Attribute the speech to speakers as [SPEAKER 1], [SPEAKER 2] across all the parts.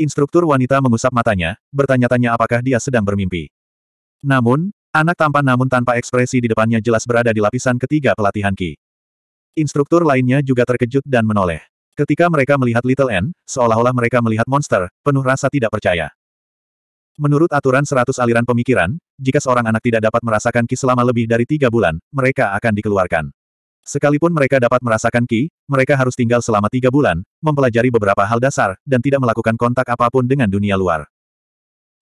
[SPEAKER 1] Instruktur wanita mengusap matanya, bertanya-tanya apakah dia sedang bermimpi. Namun, anak tampan namun tanpa ekspresi di depannya jelas berada di lapisan ketiga pelatihan Ki. Instruktur lainnya juga terkejut dan menoleh. Ketika mereka melihat Little N, seolah-olah mereka melihat monster, penuh rasa tidak percaya. Menurut aturan 100 aliran pemikiran, jika seorang anak tidak dapat merasakan Ki selama lebih dari tiga bulan, mereka akan dikeluarkan. Sekalipun mereka dapat merasakan Ki, mereka harus tinggal selama tiga bulan, mempelajari beberapa hal dasar, dan tidak melakukan kontak apapun dengan dunia luar.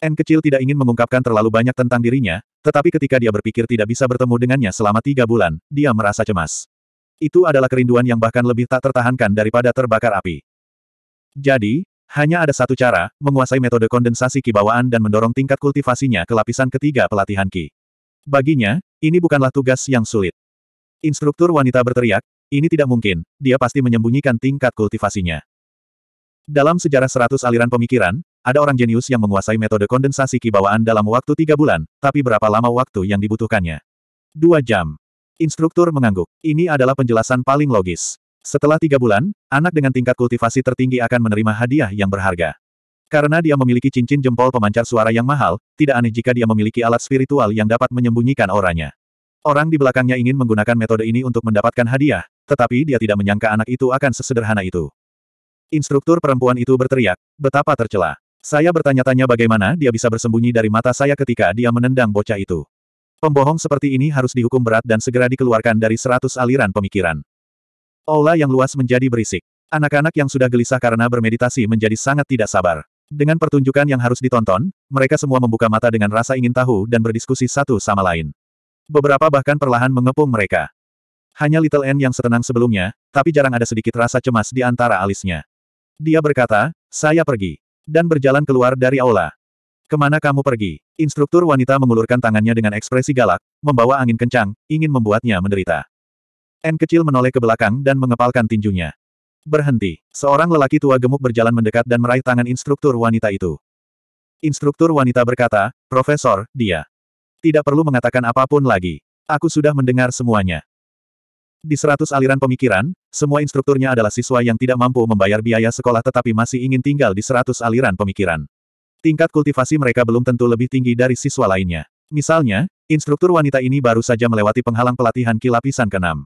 [SPEAKER 1] N kecil tidak ingin mengungkapkan terlalu banyak tentang dirinya, tetapi ketika dia berpikir tidak bisa bertemu dengannya selama tiga bulan, dia merasa cemas. Itu adalah kerinduan yang bahkan lebih tak tertahankan daripada terbakar api. Jadi, hanya ada satu cara, menguasai metode kondensasi ki bawaan dan mendorong tingkat kultivasinya ke lapisan ketiga pelatihan ki. Baginya, ini bukanlah tugas yang sulit. Instruktur wanita berteriak, ini tidak mungkin, dia pasti menyembunyikan tingkat kultivasinya. Dalam sejarah seratus aliran pemikiran, ada orang jenius yang menguasai metode kondensasi kibawaan dalam waktu tiga bulan, tapi berapa lama waktu yang dibutuhkannya? Dua jam. Instruktur mengangguk. Ini adalah penjelasan paling logis. Setelah tiga bulan, anak dengan tingkat kultivasi tertinggi akan menerima hadiah yang berharga. Karena dia memiliki cincin jempol pemancar suara yang mahal, tidak aneh jika dia memiliki alat spiritual yang dapat menyembunyikan auranya. Orang di belakangnya ingin menggunakan metode ini untuk mendapatkan hadiah, tetapi dia tidak menyangka anak itu akan sesederhana itu. Instruktur perempuan itu berteriak, betapa tercela. Saya bertanya-tanya bagaimana dia bisa bersembunyi dari mata saya ketika dia menendang bocah itu. Pembohong seperti ini harus dihukum berat dan segera dikeluarkan dari seratus aliran pemikiran. Aula yang luas menjadi berisik. Anak-anak yang sudah gelisah karena bermeditasi menjadi sangat tidak sabar. Dengan pertunjukan yang harus ditonton, mereka semua membuka mata dengan rasa ingin tahu dan berdiskusi satu sama lain. Beberapa bahkan perlahan mengepung mereka. Hanya Little N yang setenang sebelumnya, tapi jarang ada sedikit rasa cemas di antara alisnya. Dia berkata, saya pergi. Dan berjalan keluar dari aula. Kemana kamu pergi? Instruktur wanita mengulurkan tangannya dengan ekspresi galak, membawa angin kencang, ingin membuatnya menderita. N kecil menoleh ke belakang dan mengepalkan tinjunya. Berhenti. Seorang lelaki tua gemuk berjalan mendekat dan meraih tangan instruktur wanita itu. Instruktur wanita berkata, Profesor, dia tidak perlu mengatakan apapun lagi. Aku sudah mendengar semuanya. Di seratus aliran pemikiran, semua instrukturnya adalah siswa yang tidak mampu membayar biaya sekolah tetapi masih ingin tinggal di seratus aliran pemikiran. Tingkat kultivasi mereka belum tentu lebih tinggi dari siswa lainnya. Misalnya, instruktur wanita ini baru saja melewati penghalang pelatihan kilapisan ke-6.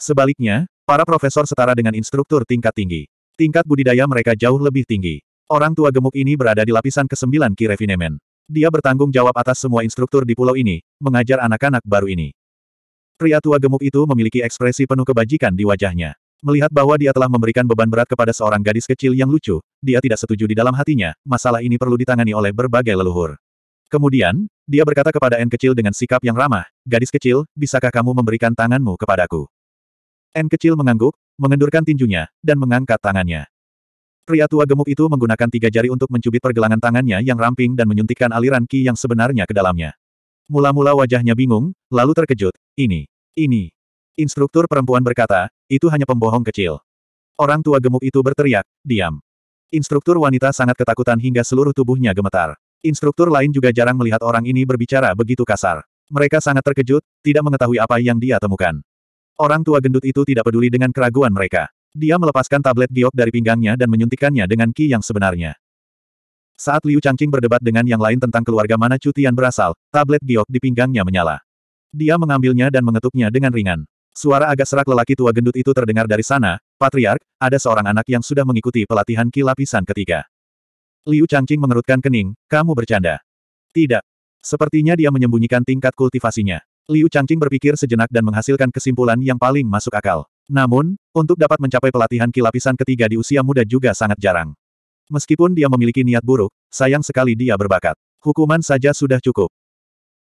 [SPEAKER 1] Sebaliknya, para profesor setara dengan instruktur tingkat tinggi. Tingkat budidaya mereka jauh lebih tinggi. Orang tua gemuk ini berada di lapisan ke-9 Kirevinemen. Dia bertanggung jawab atas semua instruktur di pulau ini, mengajar anak-anak baru ini. Pria tua gemuk itu memiliki ekspresi penuh kebajikan di wajahnya. Melihat bahwa dia telah memberikan beban berat kepada seorang gadis kecil yang lucu, dia tidak setuju di dalam hatinya, masalah ini perlu ditangani oleh berbagai leluhur. Kemudian, dia berkata kepada N kecil dengan sikap yang ramah, gadis kecil, bisakah kamu memberikan tanganmu kepadaku? N kecil mengangguk, mengendurkan tinjunya, dan mengangkat tangannya. Pria tua gemuk itu menggunakan tiga jari untuk mencubit pergelangan tangannya yang ramping dan menyuntikkan aliran ki yang sebenarnya ke dalamnya. Mula-mula wajahnya bingung, lalu terkejut. Ini, ini. Instruktur perempuan berkata, itu hanya pembohong kecil. Orang tua gemuk itu berteriak, diam. Instruktur wanita sangat ketakutan hingga seluruh tubuhnya gemetar. Instruktur lain juga jarang melihat orang ini berbicara begitu kasar. Mereka sangat terkejut, tidak mengetahui apa yang dia temukan. Orang tua gendut itu tidak peduli dengan keraguan mereka. Dia melepaskan tablet giok dari pinggangnya dan menyuntikannya dengan ki yang sebenarnya. Saat Liu Changqing berdebat dengan yang lain tentang keluarga mana Cutian berasal, tablet giok di pinggangnya menyala. Dia mengambilnya dan mengetuknya dengan ringan. Suara agak serak lelaki tua gendut itu terdengar dari sana, Patriark, ada seorang anak yang sudah mengikuti pelatihan ki lapisan ketiga. Liu Changqing mengerutkan kening, kamu bercanda. Tidak. Sepertinya dia menyembunyikan tingkat kultivasinya. Liu Changqing berpikir sejenak dan menghasilkan kesimpulan yang paling masuk akal. Namun, untuk dapat mencapai pelatihan kilapisan ketiga di usia muda juga sangat jarang. Meskipun dia memiliki niat buruk, sayang sekali dia berbakat. Hukuman saja sudah cukup.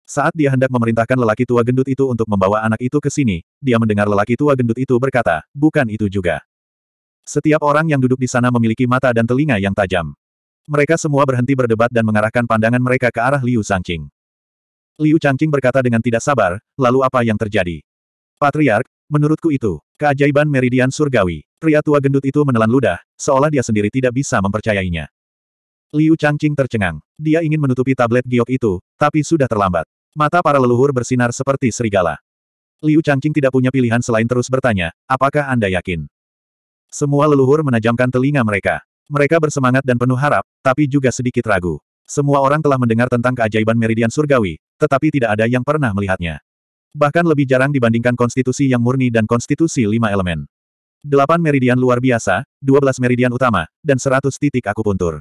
[SPEAKER 1] Saat dia hendak memerintahkan lelaki tua gendut itu untuk membawa anak itu ke sini, dia mendengar lelaki tua gendut itu berkata, bukan itu juga. Setiap orang yang duduk di sana memiliki mata dan telinga yang tajam. Mereka semua berhenti berdebat dan mengarahkan pandangan mereka ke arah Liu Changqing. Liu Changqing berkata dengan tidak sabar, lalu apa yang terjadi? Patriark, Menurutku itu, keajaiban meridian surgawi. Pria tua gendut itu menelan ludah, seolah dia sendiri tidak bisa mempercayainya. Liu Changqing tercengang. Dia ingin menutupi tablet giok itu, tapi sudah terlambat. Mata para leluhur bersinar seperti serigala. Liu Changqing tidak punya pilihan selain terus bertanya, apakah Anda yakin? Semua leluhur menajamkan telinga mereka. Mereka bersemangat dan penuh harap, tapi juga sedikit ragu. Semua orang telah mendengar tentang keajaiban meridian surgawi, tetapi tidak ada yang pernah melihatnya. Bahkan lebih jarang dibandingkan konstitusi yang murni dan konstitusi lima elemen. Delapan meridian luar biasa, dua belas meridian utama, dan seratus titik akupuntur.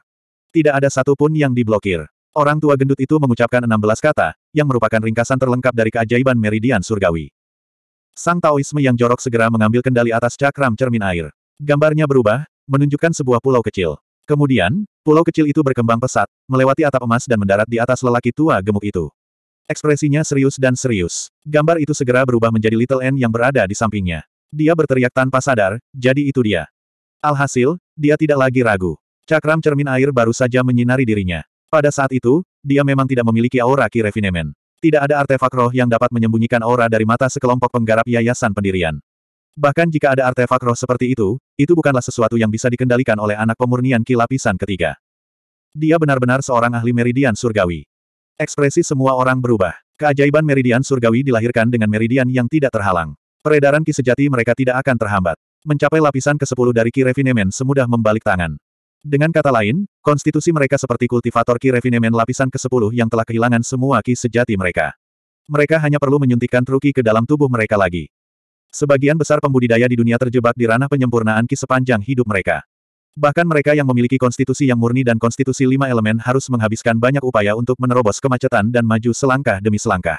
[SPEAKER 1] Tidak ada satu pun yang diblokir. Orang tua gendut itu mengucapkan enam belas kata, yang merupakan ringkasan terlengkap dari keajaiban meridian surgawi. Sang Taoisme yang jorok segera mengambil kendali atas cakram cermin air. Gambarnya berubah, menunjukkan sebuah pulau kecil. Kemudian, pulau kecil itu berkembang pesat, melewati atap emas dan mendarat di atas lelaki tua gemuk itu. Ekspresinya serius dan serius. Gambar itu segera berubah menjadi Little N yang berada di sampingnya. Dia berteriak tanpa sadar, jadi itu dia. Alhasil, dia tidak lagi ragu. Cakram cermin air baru saja menyinari dirinya. Pada saat itu, dia memang tidak memiliki aura ki Refinement. Tidak ada artefak roh yang dapat menyembunyikan aura dari mata sekelompok penggarap yayasan pendirian. Bahkan jika ada artefak roh seperti itu, itu bukanlah sesuatu yang bisa dikendalikan oleh anak pemurnian kilapisan ketiga. Dia benar-benar seorang ahli meridian surgawi. Ekspresi semua orang berubah. Keajaiban meridian surgawi dilahirkan dengan meridian yang tidak terhalang. Peredaran ki sejati mereka tidak akan terhambat. Mencapai lapisan ke-10 dari ki semudah membalik tangan. Dengan kata lain, konstitusi mereka seperti kultivator ki lapisan ke-10 yang telah kehilangan semua ki sejati mereka. Mereka hanya perlu menyuntikkan truki ke dalam tubuh mereka lagi. Sebagian besar pembudidaya di dunia terjebak di ranah penyempurnaan ki sepanjang hidup mereka. Bahkan mereka yang memiliki konstitusi yang murni dan konstitusi lima elemen harus menghabiskan banyak upaya untuk menerobos kemacetan dan maju selangkah demi selangkah.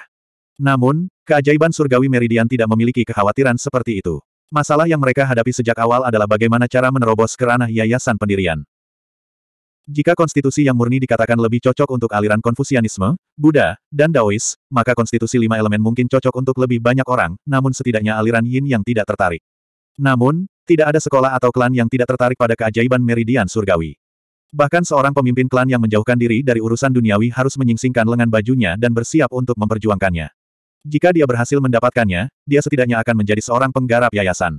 [SPEAKER 1] Namun, keajaiban surgawi Meridian tidak memiliki kekhawatiran seperti itu. Masalah yang mereka hadapi sejak awal adalah bagaimana cara menerobos ke ranah yayasan pendirian. Jika konstitusi yang murni dikatakan lebih cocok untuk aliran Konfusianisme, Buddha, dan Daois, maka konstitusi lima elemen mungkin cocok untuk lebih banyak orang, namun setidaknya aliran Yin yang tidak tertarik. Namun, tidak ada sekolah atau klan yang tidak tertarik pada keajaiban meridian surgawi. Bahkan seorang pemimpin klan yang menjauhkan diri dari urusan duniawi harus menyingsingkan lengan bajunya dan bersiap untuk memperjuangkannya. Jika dia berhasil mendapatkannya, dia setidaknya akan menjadi seorang penggarap yayasan.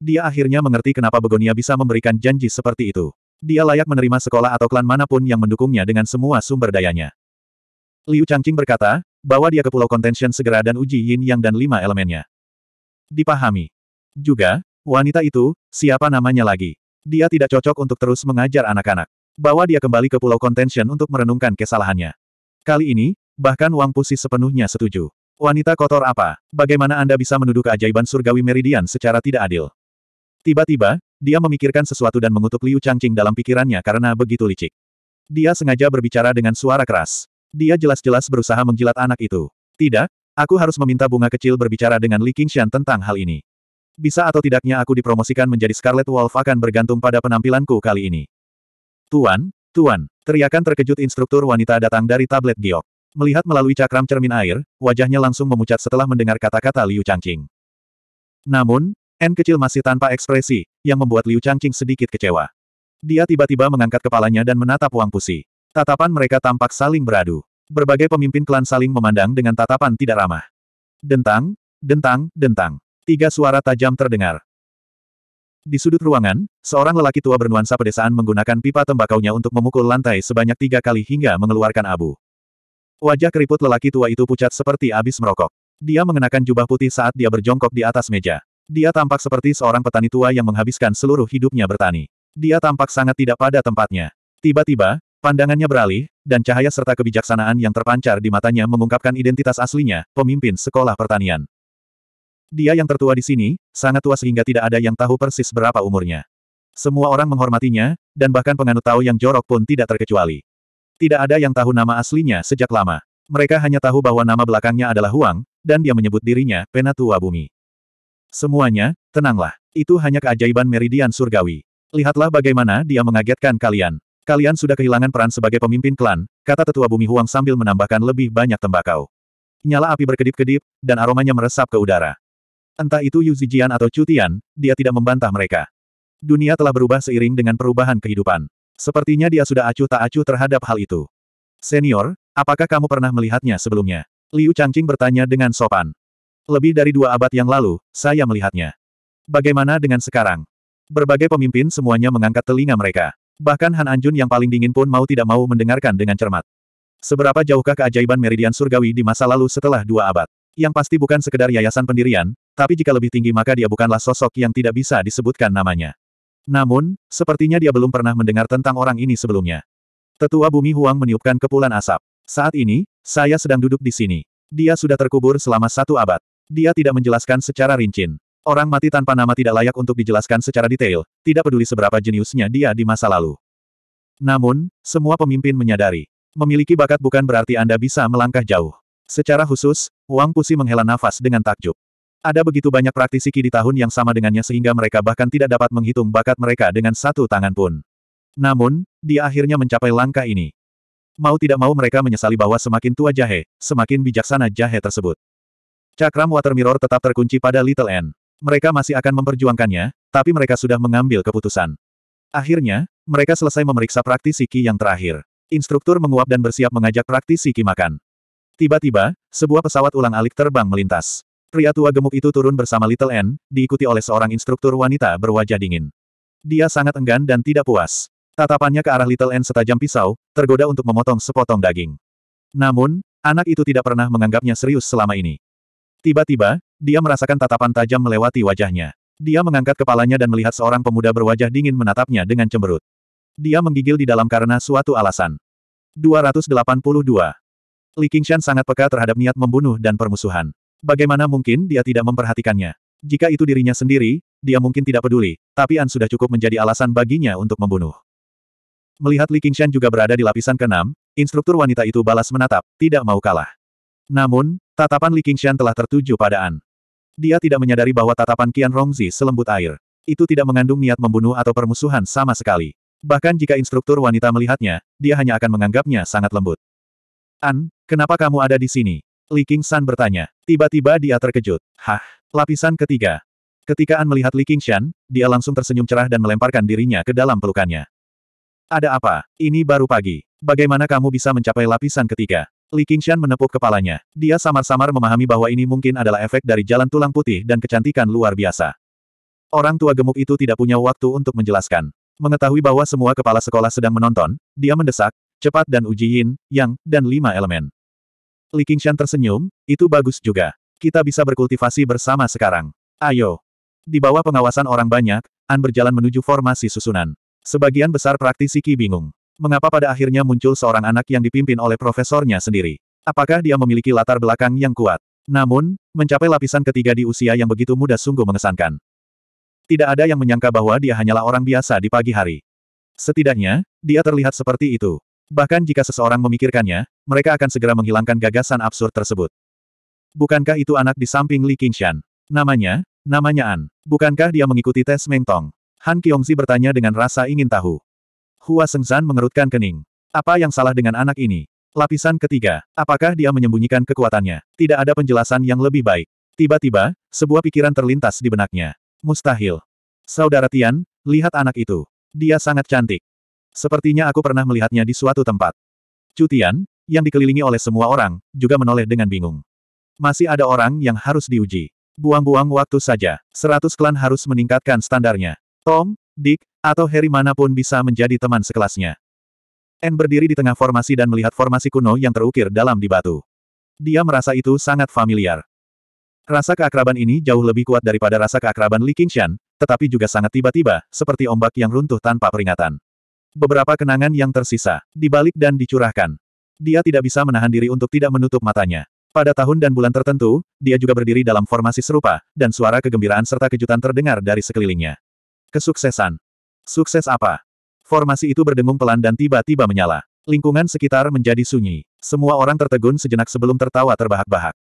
[SPEAKER 1] Dia akhirnya mengerti kenapa Begonia bisa memberikan janji seperti itu. Dia layak menerima sekolah atau klan manapun yang mendukungnya dengan semua sumber dayanya. Liu Changqing berkata, bawa dia ke Pulau Contention segera dan uji Yin Yang dan lima elemennya. Dipahami. Juga, Wanita itu, siapa namanya lagi? Dia tidak cocok untuk terus mengajar anak-anak. Bawa dia kembali ke Pulau Contention untuk merenungkan kesalahannya. Kali ini, bahkan Wang Pusi sepenuhnya setuju. Wanita kotor apa? Bagaimana Anda bisa menuduh keajaiban surgawi Meridian secara tidak adil? Tiba-tiba, dia memikirkan sesuatu dan mengutuk Liu Changqing dalam pikirannya karena begitu licik. Dia sengaja berbicara dengan suara keras. Dia jelas-jelas berusaha menjilat anak itu. Tidak, aku harus meminta bunga kecil berbicara dengan Li Qingshan tentang hal ini. Bisa atau tidaknya aku dipromosikan menjadi Scarlet Wolf akan bergantung pada penampilanku kali ini. Tuan, Tuan, teriakan terkejut instruktur wanita datang dari tablet giok. Melihat melalui cakram cermin air, wajahnya langsung memucat setelah mendengar kata-kata Liu Changqing. Namun, N kecil masih tanpa ekspresi, yang membuat Liu Changqing sedikit kecewa. Dia tiba-tiba mengangkat kepalanya dan menatap Wang Pusi. Tatapan mereka tampak saling beradu. Berbagai pemimpin klan saling memandang dengan tatapan tidak ramah. Dentang, dentang, dentang. Tiga suara tajam terdengar. Di sudut ruangan, seorang lelaki tua bernuansa pedesaan menggunakan pipa tembakaunya untuk memukul lantai sebanyak tiga kali hingga mengeluarkan abu. Wajah keriput lelaki tua itu pucat seperti abis merokok. Dia mengenakan jubah putih saat dia berjongkok di atas meja. Dia tampak seperti seorang petani tua yang menghabiskan seluruh hidupnya bertani. Dia tampak sangat tidak pada tempatnya. Tiba-tiba, pandangannya beralih, dan cahaya serta kebijaksanaan yang terpancar di matanya mengungkapkan identitas aslinya, pemimpin sekolah pertanian. Dia yang tertua di sini, sangat tua sehingga tidak ada yang tahu persis berapa umurnya. Semua orang menghormatinya, dan bahkan penganut tahu yang jorok pun tidak terkecuali. Tidak ada yang tahu nama aslinya sejak lama. Mereka hanya tahu bahwa nama belakangnya adalah Huang, dan dia menyebut dirinya Penatua Bumi. Semuanya, tenanglah. Itu hanya keajaiban meridian surgawi. Lihatlah bagaimana dia mengagetkan kalian. Kalian sudah kehilangan peran sebagai pemimpin klan, kata tetua bumi Huang sambil menambahkan lebih banyak tembakau. Nyala api berkedip-kedip, dan aromanya meresap ke udara. Entah itu Yu Zijian atau cutian, dia tidak membantah mereka. Dunia telah berubah seiring dengan perubahan kehidupan. Sepertinya dia sudah acuh tak acuh terhadap hal itu. Senior, apakah kamu pernah melihatnya sebelumnya? Liu Changqing bertanya dengan sopan. Lebih dari dua abad yang lalu, saya melihatnya. Bagaimana dengan sekarang? Berbagai pemimpin semuanya mengangkat telinga mereka. Bahkan Han Anjun yang paling dingin pun mau tidak mau mendengarkan dengan cermat. Seberapa jauhkah keajaiban meridian surgawi di masa lalu setelah dua abad? Yang pasti bukan sekedar yayasan pendirian, tapi jika lebih tinggi maka dia bukanlah sosok yang tidak bisa disebutkan namanya. Namun, sepertinya dia belum pernah mendengar tentang orang ini sebelumnya. Tetua Bumi Huang meniupkan kepulan asap. Saat ini, saya sedang duduk di sini. Dia sudah terkubur selama satu abad. Dia tidak menjelaskan secara rincin. Orang mati tanpa nama tidak layak untuk dijelaskan secara detail, tidak peduli seberapa jeniusnya dia di masa lalu. Namun, semua pemimpin menyadari, memiliki bakat bukan berarti Anda bisa melangkah jauh. Secara khusus, Wang Pusi menghela nafas dengan takjub. Ada begitu banyak praktisi ki di tahun yang sama dengannya sehingga mereka bahkan tidak dapat menghitung bakat mereka dengan satu tangan pun. Namun, dia akhirnya mencapai langkah ini. Mau tidak mau mereka menyesali bahwa semakin tua jahe, semakin bijaksana jahe tersebut. Cakram Water Mirror tetap terkunci pada Little N. Mereka masih akan memperjuangkannya, tapi mereka sudah mengambil keputusan. Akhirnya, mereka selesai memeriksa praktisi ki yang terakhir. Instruktur menguap dan bersiap mengajak praktisi ki makan. Tiba-tiba, sebuah pesawat ulang-alik terbang melintas. Pria tua gemuk itu turun bersama Little N, diikuti oleh seorang instruktur wanita berwajah dingin. Dia sangat enggan dan tidak puas. Tatapannya ke arah Little N setajam pisau, tergoda untuk memotong sepotong daging. Namun, anak itu tidak pernah menganggapnya serius selama ini. Tiba-tiba, dia merasakan tatapan tajam melewati wajahnya. Dia mengangkat kepalanya dan melihat seorang pemuda berwajah dingin menatapnya dengan cemberut. Dia menggigil di dalam karena suatu alasan. 282. Li Qingshan sangat peka terhadap niat membunuh dan permusuhan. Bagaimana mungkin dia tidak memperhatikannya? Jika itu dirinya sendiri, dia mungkin tidak peduli, tapi An sudah cukup menjadi alasan baginya untuk membunuh. Melihat Li Qingshan juga berada di lapisan keenam, instruktur wanita itu balas menatap, tidak mau kalah. Namun, tatapan Li Qingshan telah tertuju pada An. Dia tidak menyadari bahwa tatapan Qian Rongzi selembut air. Itu tidak mengandung niat membunuh atau permusuhan sama sekali. Bahkan jika instruktur wanita melihatnya, dia hanya akan menganggapnya sangat lembut. An, kenapa kamu ada di sini? Li Qingshan bertanya. Tiba-tiba dia terkejut. Hah? Lapisan ketiga. Ketika An melihat Li Qingshan, dia langsung tersenyum cerah dan melemparkan dirinya ke dalam pelukannya. Ada apa? Ini baru pagi. Bagaimana kamu bisa mencapai lapisan ketiga? Li Qingshan menepuk kepalanya. Dia samar-samar memahami bahwa ini mungkin adalah efek dari jalan tulang putih dan kecantikan luar biasa. Orang tua gemuk itu tidak punya waktu untuk menjelaskan. Mengetahui bahwa semua kepala sekolah sedang menonton, dia mendesak, cepat dan uji yin, yang, dan lima elemen. Li Qingshan tersenyum, itu bagus juga. Kita bisa berkultivasi bersama sekarang. Ayo. Di bawah pengawasan orang banyak, An berjalan menuju formasi susunan. Sebagian besar praktisi Qi bingung. Mengapa pada akhirnya muncul seorang anak yang dipimpin oleh profesornya sendiri? Apakah dia memiliki latar belakang yang kuat? Namun, mencapai lapisan ketiga di usia yang begitu muda sungguh mengesankan. Tidak ada yang menyangka bahwa dia hanyalah orang biasa di pagi hari. Setidaknya, dia terlihat seperti itu. Bahkan jika seseorang memikirkannya, mereka akan segera menghilangkan gagasan absurd tersebut. Bukankah itu anak di samping Li Qingshan? Namanya, namanya An. Bukankah dia mengikuti tes Mengtong? Han Kiongzi bertanya dengan rasa ingin tahu. Hua Sengzan mengerutkan kening. Apa yang salah dengan anak ini? Lapisan ketiga, apakah dia menyembunyikan kekuatannya? Tidak ada penjelasan yang lebih baik. Tiba-tiba, sebuah pikiran terlintas di benaknya. Mustahil. Saudara Tian, lihat anak itu. Dia sangat cantik. Sepertinya aku pernah melihatnya di suatu tempat. Cutian, yang dikelilingi oleh semua orang, juga menoleh dengan bingung. Masih ada orang yang harus diuji. Buang-buang waktu saja. Seratus klan harus meningkatkan standarnya. Tom, Dick, atau Harry manapun bisa menjadi teman sekelasnya. N berdiri di tengah formasi dan melihat formasi kuno yang terukir dalam di batu. Dia merasa itu sangat familiar. Rasa keakraban ini jauh lebih kuat daripada rasa keakraban Li Qingshan, tetapi juga sangat tiba-tiba, seperti ombak yang runtuh tanpa peringatan. Beberapa kenangan yang tersisa, dibalik dan dicurahkan. Dia tidak bisa menahan diri untuk tidak menutup matanya. Pada tahun dan bulan tertentu, dia juga berdiri dalam formasi serupa, dan suara kegembiraan serta kejutan terdengar dari sekelilingnya. Kesuksesan. Sukses apa? Formasi itu berdengung pelan dan tiba-tiba menyala. Lingkungan sekitar menjadi sunyi. Semua orang tertegun sejenak sebelum tertawa terbahak-bahak.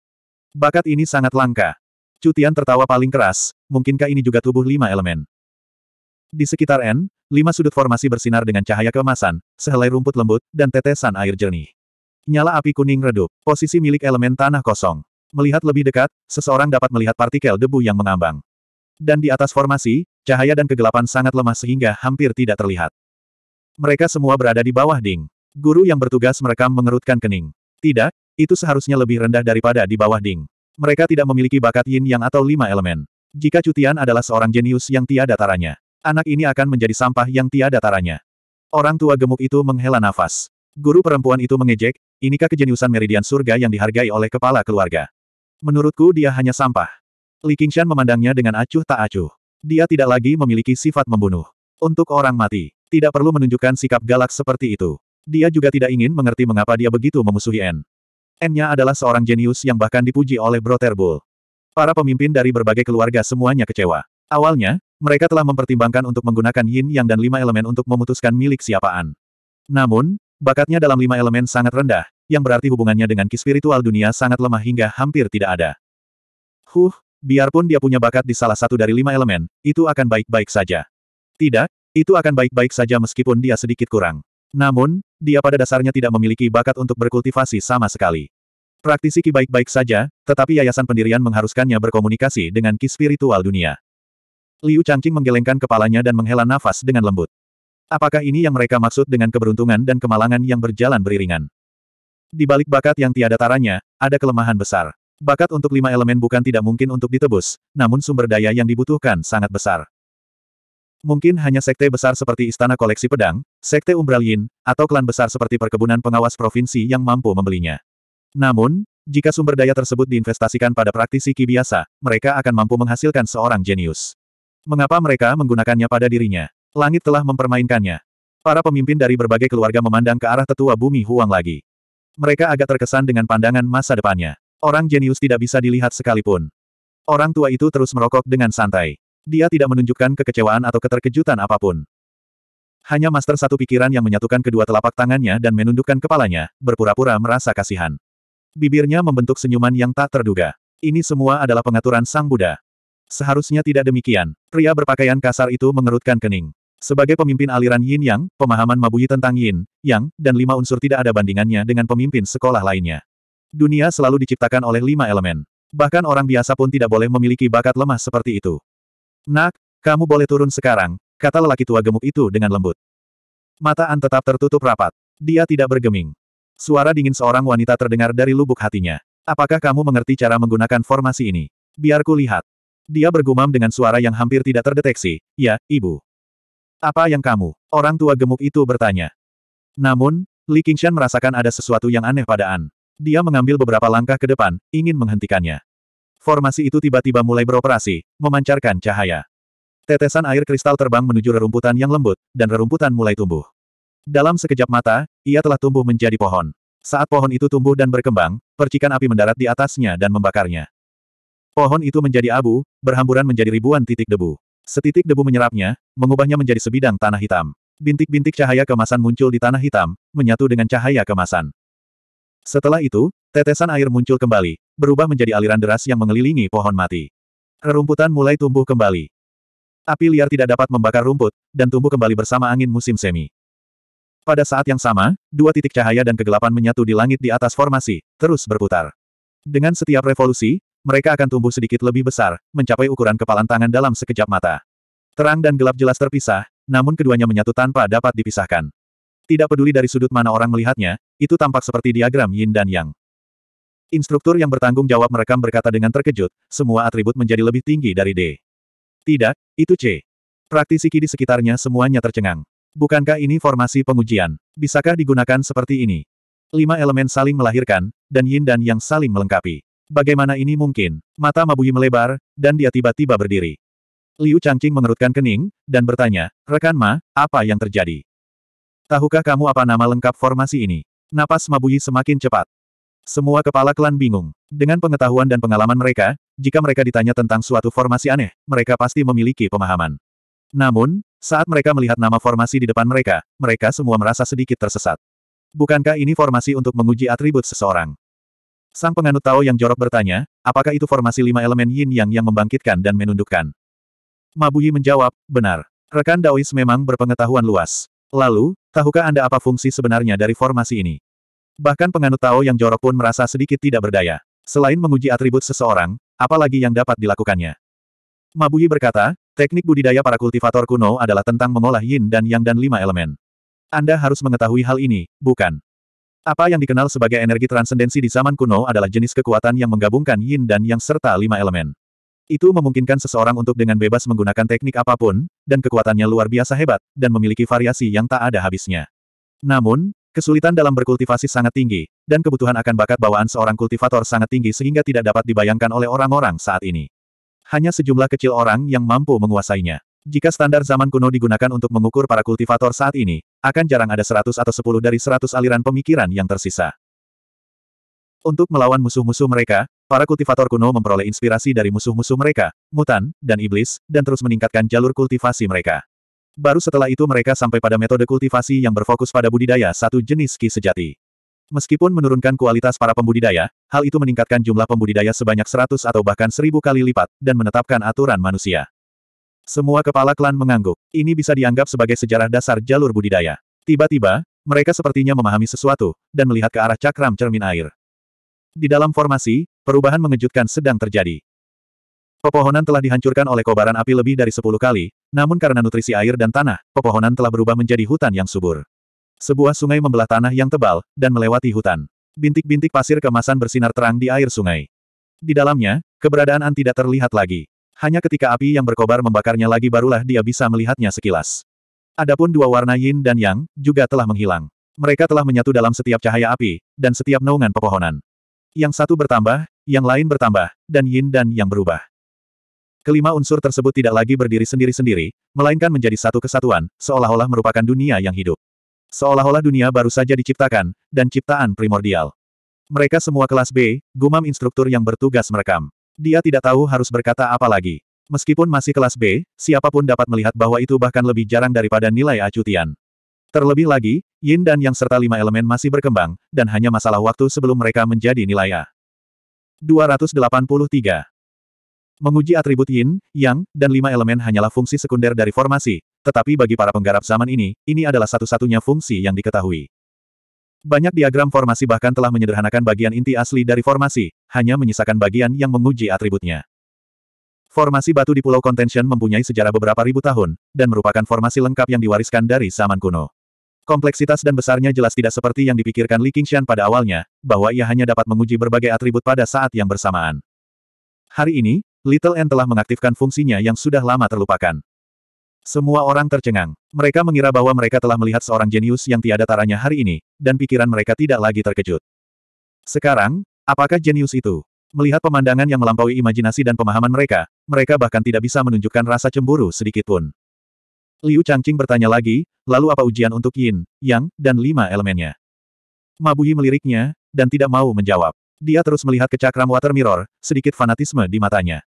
[SPEAKER 1] Bakat ini sangat langka. Cutian tertawa paling keras, mungkinkah ini juga tubuh lima elemen? Di sekitar N, lima sudut formasi bersinar dengan cahaya keemasan, sehelai rumput lembut, dan tetesan air jernih. Nyala api kuning redup, posisi milik elemen tanah kosong. Melihat lebih dekat, seseorang dapat melihat partikel debu yang mengambang. Dan di atas formasi, cahaya dan kegelapan sangat lemah sehingga hampir tidak terlihat. Mereka semua berada di bawah ding. Guru yang bertugas merekam mengerutkan kening. Tidak, itu seharusnya lebih rendah daripada di bawah ding. Mereka tidak memiliki bakat yin yang atau lima elemen. Jika cutian adalah seorang jenius yang tiada taranya. Anak ini akan menjadi sampah yang tiada taranya. Orang tua gemuk itu menghela nafas. Guru perempuan itu mengejek, inikah kejeniusan meridian surga yang dihargai oleh kepala keluarga. Menurutku dia hanya sampah. Li Qingshan memandangnya dengan acuh tak acuh. Dia tidak lagi memiliki sifat membunuh. Untuk orang mati, tidak perlu menunjukkan sikap galak seperti itu. Dia juga tidak ingin mengerti mengapa dia begitu memusuhi N. N-nya adalah seorang jenius yang bahkan dipuji oleh Broter Bull. Para pemimpin dari berbagai keluarga semuanya kecewa. Awalnya, mereka telah mempertimbangkan untuk menggunakan yin yang dan lima elemen untuk memutuskan milik siapaan. Namun, bakatnya dalam lima elemen sangat rendah, yang berarti hubungannya dengan ki spiritual dunia sangat lemah hingga hampir tidak ada. Huh, biarpun dia punya bakat di salah satu dari lima elemen, itu akan baik-baik saja. Tidak, itu akan baik-baik saja meskipun dia sedikit kurang. Namun, dia pada dasarnya tidak memiliki bakat untuk berkultivasi sama sekali. Praktisi ki baik-baik saja, tetapi yayasan pendirian mengharuskannya berkomunikasi dengan ki spiritual dunia. Liu Changqing menggelengkan kepalanya dan menghela nafas dengan lembut. Apakah ini yang mereka maksud dengan keberuntungan dan kemalangan yang berjalan beriringan? Di balik bakat yang tiada taranya, ada kelemahan besar. Bakat untuk lima elemen bukan tidak mungkin untuk ditebus, namun sumber daya yang dibutuhkan sangat besar. Mungkin hanya sekte besar seperti Istana Koleksi Pedang, Sekte Umbral Yin, atau klan besar seperti Perkebunan Pengawas Provinsi yang mampu membelinya. Namun, jika sumber daya tersebut diinvestasikan pada praktisi ki biasa, mereka akan mampu menghasilkan seorang jenius. Mengapa mereka menggunakannya pada dirinya? Langit telah mempermainkannya. Para pemimpin dari berbagai keluarga memandang ke arah tetua bumi Huang lagi. Mereka agak terkesan dengan pandangan masa depannya. Orang jenius tidak bisa dilihat sekalipun. Orang tua itu terus merokok dengan santai. Dia tidak menunjukkan kekecewaan atau keterkejutan apapun. Hanya master satu pikiran yang menyatukan kedua telapak tangannya dan menundukkan kepalanya, berpura-pura merasa kasihan. Bibirnya membentuk senyuman yang tak terduga. Ini semua adalah pengaturan Sang Buddha. Seharusnya tidak demikian. Pria berpakaian kasar itu mengerutkan kening. Sebagai pemimpin aliran Yin Yang, pemahaman Mabuyi tentang Yin, Yang, dan lima unsur tidak ada bandingannya dengan pemimpin sekolah lainnya. Dunia selalu diciptakan oleh lima elemen. Bahkan orang biasa pun tidak boleh memiliki bakat lemah seperti itu. Nak, kamu boleh turun sekarang, kata lelaki tua gemuk itu dengan lembut. Mata An tetap tertutup rapat. Dia tidak bergeming. Suara dingin seorang wanita terdengar dari lubuk hatinya. Apakah kamu mengerti cara menggunakan formasi ini? Biarku lihat. Dia bergumam dengan suara yang hampir tidak terdeteksi, ya, ibu. Apa yang kamu? Orang tua gemuk itu bertanya. Namun, Li Qingshan merasakan ada sesuatu yang aneh pada An. Dia mengambil beberapa langkah ke depan, ingin menghentikannya. Formasi itu tiba-tiba mulai beroperasi, memancarkan cahaya. Tetesan air kristal terbang menuju rerumputan yang lembut, dan rerumputan mulai tumbuh. Dalam sekejap mata, ia telah tumbuh menjadi pohon. Saat pohon itu tumbuh dan berkembang, percikan api mendarat di atasnya dan membakarnya. Pohon itu menjadi abu, berhamburan menjadi ribuan titik debu. Setitik debu menyerapnya, mengubahnya menjadi sebidang tanah hitam. Bintik-bintik cahaya kemasan muncul di tanah hitam, menyatu dengan cahaya kemasan. Setelah itu, tetesan air muncul kembali, berubah menjadi aliran deras yang mengelilingi pohon mati. Rerumputan mulai tumbuh kembali. Api liar tidak dapat membakar rumput, dan tumbuh kembali bersama angin musim semi. Pada saat yang sama, dua titik cahaya dan kegelapan menyatu di langit di atas formasi, terus berputar. Dengan setiap revolusi, mereka akan tumbuh sedikit lebih besar, mencapai ukuran kepalan tangan dalam sekejap mata. Terang dan gelap jelas terpisah, namun keduanya menyatu tanpa dapat dipisahkan. Tidak peduli dari sudut mana orang melihatnya, itu tampak seperti diagram yin dan yang. Instruktur yang bertanggung jawab merekam berkata dengan terkejut, semua atribut menjadi lebih tinggi dari D. Tidak, itu C. Praktisi di sekitarnya semuanya tercengang. Bukankah ini formasi pengujian? Bisakah digunakan seperti ini? Lima elemen saling melahirkan, dan yin dan yang saling melengkapi. Bagaimana ini mungkin? Mata Mabui melebar, dan dia tiba-tiba berdiri. Liu Changqing mengerutkan kening, dan bertanya, Rekan Ma, apa yang terjadi? Tahukah kamu apa nama lengkap formasi ini? Napas Mabui semakin cepat. Semua kepala klan bingung. Dengan pengetahuan dan pengalaman mereka, jika mereka ditanya tentang suatu formasi aneh, mereka pasti memiliki pemahaman. Namun, saat mereka melihat nama formasi di depan mereka, mereka semua merasa sedikit tersesat. Bukankah ini formasi untuk menguji atribut seseorang? Sang penganut Tao yang jorok bertanya, apakah itu formasi lima elemen yin yang yang membangkitkan dan menundukkan? Mabuyi menjawab, benar. Rekan Daois memang berpengetahuan luas. Lalu, tahukah Anda apa fungsi sebenarnya dari formasi ini? Bahkan penganut Tao yang jorok pun merasa sedikit tidak berdaya. Selain menguji atribut seseorang, apalagi yang dapat dilakukannya? Mabuyi berkata, teknik budidaya para kultivator kuno adalah tentang mengolah yin dan yang dan lima elemen. Anda harus mengetahui hal ini, bukan? Apa yang dikenal sebagai energi transendensi di zaman kuno adalah jenis kekuatan yang menggabungkan yin dan yang serta lima elemen. Itu memungkinkan seseorang untuk dengan bebas menggunakan teknik apapun, dan kekuatannya luar biasa hebat, dan memiliki variasi yang tak ada habisnya. Namun, kesulitan dalam berkultivasi sangat tinggi, dan kebutuhan akan bakat bawaan seorang kultivator sangat tinggi sehingga tidak dapat dibayangkan oleh orang-orang saat ini. Hanya sejumlah kecil orang yang mampu menguasainya. Jika standar zaman kuno digunakan untuk mengukur para kultivator saat ini, akan jarang ada seratus atau sepuluh dari seratus aliran pemikiran yang tersisa. Untuk melawan musuh-musuh mereka, para kultivator kuno memperoleh inspirasi dari musuh-musuh mereka, mutan, dan iblis, dan terus meningkatkan jalur kultivasi mereka. Baru setelah itu mereka sampai pada metode kultivasi yang berfokus pada budidaya satu jenis ki sejati. Meskipun menurunkan kualitas para pembudidaya, hal itu meningkatkan jumlah pembudidaya sebanyak seratus atau bahkan seribu kali lipat, dan menetapkan aturan manusia. Semua kepala klan mengangguk. Ini bisa dianggap sebagai sejarah dasar jalur budidaya. Tiba-tiba, mereka sepertinya memahami sesuatu, dan melihat ke arah cakram cermin air. Di dalam formasi, perubahan mengejutkan sedang terjadi. Pepohonan telah dihancurkan oleh kobaran api lebih dari sepuluh kali, namun karena nutrisi air dan tanah, pepohonan telah berubah menjadi hutan yang subur. Sebuah sungai membelah tanah yang tebal, dan melewati hutan. Bintik-bintik pasir kemasan bersinar terang di air sungai. Di dalamnya, keberadaan An tidak terlihat lagi. Hanya ketika api yang berkobar membakarnya lagi barulah dia bisa melihatnya sekilas. Adapun dua warna yin dan yang, juga telah menghilang. Mereka telah menyatu dalam setiap cahaya api, dan setiap naungan pepohonan. Yang satu bertambah, yang lain bertambah, dan yin dan yang berubah. Kelima unsur tersebut tidak lagi berdiri sendiri-sendiri, melainkan menjadi satu kesatuan, seolah-olah merupakan dunia yang hidup. Seolah-olah dunia baru saja diciptakan, dan ciptaan primordial. Mereka semua kelas B, gumam instruktur yang bertugas merekam. Dia tidak tahu harus berkata apa lagi. Meskipun masih kelas B, siapapun dapat melihat bahwa itu bahkan lebih jarang daripada nilai acutian. Terlebih lagi, yin dan yang serta lima elemen masih berkembang, dan hanya masalah waktu sebelum mereka menjadi nilai A. 283. Menguji atribut yin, yang, dan lima elemen hanyalah fungsi sekunder dari formasi, tetapi bagi para penggarap zaman ini, ini adalah satu-satunya fungsi yang diketahui. Banyak diagram formasi bahkan telah menyederhanakan bagian inti asli dari formasi, hanya menyisakan bagian yang menguji atributnya. Formasi batu di Pulau Contention mempunyai sejarah beberapa ribu tahun, dan merupakan formasi lengkap yang diwariskan dari zaman kuno. Kompleksitas dan besarnya jelas tidak seperti yang dipikirkan Li Qingshan pada awalnya, bahwa ia hanya dapat menguji berbagai atribut pada saat yang bersamaan. Hari ini, Little N telah mengaktifkan fungsinya yang sudah lama terlupakan. Semua orang tercengang. Mereka mengira bahwa mereka telah melihat seorang jenius yang tiada taranya hari ini, dan pikiran mereka tidak lagi terkejut. Sekarang, apakah jenius itu? Melihat pemandangan yang melampaui imajinasi dan pemahaman mereka, mereka bahkan tidak bisa menunjukkan rasa cemburu sedikitpun. Liu Changqing bertanya lagi, lalu apa ujian untuk Yin, Yang, dan lima elemennya? Mabuhi meliriknya, dan tidak mau menjawab. Dia terus melihat ke cakram water mirror, sedikit fanatisme di matanya.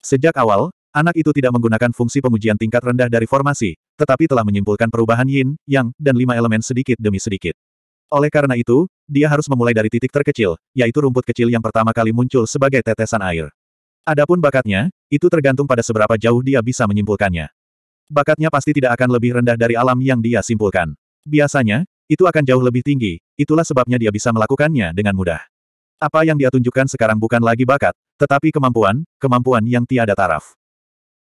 [SPEAKER 1] Sejak awal, Anak itu tidak menggunakan fungsi pengujian tingkat rendah dari formasi, tetapi telah menyimpulkan perubahan yin, yang, dan lima elemen sedikit demi sedikit. Oleh karena itu, dia harus memulai dari titik terkecil, yaitu rumput kecil yang pertama kali muncul sebagai tetesan air. Adapun bakatnya, itu tergantung pada seberapa jauh dia bisa menyimpulkannya. Bakatnya pasti tidak akan lebih rendah dari alam yang dia simpulkan. Biasanya, itu akan jauh lebih tinggi, itulah sebabnya dia bisa melakukannya dengan mudah. Apa yang dia tunjukkan sekarang bukan lagi bakat, tetapi kemampuan, kemampuan yang tiada taraf.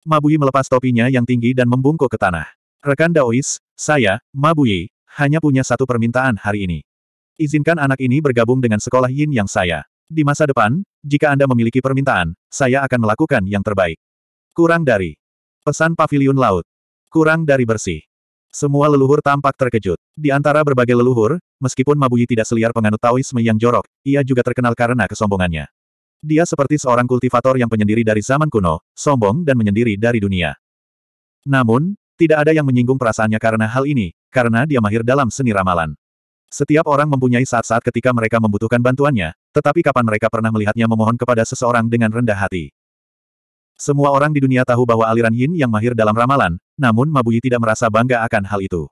[SPEAKER 1] Mabui melepas topinya yang tinggi dan membungkuk ke tanah. Rekan Daois, saya, Mabui, hanya punya satu permintaan hari ini. Izinkan anak ini bergabung dengan sekolah Yin yang saya. Di masa depan, jika Anda memiliki permintaan, saya akan melakukan yang terbaik. Kurang dari. Pesan Paviliun Laut. Kurang dari bersih. Semua leluhur tampak terkejut. Di antara berbagai leluhur, meskipun Mabui tidak seliar penganut Taoisme yang jorok, ia juga terkenal karena kesombongannya. Dia seperti seorang kultivator yang penyendiri dari zaman kuno, sombong dan menyendiri dari dunia. Namun, tidak ada yang menyinggung perasaannya karena hal ini, karena dia mahir dalam seni ramalan. Setiap orang mempunyai saat-saat ketika mereka membutuhkan bantuannya, tetapi kapan mereka pernah melihatnya memohon kepada seseorang dengan rendah hati. Semua orang di dunia tahu bahwa aliran Yin yang mahir dalam ramalan, namun Mabuyi tidak merasa bangga akan hal itu.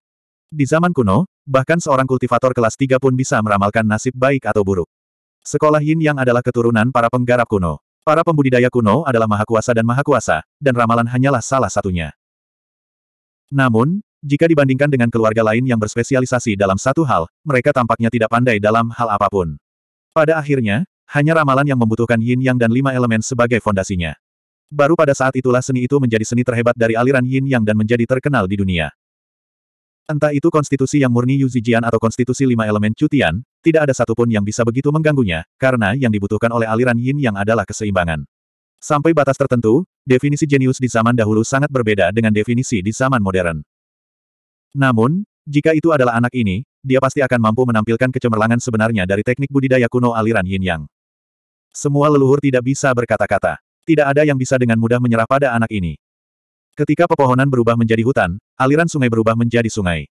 [SPEAKER 1] Di zaman kuno, bahkan seorang kultivator kelas 3 pun bisa meramalkan nasib baik atau buruk. Sekolah Yin Yang adalah keturunan para penggarap kuno. Para pembudidaya kuno adalah maha kuasa dan maha kuasa, dan ramalan hanyalah salah satunya. Namun, jika dibandingkan dengan keluarga lain yang berspesialisasi dalam satu hal, mereka tampaknya tidak pandai dalam hal apapun. Pada akhirnya, hanya ramalan yang membutuhkan yin yang dan lima elemen sebagai fondasinya. Baru pada saat itulah seni itu menjadi seni terhebat dari aliran yin yang dan menjadi terkenal di dunia. Entah itu konstitusi yang murni Yu Yuzijian atau konstitusi lima elemen Cutian, tidak ada satupun yang bisa begitu mengganggunya, karena yang dibutuhkan oleh aliran yin yang adalah keseimbangan. Sampai batas tertentu, definisi jenius di zaman dahulu sangat berbeda dengan definisi di zaman modern. Namun, jika itu adalah anak ini, dia pasti akan mampu menampilkan kecemerlangan sebenarnya dari teknik budidaya kuno aliran yin yang. Semua leluhur tidak bisa berkata-kata. Tidak ada yang bisa dengan mudah menyerah pada anak ini. Ketika pepohonan berubah menjadi hutan, aliran sungai berubah menjadi sungai.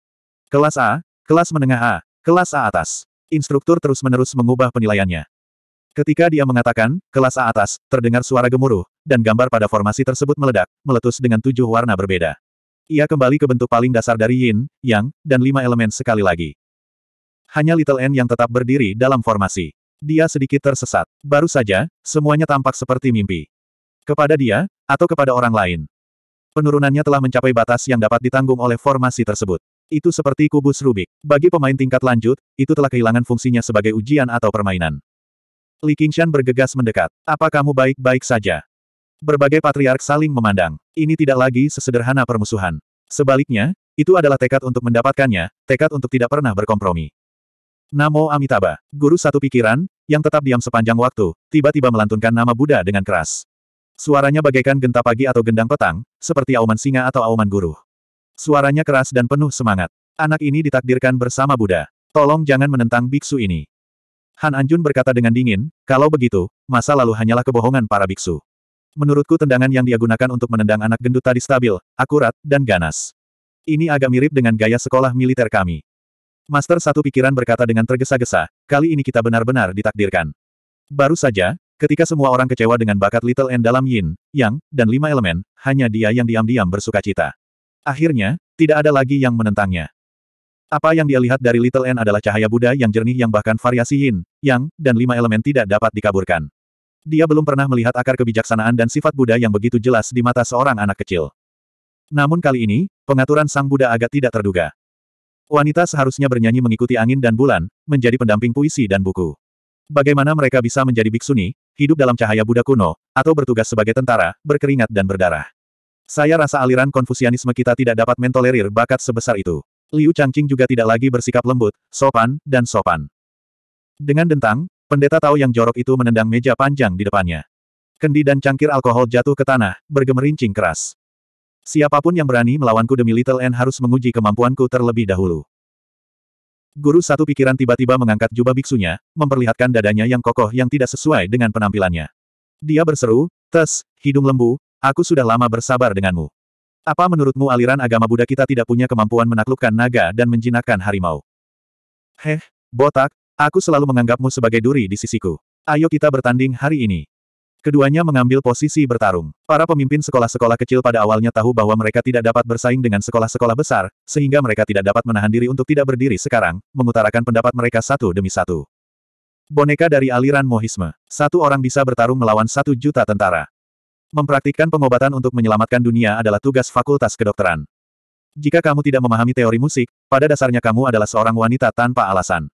[SPEAKER 1] Kelas A, kelas menengah A, kelas A atas. Instruktur terus-menerus mengubah penilaiannya. Ketika dia mengatakan, kelas A atas, terdengar suara gemuruh, dan gambar pada formasi tersebut meledak, meletus dengan tujuh warna berbeda. Ia kembali ke bentuk paling dasar dari yin, yang, dan lima elemen sekali lagi. Hanya Little N yang tetap berdiri dalam formasi. Dia sedikit tersesat. Baru saja, semuanya tampak seperti mimpi. Kepada dia, atau kepada orang lain. Penurunannya telah mencapai batas yang dapat ditanggung oleh formasi tersebut. Itu seperti kubus Rubik. Bagi pemain tingkat lanjut, itu telah kehilangan fungsinya sebagai ujian atau permainan. Li Qingshan bergegas mendekat. Apa kamu baik-baik saja? Berbagai patriark saling memandang. Ini tidak lagi sesederhana permusuhan. Sebaliknya, itu adalah tekad untuk mendapatkannya, tekad untuk tidak pernah berkompromi. Namo Amitabha, guru satu pikiran, yang tetap diam sepanjang waktu, tiba-tiba melantunkan nama Buddha dengan keras. Suaranya bagaikan genta pagi atau gendang petang, seperti auman singa atau auman guru. Suaranya keras dan penuh semangat. Anak ini ditakdirkan bersama Buddha. Tolong jangan menentang biksu ini. Han Anjun berkata dengan dingin, kalau begitu, masa lalu hanyalah kebohongan para biksu. Menurutku tendangan yang dia gunakan untuk menendang anak gendut tadi stabil, akurat, dan ganas. Ini agak mirip dengan gaya sekolah militer kami. Master satu pikiran berkata dengan tergesa-gesa, kali ini kita benar-benar ditakdirkan. Baru saja, ketika semua orang kecewa dengan bakat Little N dalam Yin, Yang, dan lima elemen, hanya dia yang diam-diam bersuka cita. Akhirnya, tidak ada lagi yang menentangnya. Apa yang dia lihat dari Little N adalah cahaya Buddha yang jernih yang bahkan variasi yin, yang, dan lima elemen tidak dapat dikaburkan. Dia belum pernah melihat akar kebijaksanaan dan sifat Buddha yang begitu jelas di mata seorang anak kecil. Namun kali ini, pengaturan sang Buddha agak tidak terduga. Wanita seharusnya bernyanyi mengikuti angin dan bulan, menjadi pendamping puisi dan buku. Bagaimana mereka bisa menjadi biksuni, hidup dalam cahaya Buddha kuno, atau bertugas sebagai tentara, berkeringat dan berdarah. Saya rasa aliran konfusianisme kita tidak dapat mentolerir bakat sebesar itu. Liu Changqing juga tidak lagi bersikap lembut, sopan, dan sopan. Dengan dentang, pendeta tahu yang jorok itu menendang meja panjang di depannya. Kendi dan cangkir alkohol jatuh ke tanah, bergemerincing keras. Siapapun yang berani melawanku demi Little N harus menguji kemampuanku terlebih dahulu. Guru satu pikiran tiba-tiba mengangkat jubah biksunya, memperlihatkan dadanya yang kokoh yang tidak sesuai dengan penampilannya. Dia berseru, tes, hidung lembu, Aku sudah lama bersabar denganmu. Apa menurutmu aliran agama Buddha kita tidak punya kemampuan menaklukkan naga dan menjinakkan harimau? Heh, botak, aku selalu menganggapmu sebagai duri di sisiku. Ayo kita bertanding hari ini. Keduanya mengambil posisi bertarung. Para pemimpin sekolah-sekolah kecil pada awalnya tahu bahwa mereka tidak dapat bersaing dengan sekolah-sekolah besar, sehingga mereka tidak dapat menahan diri untuk tidak berdiri sekarang, mengutarakan pendapat mereka satu demi satu. Boneka dari aliran Mohisme. Satu orang bisa bertarung melawan satu juta tentara. Mempraktikkan pengobatan untuk menyelamatkan dunia adalah tugas fakultas kedokteran. Jika kamu tidak memahami teori musik, pada dasarnya kamu adalah seorang wanita tanpa alasan.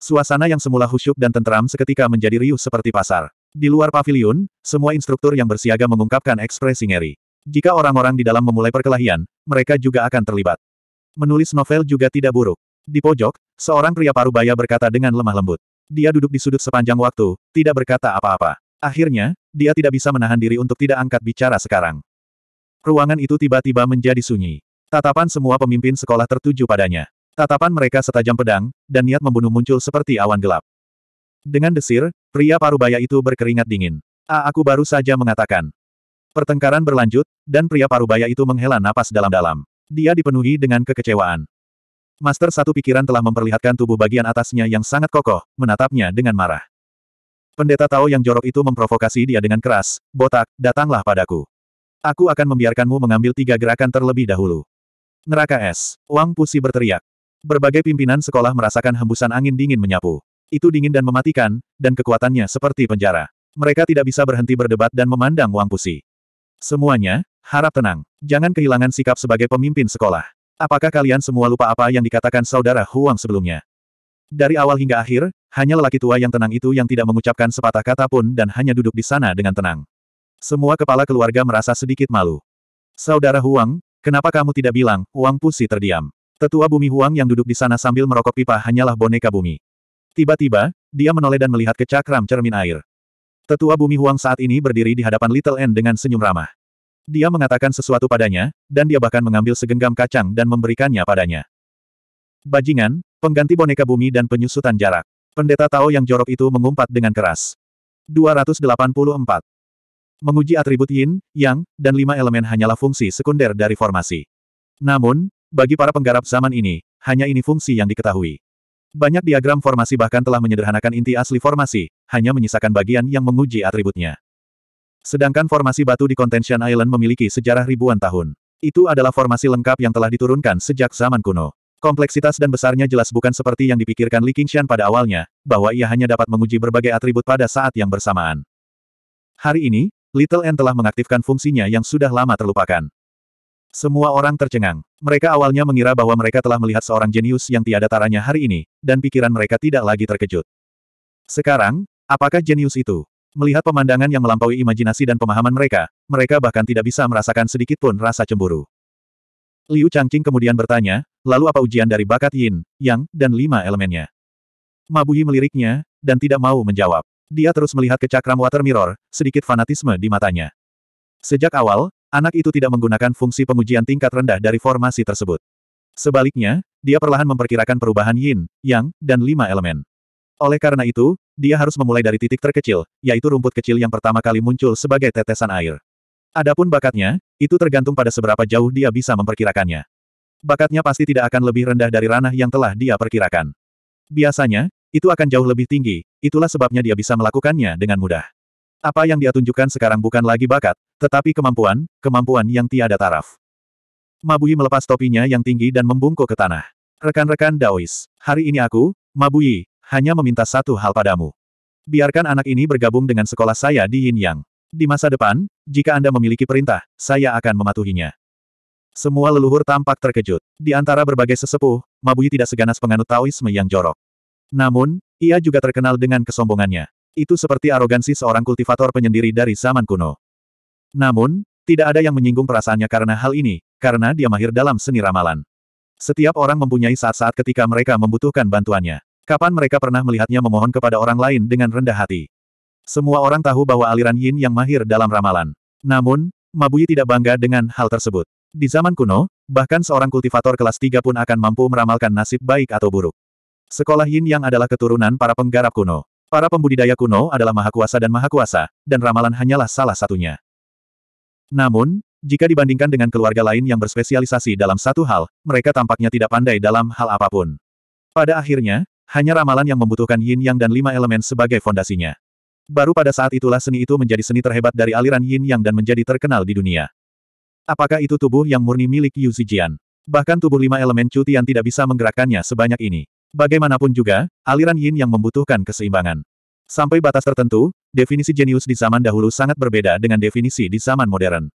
[SPEAKER 1] Suasana yang semula khusyuk dan tentram seketika menjadi riuh seperti pasar. Di luar pavilion, semua instruktur yang bersiaga mengungkapkan ekspresi ngeri. Jika orang-orang di dalam memulai perkelahian, mereka juga akan terlibat. Menulis novel juga tidak buruk. Di pojok, seorang pria parubaya berkata dengan lemah lembut. Dia duduk di sudut sepanjang waktu, tidak berkata apa-apa. Akhirnya, dia tidak bisa menahan diri untuk tidak angkat bicara sekarang. Ruangan itu tiba-tiba menjadi sunyi. Tatapan semua pemimpin sekolah tertuju padanya. Tatapan mereka setajam pedang, dan niat membunuh muncul seperti awan gelap. Dengan desir, pria parubaya itu berkeringat dingin. A ah, aku baru saja mengatakan. Pertengkaran berlanjut, dan pria parubaya itu menghela napas dalam-dalam. Dia dipenuhi dengan kekecewaan. Master satu pikiran telah memperlihatkan tubuh bagian atasnya yang sangat kokoh, menatapnya dengan marah. Pendeta Tao yang jorok itu memprovokasi dia dengan keras, botak, datanglah padaku. Aku akan membiarkanmu mengambil tiga gerakan terlebih dahulu. Neraka es. Wang Pusi berteriak. Berbagai pimpinan sekolah merasakan hembusan angin dingin menyapu. Itu dingin dan mematikan, dan kekuatannya seperti penjara. Mereka tidak bisa berhenti berdebat dan memandang Wang Pusi. Semuanya, harap tenang. Jangan kehilangan sikap sebagai pemimpin sekolah. Apakah kalian semua lupa apa yang dikatakan saudara Huang sebelumnya? Dari awal hingga akhir, hanya lelaki tua yang tenang itu yang tidak mengucapkan sepatah kata pun dan hanya duduk di sana dengan tenang. Semua kepala keluarga merasa sedikit malu. Saudara Huang, kenapa kamu tidak bilang? Huang Pusi terdiam. Tetua bumi Huang yang duduk di sana sambil merokok pipa hanyalah boneka bumi. Tiba-tiba, dia menoleh dan melihat ke cakram cermin air. Tetua bumi Huang saat ini berdiri di hadapan Little N dengan senyum ramah. Dia mengatakan sesuatu padanya, dan dia bahkan mengambil segenggam kacang dan memberikannya padanya. Bajingan, pengganti boneka bumi dan penyusutan jarak. Pendeta Tao yang jorok itu mengumpat dengan keras. 284. Menguji atribut yin, yang, dan lima elemen hanyalah fungsi sekunder dari formasi. Namun, bagi para penggarap zaman ini, hanya ini fungsi yang diketahui. Banyak diagram formasi bahkan telah menyederhanakan inti asli formasi, hanya menyisakan bagian yang menguji atributnya. Sedangkan formasi batu di Contention Island memiliki sejarah ribuan tahun. Itu adalah formasi lengkap yang telah diturunkan sejak zaman kuno. Kompleksitas dan besarnya jelas bukan seperti yang dipikirkan Li Qingshan pada awalnya, bahwa ia hanya dapat menguji berbagai atribut pada saat yang bersamaan. Hari ini, Little N telah mengaktifkan fungsinya yang sudah lama terlupakan. Semua orang tercengang. Mereka awalnya mengira bahwa mereka telah melihat seorang jenius yang tiada taranya hari ini, dan pikiran mereka tidak lagi terkejut. Sekarang, apakah jenius itu? Melihat pemandangan yang melampaui imajinasi dan pemahaman mereka, mereka bahkan tidak bisa merasakan sedikit pun rasa cemburu. Liu Changqing kemudian bertanya, lalu apa ujian dari bakat yin, yang, dan lima elemennya? Mabuyi meliriknya, dan tidak mau menjawab. Dia terus melihat ke cakram water mirror, sedikit fanatisme di matanya. Sejak awal, anak itu tidak menggunakan fungsi pengujian tingkat rendah dari formasi tersebut. Sebaliknya, dia perlahan memperkirakan perubahan yin, yang, dan lima elemen. Oleh karena itu, dia harus memulai dari titik terkecil, yaitu rumput kecil yang pertama kali muncul sebagai tetesan air. Adapun bakatnya, itu tergantung pada seberapa jauh dia bisa memperkirakannya. Bakatnya pasti tidak akan lebih rendah dari ranah yang telah dia perkirakan. Biasanya, itu akan jauh lebih tinggi, itulah sebabnya dia bisa melakukannya dengan mudah. Apa yang dia tunjukkan sekarang bukan lagi bakat, tetapi kemampuan, kemampuan yang tiada taraf. Mabui melepas topinya yang tinggi dan membungkuk ke tanah. Rekan-rekan Daois, hari ini aku, Mabui, hanya meminta satu hal padamu. Biarkan anak ini bergabung dengan sekolah saya di Yin Yang. Di masa depan, jika Anda memiliki perintah, saya akan mematuhinya. Semua leluhur tampak terkejut. Di antara berbagai sesepuh, Mabui tidak seganas penganut Taoisme yang jorok. Namun, ia juga terkenal dengan kesombongannya. Itu seperti arogansi seorang kultivator penyendiri dari zaman kuno. Namun, tidak ada yang menyinggung perasaannya karena hal ini, karena dia mahir dalam seni ramalan. Setiap orang mempunyai saat-saat ketika mereka membutuhkan bantuannya. Kapan mereka pernah melihatnya memohon kepada orang lain dengan rendah hati? Semua orang tahu bahwa aliran yin yang mahir dalam ramalan. Namun, Mabui tidak bangga dengan hal tersebut. Di zaman kuno, bahkan seorang kultivator kelas 3 pun akan mampu meramalkan nasib baik atau buruk. Sekolah yin yang adalah keturunan para penggarap kuno. Para pembudidaya kuno adalah maha kuasa dan maha kuasa, dan ramalan hanyalah salah satunya. Namun, jika dibandingkan dengan keluarga lain yang berspesialisasi dalam satu hal, mereka tampaknya tidak pandai dalam hal apapun. Pada akhirnya, hanya ramalan yang membutuhkan yin yang dan lima elemen sebagai fondasinya. Baru pada saat itulah seni itu menjadi seni terhebat dari aliran yin yang dan menjadi terkenal di dunia. Apakah itu tubuh yang murni milik Yu Zijian? Bahkan tubuh lima elemen cutian tidak bisa menggerakkannya sebanyak ini. Bagaimanapun juga, aliran yin yang membutuhkan keseimbangan. Sampai batas tertentu, definisi jenius di zaman dahulu sangat berbeda dengan definisi di zaman modern.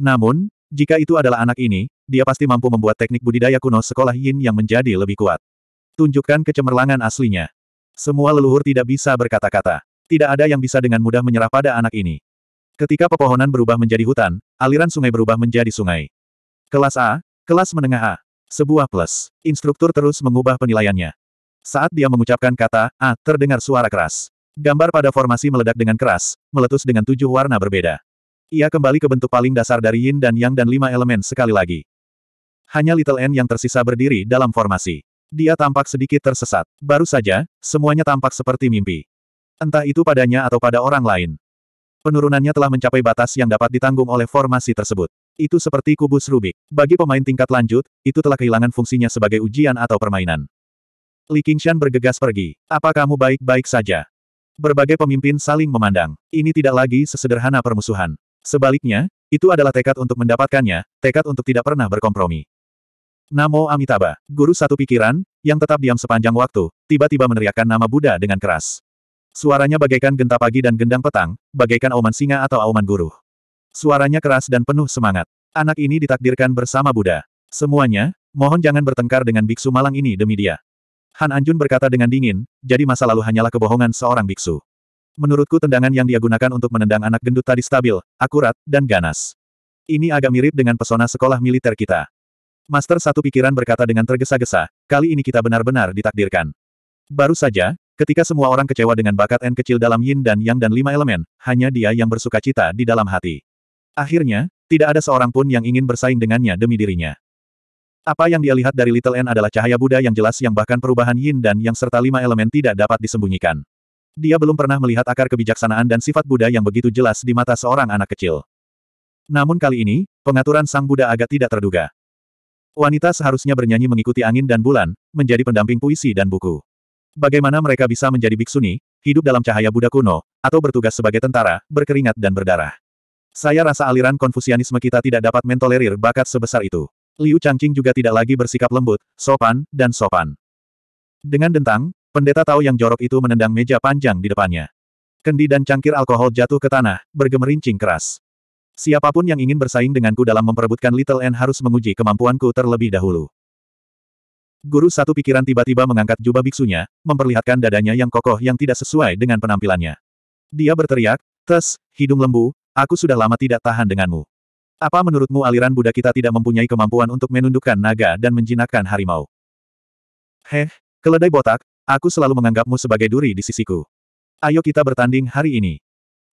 [SPEAKER 1] Namun, jika itu adalah anak ini, dia pasti mampu membuat teknik budidaya kuno sekolah yin yang menjadi lebih kuat. Tunjukkan kecemerlangan aslinya. Semua leluhur tidak bisa berkata-kata. Tidak ada yang bisa dengan mudah menyerah pada anak ini. Ketika pepohonan berubah menjadi hutan, aliran sungai berubah menjadi sungai. Kelas A, kelas menengah A. Sebuah plus. Instruktur terus mengubah penilaiannya. Saat dia mengucapkan kata, A, terdengar suara keras. Gambar pada formasi meledak dengan keras, meletus dengan tujuh warna berbeda. Ia kembali ke bentuk paling dasar dari yin dan yang dan lima elemen sekali lagi. Hanya Little N yang tersisa berdiri dalam formasi. Dia tampak sedikit tersesat. Baru saja, semuanya tampak seperti mimpi. Entah itu padanya atau pada orang lain. Penurunannya telah mencapai batas yang dapat ditanggung oleh formasi tersebut. Itu seperti kubus Rubik. Bagi pemain tingkat lanjut, itu telah kehilangan fungsinya sebagai ujian atau permainan. Li Qingshan bergegas pergi. Apa kamu baik-baik saja? Berbagai pemimpin saling memandang. Ini tidak lagi sesederhana permusuhan. Sebaliknya, itu adalah tekad untuk mendapatkannya, tekad untuk tidak pernah berkompromi. Namo Amitabha, guru satu pikiran, yang tetap diam sepanjang waktu, tiba-tiba meneriakkan nama Buddha dengan keras. Suaranya bagaikan genta pagi dan gendang petang, bagaikan auman singa atau auman guru. Suaranya keras dan penuh semangat. Anak ini ditakdirkan bersama Buddha. Semuanya, mohon jangan bertengkar dengan biksu malang ini demi dia. Han Anjun berkata dengan dingin, jadi masa lalu hanyalah kebohongan seorang biksu. Menurutku tendangan yang dia gunakan untuk menendang anak gendut tadi stabil, akurat, dan ganas. Ini agak mirip dengan pesona sekolah militer kita. Master satu pikiran berkata dengan tergesa-gesa, kali ini kita benar-benar ditakdirkan. Baru saja, Ketika semua orang kecewa dengan bakat N kecil dalam yin dan yang dan lima elemen, hanya dia yang bersuka cita di dalam hati. Akhirnya, tidak ada seorang pun yang ingin bersaing dengannya demi dirinya. Apa yang dia lihat dari Little N adalah cahaya Buddha yang jelas yang bahkan perubahan yin dan yang serta lima elemen tidak dapat disembunyikan. Dia belum pernah melihat akar kebijaksanaan dan sifat Buddha yang begitu jelas di mata seorang anak kecil. Namun kali ini, pengaturan sang Buddha agak tidak terduga. Wanita seharusnya bernyanyi mengikuti angin dan bulan, menjadi pendamping puisi dan buku. Bagaimana mereka bisa menjadi biksuni, hidup dalam cahaya Buddha kuno, atau bertugas sebagai tentara, berkeringat dan berdarah? Saya rasa aliran konfusianisme kita tidak dapat mentolerir bakat sebesar itu. Liu Changqing juga tidak lagi bersikap lembut, sopan, dan sopan. Dengan dentang, pendeta Tao yang jorok itu menendang meja panjang di depannya. Kendi dan cangkir alkohol jatuh ke tanah, bergemerincing keras. Siapapun yang ingin bersaing denganku dalam memperebutkan Little N harus menguji kemampuanku terlebih dahulu. Guru satu pikiran tiba-tiba mengangkat jubah biksunya, memperlihatkan dadanya yang kokoh yang tidak sesuai dengan penampilannya. Dia berteriak, Tes, hidung lembu, aku sudah lama tidak tahan denganmu. Apa menurutmu aliran Buddha kita tidak mempunyai kemampuan untuk menundukkan naga dan menjinakkan harimau? Heh, keledai botak, aku selalu menganggapmu sebagai duri di sisiku. Ayo kita bertanding hari ini.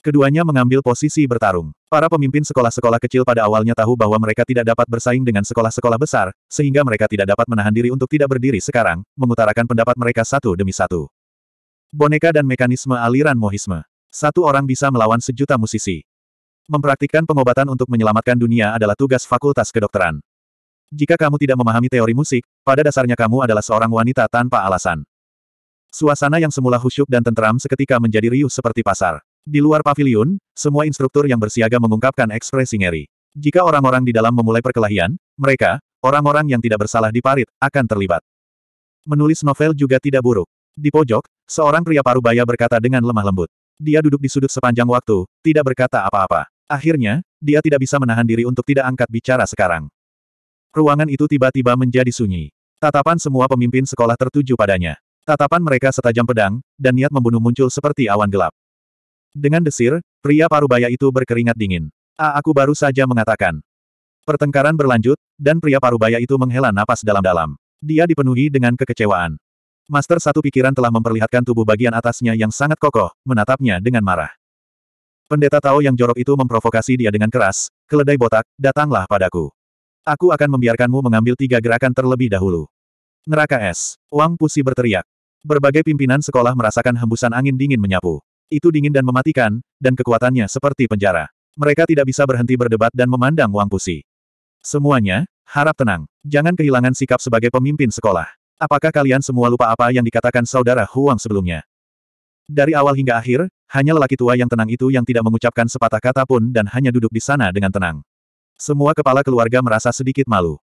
[SPEAKER 1] Keduanya mengambil posisi bertarung. Para pemimpin sekolah-sekolah kecil pada awalnya tahu bahwa mereka tidak dapat bersaing dengan sekolah-sekolah besar, sehingga mereka tidak dapat menahan diri untuk tidak berdiri sekarang, mengutarakan pendapat mereka satu demi satu. Boneka dan mekanisme aliran mohisme. Satu orang bisa melawan sejuta musisi. Mempraktikkan pengobatan untuk menyelamatkan dunia adalah tugas fakultas kedokteran. Jika kamu tidak memahami teori musik, pada dasarnya kamu adalah seorang wanita tanpa alasan. Suasana yang semula khusyuk dan tentram seketika menjadi riuh seperti pasar. Di luar pavilion, semua instruktur yang bersiaga mengungkapkan ekspresi ngeri. Jika orang-orang di dalam memulai perkelahian, mereka, orang-orang yang tidak bersalah di parit, akan terlibat. Menulis novel juga tidak buruk. Di pojok, seorang pria parubaya berkata dengan lemah lembut. Dia duduk di sudut sepanjang waktu, tidak berkata apa-apa. Akhirnya, dia tidak bisa menahan diri untuk tidak angkat bicara sekarang. Ruangan itu tiba-tiba menjadi sunyi. Tatapan semua pemimpin sekolah tertuju padanya. Tatapan mereka setajam pedang, dan niat membunuh muncul seperti awan gelap. Dengan desir, pria parubaya itu berkeringat dingin. A ah, aku baru saja mengatakan. Pertengkaran berlanjut, dan pria parubaya itu menghela napas dalam-dalam. Dia dipenuhi dengan kekecewaan. Master satu pikiran telah memperlihatkan tubuh bagian atasnya yang sangat kokoh, menatapnya dengan marah. Pendeta Tao yang jorok itu memprovokasi dia dengan keras, keledai botak, datanglah padaku. Aku akan membiarkanmu mengambil tiga gerakan terlebih dahulu. Neraka es. Wang Pusi berteriak. Berbagai pimpinan sekolah merasakan hembusan angin dingin menyapu. Itu dingin dan mematikan, dan kekuatannya seperti penjara. Mereka tidak bisa berhenti berdebat dan memandang Wang Pusi. Semuanya, harap tenang. Jangan kehilangan sikap sebagai pemimpin sekolah. Apakah kalian semua lupa apa yang dikatakan saudara Huang sebelumnya? Dari awal hingga akhir, hanya lelaki tua yang tenang itu yang tidak mengucapkan sepatah kata pun dan hanya duduk di sana dengan tenang. Semua kepala keluarga merasa sedikit malu.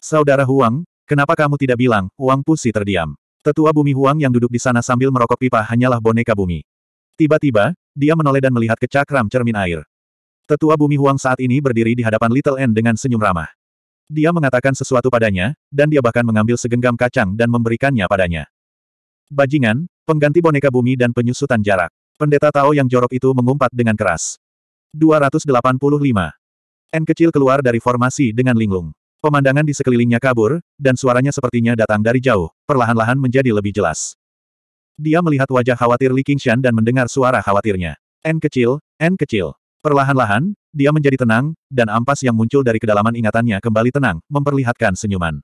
[SPEAKER 1] Saudara Huang, kenapa kamu tidak bilang, Huang Pusi terdiam. Tetua bumi Huang yang duduk di sana sambil merokok pipa hanyalah boneka bumi. Tiba-tiba, dia menoleh dan melihat ke cakram cermin air. Tetua bumi Huang saat ini berdiri di hadapan Little N dengan senyum ramah. Dia mengatakan sesuatu padanya, dan dia bahkan mengambil segenggam kacang dan memberikannya padanya. Bajingan, pengganti boneka bumi dan penyusutan jarak. Pendeta Tao yang jorok itu mengumpat dengan keras. 285. N kecil keluar dari formasi dengan linglung. Pemandangan di sekelilingnya kabur, dan suaranya sepertinya datang dari jauh, perlahan-lahan menjadi lebih jelas. Dia melihat wajah khawatir Li Qingshan dan mendengar suara khawatirnya. N kecil, N kecil. Perlahan-lahan, dia menjadi tenang, dan ampas yang muncul dari kedalaman ingatannya kembali tenang, memperlihatkan senyuman.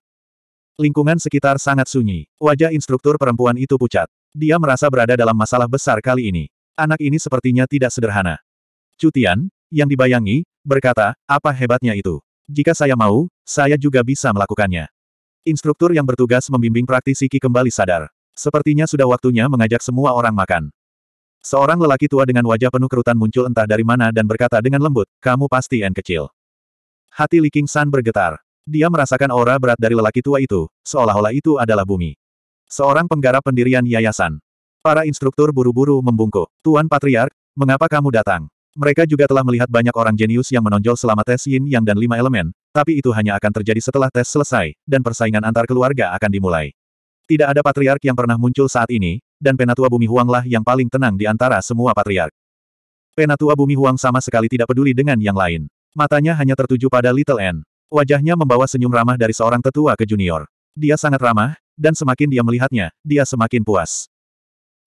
[SPEAKER 1] Lingkungan sekitar sangat sunyi. Wajah instruktur perempuan itu pucat. Dia merasa berada dalam masalah besar kali ini. Anak ini sepertinya tidak sederhana. Cutian, yang dibayangi, berkata, apa hebatnya itu? Jika saya mau, saya juga bisa melakukannya. Instruktur yang bertugas membimbing praktisi Ki kembali sadar. Sepertinya sudah waktunya mengajak semua orang makan. Seorang lelaki tua dengan wajah penuh kerutan muncul entah dari mana dan berkata dengan lembut, kamu pasti en kecil. Hati Li King San bergetar. Dia merasakan aura berat dari lelaki tua itu, seolah-olah itu adalah bumi. Seorang penggarap pendirian yayasan. Para instruktur buru-buru membungkuk. Tuan Patriark, mengapa kamu datang? Mereka juga telah melihat banyak orang jenius yang menonjol selama tes yin yang dan lima elemen, tapi itu hanya akan terjadi setelah tes selesai, dan persaingan antar keluarga akan dimulai. Tidak ada patriark yang pernah muncul saat ini, dan penatua bumi Huanglah yang paling tenang di antara semua patriark. Penatua bumi Huang sama sekali tidak peduli dengan yang lain. Matanya hanya tertuju pada Little N. Wajahnya membawa senyum ramah dari seorang tetua ke junior. Dia sangat ramah, dan semakin dia melihatnya, dia semakin puas.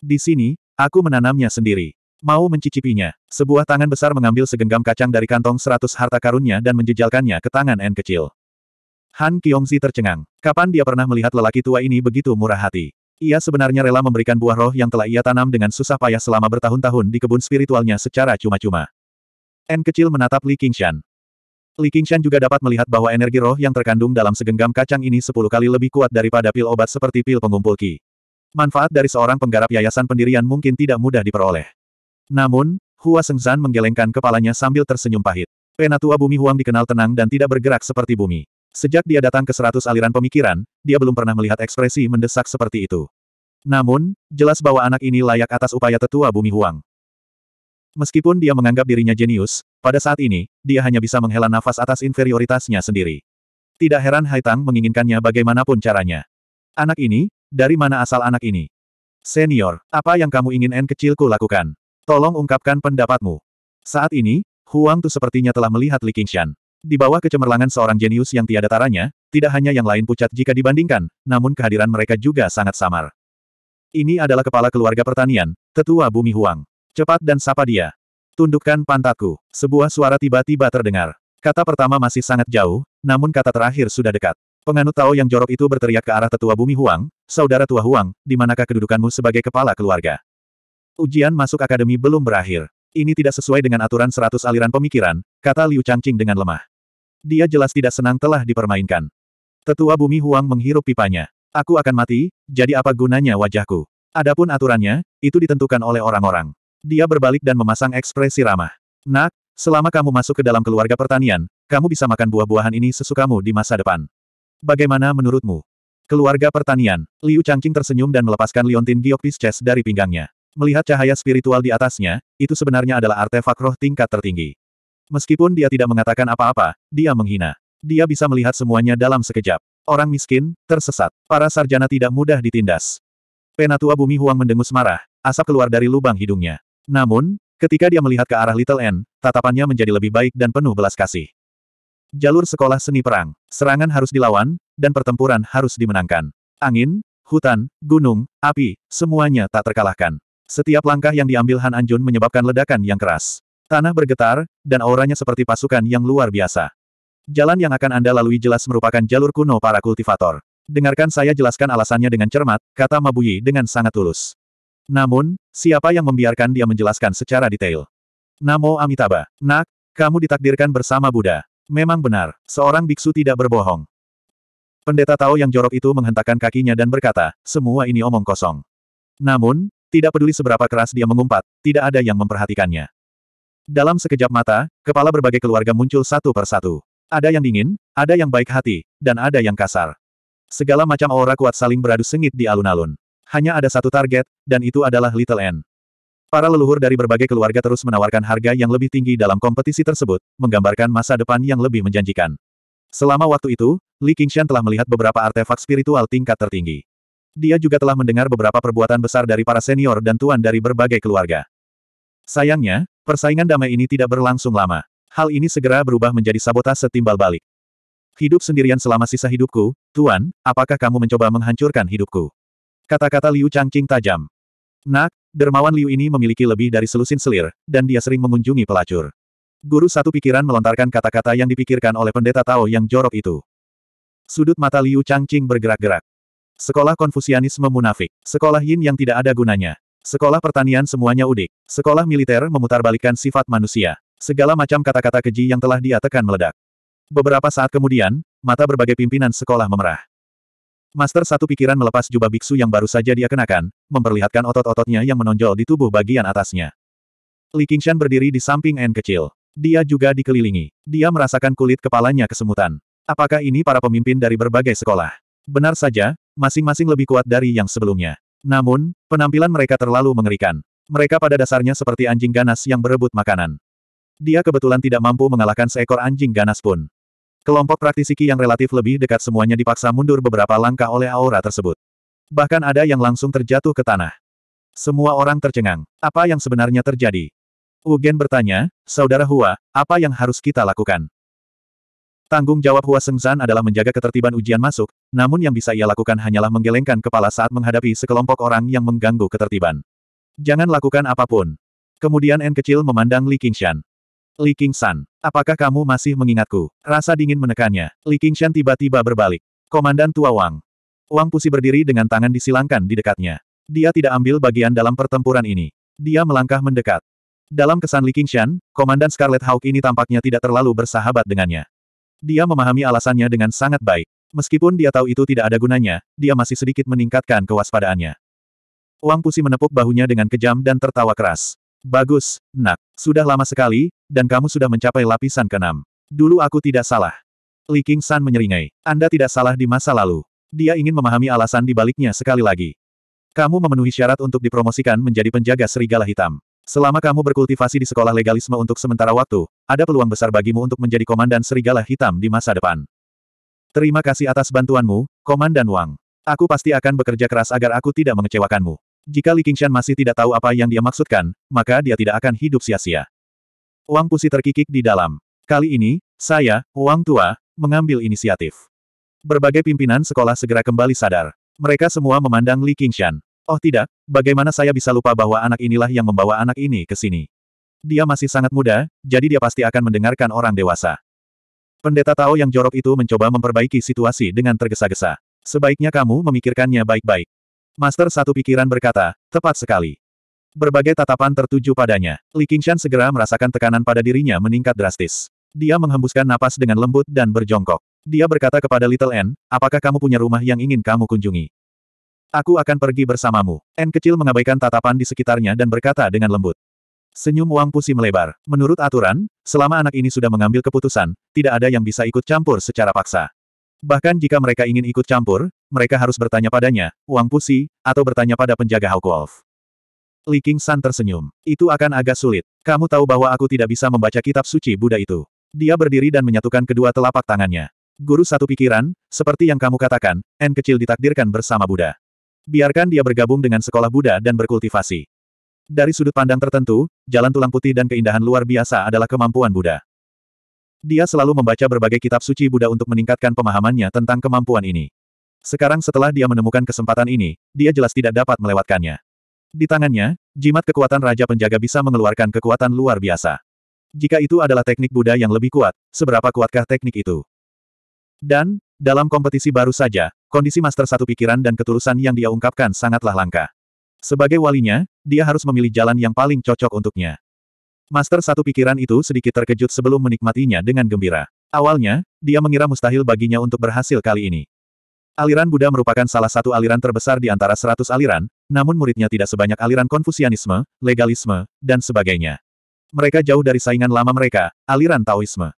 [SPEAKER 1] Di sini, aku menanamnya sendiri. Mau mencicipinya, sebuah tangan besar mengambil segenggam kacang dari kantong seratus harta karunnya dan menjejalkannya ke tangan N kecil. Han Kiongzi tercengang. Kapan dia pernah melihat lelaki tua ini begitu murah hati? Ia sebenarnya rela memberikan buah roh yang telah ia tanam dengan susah payah selama bertahun-tahun di kebun spiritualnya secara cuma-cuma. N kecil menatap Li Qingshan. Li Qingshan juga dapat melihat bahwa energi roh yang terkandung dalam segenggam kacang ini sepuluh kali lebih kuat daripada pil obat seperti pil pengumpul ki. Manfaat dari seorang penggarap yayasan pendirian mungkin tidak mudah diperoleh. Namun, Hua Sengzan menggelengkan kepalanya sambil tersenyum pahit. Penatua bumi Huang dikenal tenang dan tidak bergerak seperti bumi. Sejak dia datang ke seratus aliran pemikiran, dia belum pernah melihat ekspresi mendesak seperti itu. Namun, jelas bahwa anak ini layak atas upaya tetua bumi Huang. Meskipun dia menganggap dirinya jenius, pada saat ini, dia hanya bisa menghela nafas atas inferioritasnya sendiri. Tidak heran Haitang menginginkannya bagaimanapun caranya. Anak ini, dari mana asal anak ini? Senior, apa yang kamu ingin N kecilku lakukan? Tolong ungkapkan pendapatmu. Saat ini, Huang Tu sepertinya telah melihat Li Qingshan. Di bawah kecemerlangan seorang jenius yang tiada taranya, tidak hanya yang lain pucat jika dibandingkan, namun kehadiran mereka juga sangat samar. Ini adalah kepala keluarga pertanian, tetua bumi Huang. Cepat dan sapa dia. Tundukkan pantatku. Sebuah suara tiba-tiba terdengar. Kata pertama masih sangat jauh, namun kata terakhir sudah dekat. Penganut Tao yang jorok itu berteriak ke arah tetua bumi Huang, saudara tua Huang, di manakah kedudukanmu sebagai kepala keluarga? Ujian masuk akademi belum berakhir. Ini tidak sesuai dengan aturan seratus aliran pemikiran, kata Liu Changqing dengan lemah. Dia jelas tidak senang telah dipermainkan. Tetua bumi Huang menghirup pipanya. Aku akan mati, jadi apa gunanya wajahku? Adapun aturannya, itu ditentukan oleh orang-orang. Dia berbalik dan memasang ekspresi ramah. Nak, selama kamu masuk ke dalam keluarga pertanian, kamu bisa makan buah-buahan ini sesukamu di masa depan. Bagaimana menurutmu? Keluarga pertanian, Liu Changqing tersenyum dan melepaskan liontin giok Pisces dari pinggangnya. Melihat cahaya spiritual di atasnya, itu sebenarnya adalah artefak roh tingkat tertinggi. Meskipun dia tidak mengatakan apa-apa, dia menghina. Dia bisa melihat semuanya dalam sekejap. Orang miskin, tersesat. Para sarjana tidak mudah ditindas. Penatua bumi Huang mendengus marah, asap keluar dari lubang hidungnya. Namun, ketika dia melihat ke arah Little N, tatapannya menjadi lebih baik dan penuh belas kasih. Jalur sekolah seni perang, serangan harus dilawan, dan pertempuran harus dimenangkan. Angin, hutan, gunung, api, semuanya tak terkalahkan. Setiap langkah yang diambil Han Anjun menyebabkan ledakan yang keras. Tanah bergetar, dan auranya seperti pasukan yang luar biasa. Jalan yang akan Anda lalui jelas merupakan jalur kuno para kultivator. Dengarkan saya jelaskan alasannya dengan cermat, kata Mabuyi dengan sangat tulus. Namun, siapa yang membiarkan dia menjelaskan secara detail? Namo Amitabha. Nak, kamu ditakdirkan bersama Buddha. Memang benar, seorang biksu tidak berbohong. Pendeta Tao yang jorok itu menghentakkan kakinya dan berkata, semua ini omong kosong. Namun, tidak peduli seberapa keras dia mengumpat, tidak ada yang memperhatikannya. Dalam sekejap mata, kepala berbagai keluarga muncul satu persatu. Ada yang dingin, ada yang baik hati, dan ada yang kasar. Segala macam aura kuat saling beradu sengit di alun-alun. Hanya ada satu target, dan itu adalah Little N. Para leluhur dari berbagai keluarga terus menawarkan harga yang lebih tinggi dalam kompetisi tersebut, menggambarkan masa depan yang lebih menjanjikan. Selama waktu itu, Li Qingshan telah melihat beberapa artefak spiritual tingkat tertinggi. Dia juga telah mendengar beberapa perbuatan besar dari para senior dan tuan dari berbagai keluarga. Sayangnya, persaingan damai ini tidak berlangsung lama. Hal ini segera berubah menjadi sabotase timbal balik. Hidup sendirian selama sisa hidupku, Tuan, apakah kamu mencoba menghancurkan hidupku? Kata-kata Liu Changqing tajam. Nak, dermawan Liu ini memiliki lebih dari selusin selir, dan dia sering mengunjungi pelacur. Guru satu pikiran melontarkan kata-kata yang dipikirkan oleh pendeta Tao yang jorok itu. Sudut mata Liu Changqing bergerak-gerak. Sekolah Konfusianisme munafik, sekolah Yin yang tidak ada gunanya. Sekolah pertanian semuanya udik. Sekolah militer memutarbalikkan sifat manusia. Segala macam kata-kata keji yang telah dia tekan meledak. Beberapa saat kemudian, mata berbagai pimpinan sekolah memerah. Master satu pikiran melepas jubah biksu yang baru saja dia kenakan, memperlihatkan otot-ototnya yang menonjol di tubuh bagian atasnya. Li Qingshan berdiri di samping N kecil. Dia juga dikelilingi. Dia merasakan kulit kepalanya kesemutan. Apakah ini para pemimpin dari berbagai sekolah? Benar saja, masing-masing lebih kuat dari yang sebelumnya. Namun, penampilan mereka terlalu mengerikan. Mereka pada dasarnya seperti anjing ganas yang berebut makanan. Dia kebetulan tidak mampu mengalahkan seekor anjing ganas pun. Kelompok praktisi Qi yang relatif lebih dekat semuanya dipaksa mundur beberapa langkah oleh aura tersebut. Bahkan ada yang langsung terjatuh ke tanah. Semua orang tercengang. Apa yang sebenarnya terjadi? Ugen bertanya, Saudara Hua, apa yang harus kita lakukan? Tanggung jawab Hua Sengzan adalah menjaga ketertiban ujian masuk, namun yang bisa ia lakukan hanyalah menggelengkan kepala saat menghadapi sekelompok orang yang mengganggu ketertiban. Jangan lakukan apapun. Kemudian N kecil memandang Li Qingshan. Li Qingshan, apakah kamu masih mengingatku? Rasa dingin menekannya. Li Qingshan tiba-tiba berbalik. Komandan tua Wang. Wang Pusi berdiri dengan tangan disilangkan di dekatnya. Dia tidak ambil bagian dalam pertempuran ini. Dia melangkah mendekat. Dalam kesan Li Qingshan, Komandan Scarlet Hawk ini tampaknya tidak terlalu bersahabat dengannya. Dia memahami alasannya dengan sangat baik. Meskipun dia tahu itu tidak ada gunanya, dia masih sedikit meningkatkan kewaspadaannya. Wang Pusi menepuk bahunya dengan kejam dan tertawa keras. Bagus, nak. Sudah lama sekali, dan kamu sudah mencapai lapisan keenam. Dulu aku tidak salah. Li King San menyeringai. Anda tidak salah di masa lalu. Dia ingin memahami alasan di baliknya sekali lagi. Kamu memenuhi syarat untuk dipromosikan menjadi penjaga serigala hitam. Selama kamu berkultivasi di sekolah legalisme untuk sementara waktu, ada peluang besar bagimu untuk menjadi komandan serigala hitam di masa depan. Terima kasih atas bantuanmu, Komandan Wang. Aku pasti akan bekerja keras agar aku tidak mengecewakanmu. Jika Li Qingshan masih tidak tahu apa yang dia maksudkan, maka dia tidak akan hidup sia-sia. Wang Pusi terkikik di dalam. Kali ini, saya, Wang Tua, mengambil inisiatif. Berbagai pimpinan sekolah segera kembali sadar. Mereka semua memandang Li Qingshan. Oh tidak, bagaimana saya bisa lupa bahwa anak inilah yang membawa anak ini ke sini? Dia masih sangat muda, jadi dia pasti akan mendengarkan orang dewasa. Pendeta Tao yang jorok itu mencoba memperbaiki situasi dengan tergesa-gesa. Sebaiknya kamu memikirkannya baik-baik. Master satu pikiran berkata, tepat sekali. Berbagai tatapan tertuju padanya. Li Qingshan segera merasakan tekanan pada dirinya meningkat drastis. Dia menghembuskan napas dengan lembut dan berjongkok. Dia berkata kepada Little N, apakah kamu punya rumah yang ingin kamu kunjungi? Aku akan pergi bersamamu. N kecil mengabaikan tatapan di sekitarnya dan berkata dengan lembut. Senyum Wang Pusi melebar. Menurut aturan, selama anak ini sudah mengambil keputusan, tidak ada yang bisa ikut campur secara paksa. Bahkan jika mereka ingin ikut campur, mereka harus bertanya padanya, Wang Pusi, atau bertanya pada penjaga Hawk Wolf. Li King San tersenyum. Itu akan agak sulit. Kamu tahu bahwa aku tidak bisa membaca kitab suci Buddha itu. Dia berdiri dan menyatukan kedua telapak tangannya. Guru satu pikiran, seperti yang kamu katakan, N kecil ditakdirkan bersama Buddha. Biarkan dia bergabung dengan sekolah Buddha dan berkultivasi. Dari sudut pandang tertentu, jalan tulang putih dan keindahan luar biasa adalah kemampuan Buddha. Dia selalu membaca berbagai kitab suci Buddha untuk meningkatkan pemahamannya tentang kemampuan ini. Sekarang setelah dia menemukan kesempatan ini, dia jelas tidak dapat melewatkannya. Di tangannya, jimat kekuatan Raja Penjaga bisa mengeluarkan kekuatan luar biasa. Jika itu adalah teknik Buddha yang lebih kuat, seberapa kuatkah teknik itu? Dan, dalam kompetisi baru saja, Kondisi Master Satu pikiran dan ketulusan yang dia ungkapkan sangatlah langka. Sebagai walinya, dia harus memilih jalan yang paling cocok untuknya. Master Satu pikiran itu sedikit terkejut sebelum menikmatinya dengan gembira. Awalnya, dia mengira mustahil baginya untuk berhasil kali ini. Aliran Buddha merupakan salah satu aliran terbesar di antara seratus aliran, namun muridnya tidak sebanyak aliran Konfusianisme, Legalisme, dan sebagainya. Mereka jauh dari saingan lama mereka, aliran Taoisme.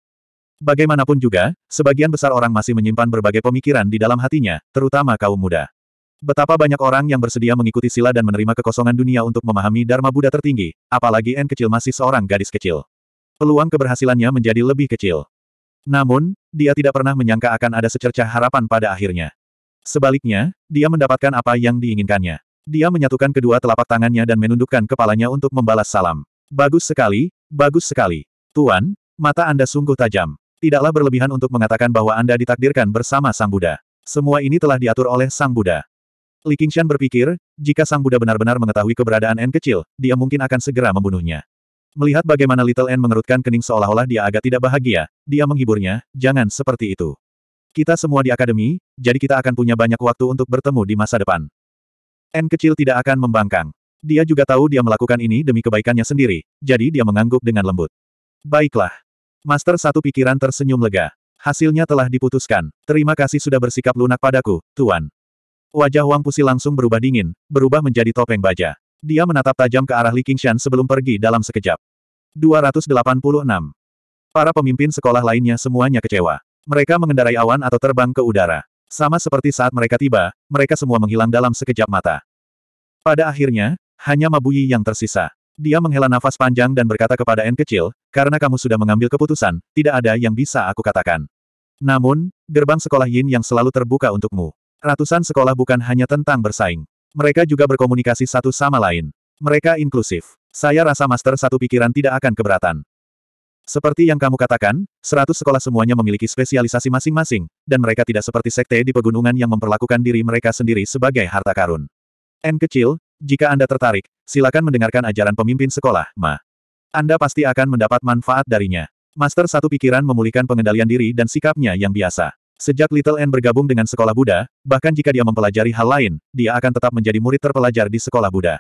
[SPEAKER 1] Bagaimanapun juga, sebagian besar orang masih menyimpan berbagai pemikiran di dalam hatinya, terutama kaum muda. Betapa banyak orang yang bersedia mengikuti sila dan menerima kekosongan dunia untuk memahami Dharma Buddha tertinggi, apalagi N kecil masih seorang gadis kecil. Peluang keberhasilannya menjadi lebih kecil. Namun, dia tidak pernah menyangka akan ada secercah harapan pada akhirnya. Sebaliknya, dia mendapatkan apa yang diinginkannya. Dia menyatukan kedua telapak tangannya dan menundukkan kepalanya untuk membalas salam. Bagus sekali, bagus sekali. Tuan, mata Anda sungguh tajam. Tidaklah berlebihan untuk mengatakan bahwa Anda ditakdirkan bersama Sang Buddha. Semua ini telah diatur oleh Sang Buddha. Li Qingshan berpikir, jika Sang Buddha benar-benar mengetahui keberadaan N kecil, dia mungkin akan segera membunuhnya. Melihat bagaimana Little N mengerutkan kening seolah-olah dia agak tidak bahagia, dia menghiburnya, jangan seperti itu. Kita semua di akademi, jadi kita akan punya banyak waktu untuk bertemu di masa depan. N kecil tidak akan membangkang. Dia juga tahu dia melakukan ini demi kebaikannya sendiri, jadi dia mengangguk dengan lembut. Baiklah. Master satu pikiran tersenyum lega. Hasilnya telah diputuskan. Terima kasih sudah bersikap lunak padaku, Tuan. Wajah Wang Pusi langsung berubah dingin, berubah menjadi topeng baja. Dia menatap tajam ke arah Li Qingshan sebelum pergi dalam sekejap. 286. Para pemimpin sekolah lainnya semuanya kecewa. Mereka mengendarai awan atau terbang ke udara. Sama seperti saat mereka tiba, mereka semua menghilang dalam sekejap mata. Pada akhirnya, hanya Mabuyi yang tersisa. Dia menghela nafas panjang dan berkata kepada N kecil, karena kamu sudah mengambil keputusan, tidak ada yang bisa aku katakan. Namun, gerbang sekolah Yin yang selalu terbuka untukmu. Ratusan sekolah bukan hanya tentang bersaing. Mereka juga berkomunikasi satu sama lain. Mereka inklusif. Saya rasa master satu pikiran tidak akan keberatan. Seperti yang kamu katakan, seratus sekolah semuanya memiliki spesialisasi masing-masing, dan mereka tidak seperti sekte di pegunungan yang memperlakukan diri mereka sendiri sebagai harta karun. N kecil, jika Anda tertarik, silakan mendengarkan ajaran pemimpin sekolah, Ma. Anda pasti akan mendapat manfaat darinya. Master satu pikiran memulihkan pengendalian diri dan sikapnya yang biasa. Sejak Little N bergabung dengan sekolah Buddha, bahkan jika dia mempelajari hal lain, dia akan tetap menjadi murid terpelajar di sekolah Buddha.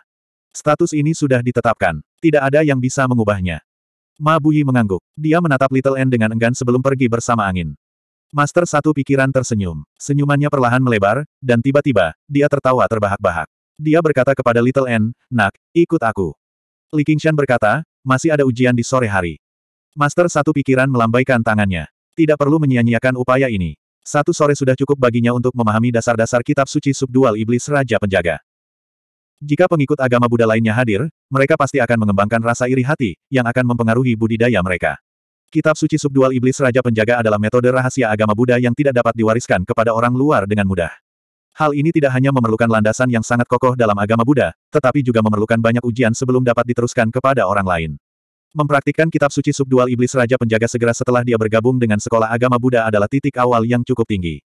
[SPEAKER 1] Status ini sudah ditetapkan. Tidak ada yang bisa mengubahnya. Ma Buyi mengangguk. Dia menatap Little N dengan enggan sebelum pergi bersama angin. Master satu pikiran tersenyum. Senyumannya perlahan melebar, dan tiba-tiba, dia tertawa terbahak-bahak. Dia berkata kepada Little N, Nak, ikut aku. Li Qingshan berkata, masih ada ujian di sore hari. Master satu pikiran melambaikan tangannya. Tidak perlu menyia-nyiakan upaya ini. Satu sore sudah cukup baginya untuk memahami dasar-dasar kitab suci subdual iblis Raja Penjaga. Jika pengikut agama Buddha lainnya hadir, mereka pasti akan mengembangkan rasa iri hati, yang akan mempengaruhi budidaya mereka. Kitab suci subdual iblis Raja Penjaga adalah metode rahasia agama Buddha yang tidak dapat diwariskan kepada orang luar dengan mudah. Hal ini tidak hanya memerlukan landasan yang sangat kokoh dalam agama Buddha, tetapi juga memerlukan banyak ujian sebelum dapat diteruskan kepada orang lain. Mempraktikkan kitab suci subdual iblis Raja Penjaga segera setelah dia bergabung dengan sekolah agama Buddha adalah titik awal yang cukup tinggi.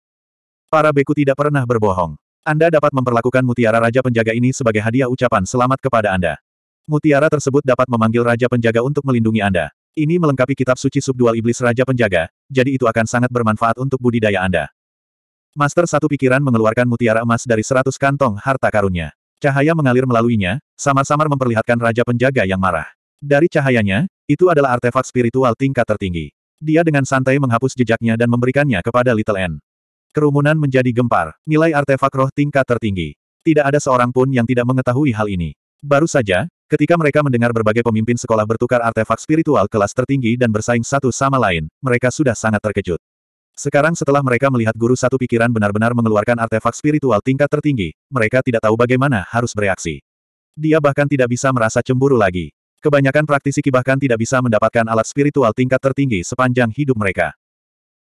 [SPEAKER 1] Para beku tidak pernah berbohong. Anda dapat memperlakukan mutiara Raja Penjaga ini sebagai hadiah ucapan selamat kepada Anda. Mutiara tersebut dapat memanggil Raja Penjaga untuk melindungi Anda. Ini melengkapi kitab suci subdual iblis Raja Penjaga, jadi itu akan sangat bermanfaat untuk budidaya Anda. Master satu pikiran mengeluarkan mutiara emas dari seratus kantong harta karunnya. Cahaya mengalir melaluinya, samar-samar memperlihatkan Raja Penjaga yang marah. Dari cahayanya, itu adalah artefak spiritual tingkat tertinggi. Dia dengan santai menghapus jejaknya dan memberikannya kepada Little N. Kerumunan menjadi gempar, nilai artefak roh tingkat tertinggi. Tidak ada seorang pun yang tidak mengetahui hal ini. Baru saja, ketika mereka mendengar berbagai pemimpin sekolah bertukar artefak spiritual kelas tertinggi dan bersaing satu sama lain, mereka sudah sangat terkejut. Sekarang setelah mereka melihat guru satu pikiran benar-benar mengeluarkan artefak spiritual tingkat tertinggi, mereka tidak tahu bagaimana harus bereaksi. Dia bahkan tidak bisa merasa cemburu lagi. Kebanyakan praktisi kibahkan bahkan tidak bisa mendapatkan alat spiritual tingkat tertinggi sepanjang hidup mereka.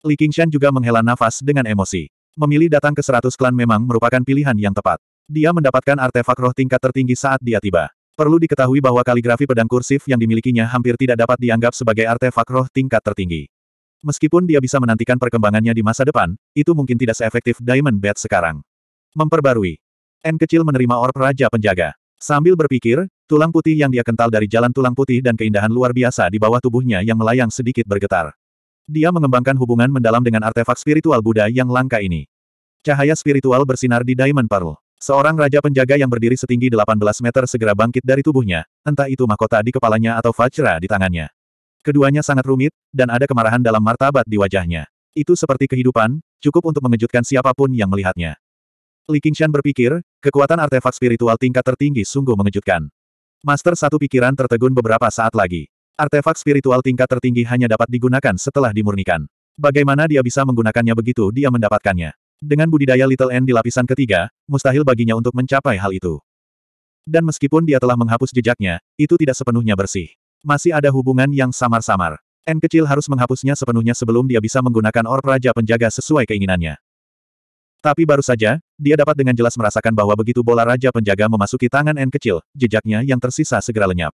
[SPEAKER 1] Li Qingshan juga menghela nafas dengan emosi. Memilih datang ke seratus klan memang merupakan pilihan yang tepat. Dia mendapatkan artefak roh tingkat tertinggi saat dia tiba. Perlu diketahui bahwa kaligrafi pedang kursif yang dimilikinya hampir tidak dapat dianggap sebagai artefak roh tingkat tertinggi. Meskipun dia bisa menantikan perkembangannya di masa depan, itu mungkin tidak seefektif Diamond Bat sekarang. Memperbarui. N kecil menerima orb Raja Penjaga. Sambil berpikir, tulang putih yang dia kental dari jalan tulang putih dan keindahan luar biasa di bawah tubuhnya yang melayang sedikit bergetar. Dia mengembangkan hubungan mendalam dengan artefak spiritual Buddha yang langka ini. Cahaya spiritual bersinar di Diamond Pearl. Seorang raja penjaga yang berdiri setinggi 18 meter segera bangkit dari tubuhnya, entah itu mahkota di kepalanya atau vajra di tangannya. Keduanya sangat rumit, dan ada kemarahan dalam martabat di wajahnya. Itu seperti kehidupan, cukup untuk mengejutkan siapapun yang melihatnya. Li Qingshan berpikir, kekuatan artefak spiritual tingkat tertinggi sungguh mengejutkan. Master satu pikiran tertegun beberapa saat lagi. Artefak spiritual tingkat tertinggi hanya dapat digunakan setelah dimurnikan. Bagaimana dia bisa menggunakannya begitu dia mendapatkannya? Dengan budidaya Little N di lapisan ketiga, mustahil baginya untuk mencapai hal itu. Dan meskipun dia telah menghapus jejaknya, itu tidak sepenuhnya bersih. Masih ada hubungan yang samar-samar. N kecil harus menghapusnya sepenuhnya sebelum dia bisa menggunakan orb Raja Penjaga sesuai keinginannya. Tapi baru saja, dia dapat dengan jelas merasakan bahwa begitu bola Raja Penjaga memasuki tangan N kecil, jejaknya yang tersisa segera lenyap.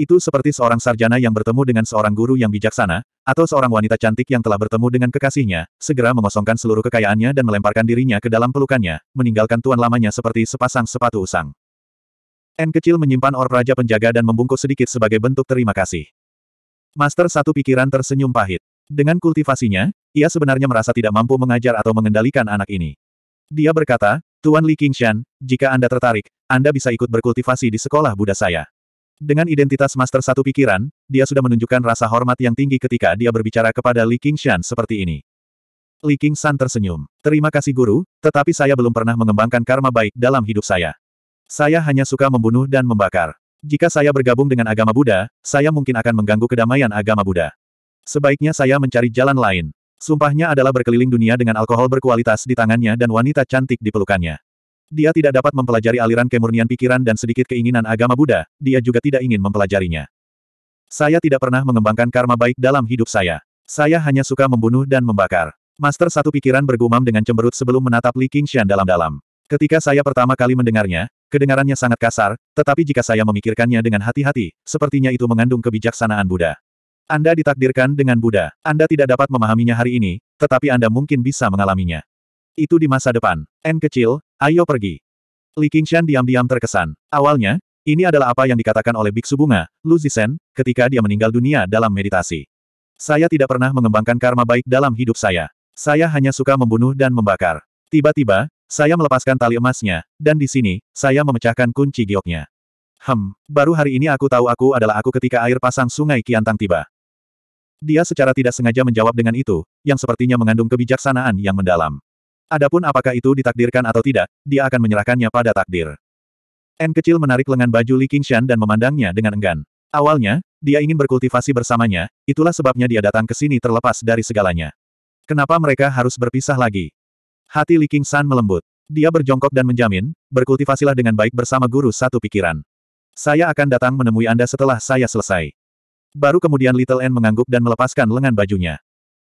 [SPEAKER 1] Itu seperti seorang sarjana yang bertemu dengan seorang guru yang bijaksana, atau seorang wanita cantik yang telah bertemu dengan kekasihnya, segera mengosongkan seluruh kekayaannya dan melemparkan dirinya ke dalam pelukannya, meninggalkan tuan lamanya seperti sepasang sepatu usang. N kecil menyimpan orb Raja Penjaga dan membungkuk sedikit sebagai bentuk terima kasih. Master satu pikiran tersenyum pahit. Dengan kultivasinya, ia sebenarnya merasa tidak mampu mengajar atau mengendalikan anak ini. Dia berkata, Tuan Li Qingshan, jika Anda tertarik, Anda bisa ikut berkultivasi di sekolah Buddha saya. Dengan identitas Master Satu Pikiran, dia sudah menunjukkan rasa hormat yang tinggi ketika dia berbicara kepada Li Qingshan seperti ini. Li Qingshan tersenyum. Terima kasih guru, tetapi saya belum pernah mengembangkan karma baik dalam hidup saya. Saya hanya suka membunuh dan membakar. Jika saya bergabung dengan agama Buddha, saya mungkin akan mengganggu kedamaian agama Buddha. Sebaiknya saya mencari jalan lain. Sumpahnya adalah berkeliling dunia dengan alkohol berkualitas di tangannya dan wanita cantik di pelukannya. Dia tidak dapat mempelajari aliran kemurnian pikiran dan sedikit keinginan agama Buddha, dia juga tidak ingin mempelajarinya. Saya tidak pernah mengembangkan karma baik dalam hidup saya. Saya hanya suka membunuh dan membakar. Master satu pikiran bergumam dengan cemberut sebelum menatap Li Qingshan dalam-dalam. Ketika saya pertama kali mendengarnya, Kedengarannya sangat kasar, tetapi jika saya memikirkannya dengan hati-hati, sepertinya itu mengandung kebijaksanaan Buddha. Anda ditakdirkan dengan Buddha. Anda tidak dapat memahaminya hari ini, tetapi Anda mungkin bisa mengalaminya. Itu di masa depan. N kecil, ayo pergi. Li Qingshan diam-diam terkesan. Awalnya, ini adalah apa yang dikatakan oleh Biksu Bunga, Lu Zisen, ketika dia meninggal dunia dalam meditasi. Saya tidak pernah mengembangkan karma baik dalam hidup saya. Saya hanya suka membunuh dan membakar. Tiba-tiba, saya melepaskan tali emasnya, dan di sini, saya memecahkan kunci gioknya. Hem, baru hari ini aku tahu aku adalah aku ketika air pasang sungai Kiantang tiba. Dia secara tidak sengaja menjawab dengan itu, yang sepertinya mengandung kebijaksanaan yang mendalam. Adapun apakah itu ditakdirkan atau tidak, dia akan menyerahkannya pada takdir. N kecil menarik lengan baju Li Qingshan dan memandangnya dengan enggan. Awalnya, dia ingin berkultivasi bersamanya, itulah sebabnya dia datang ke sini terlepas dari segalanya. Kenapa mereka harus berpisah lagi? Hati Li King San melembut. Dia berjongkok dan menjamin, berkultivasilah dengan baik bersama guru satu pikiran. Saya akan datang menemui Anda setelah saya selesai. Baru kemudian Little N mengangguk dan melepaskan lengan bajunya.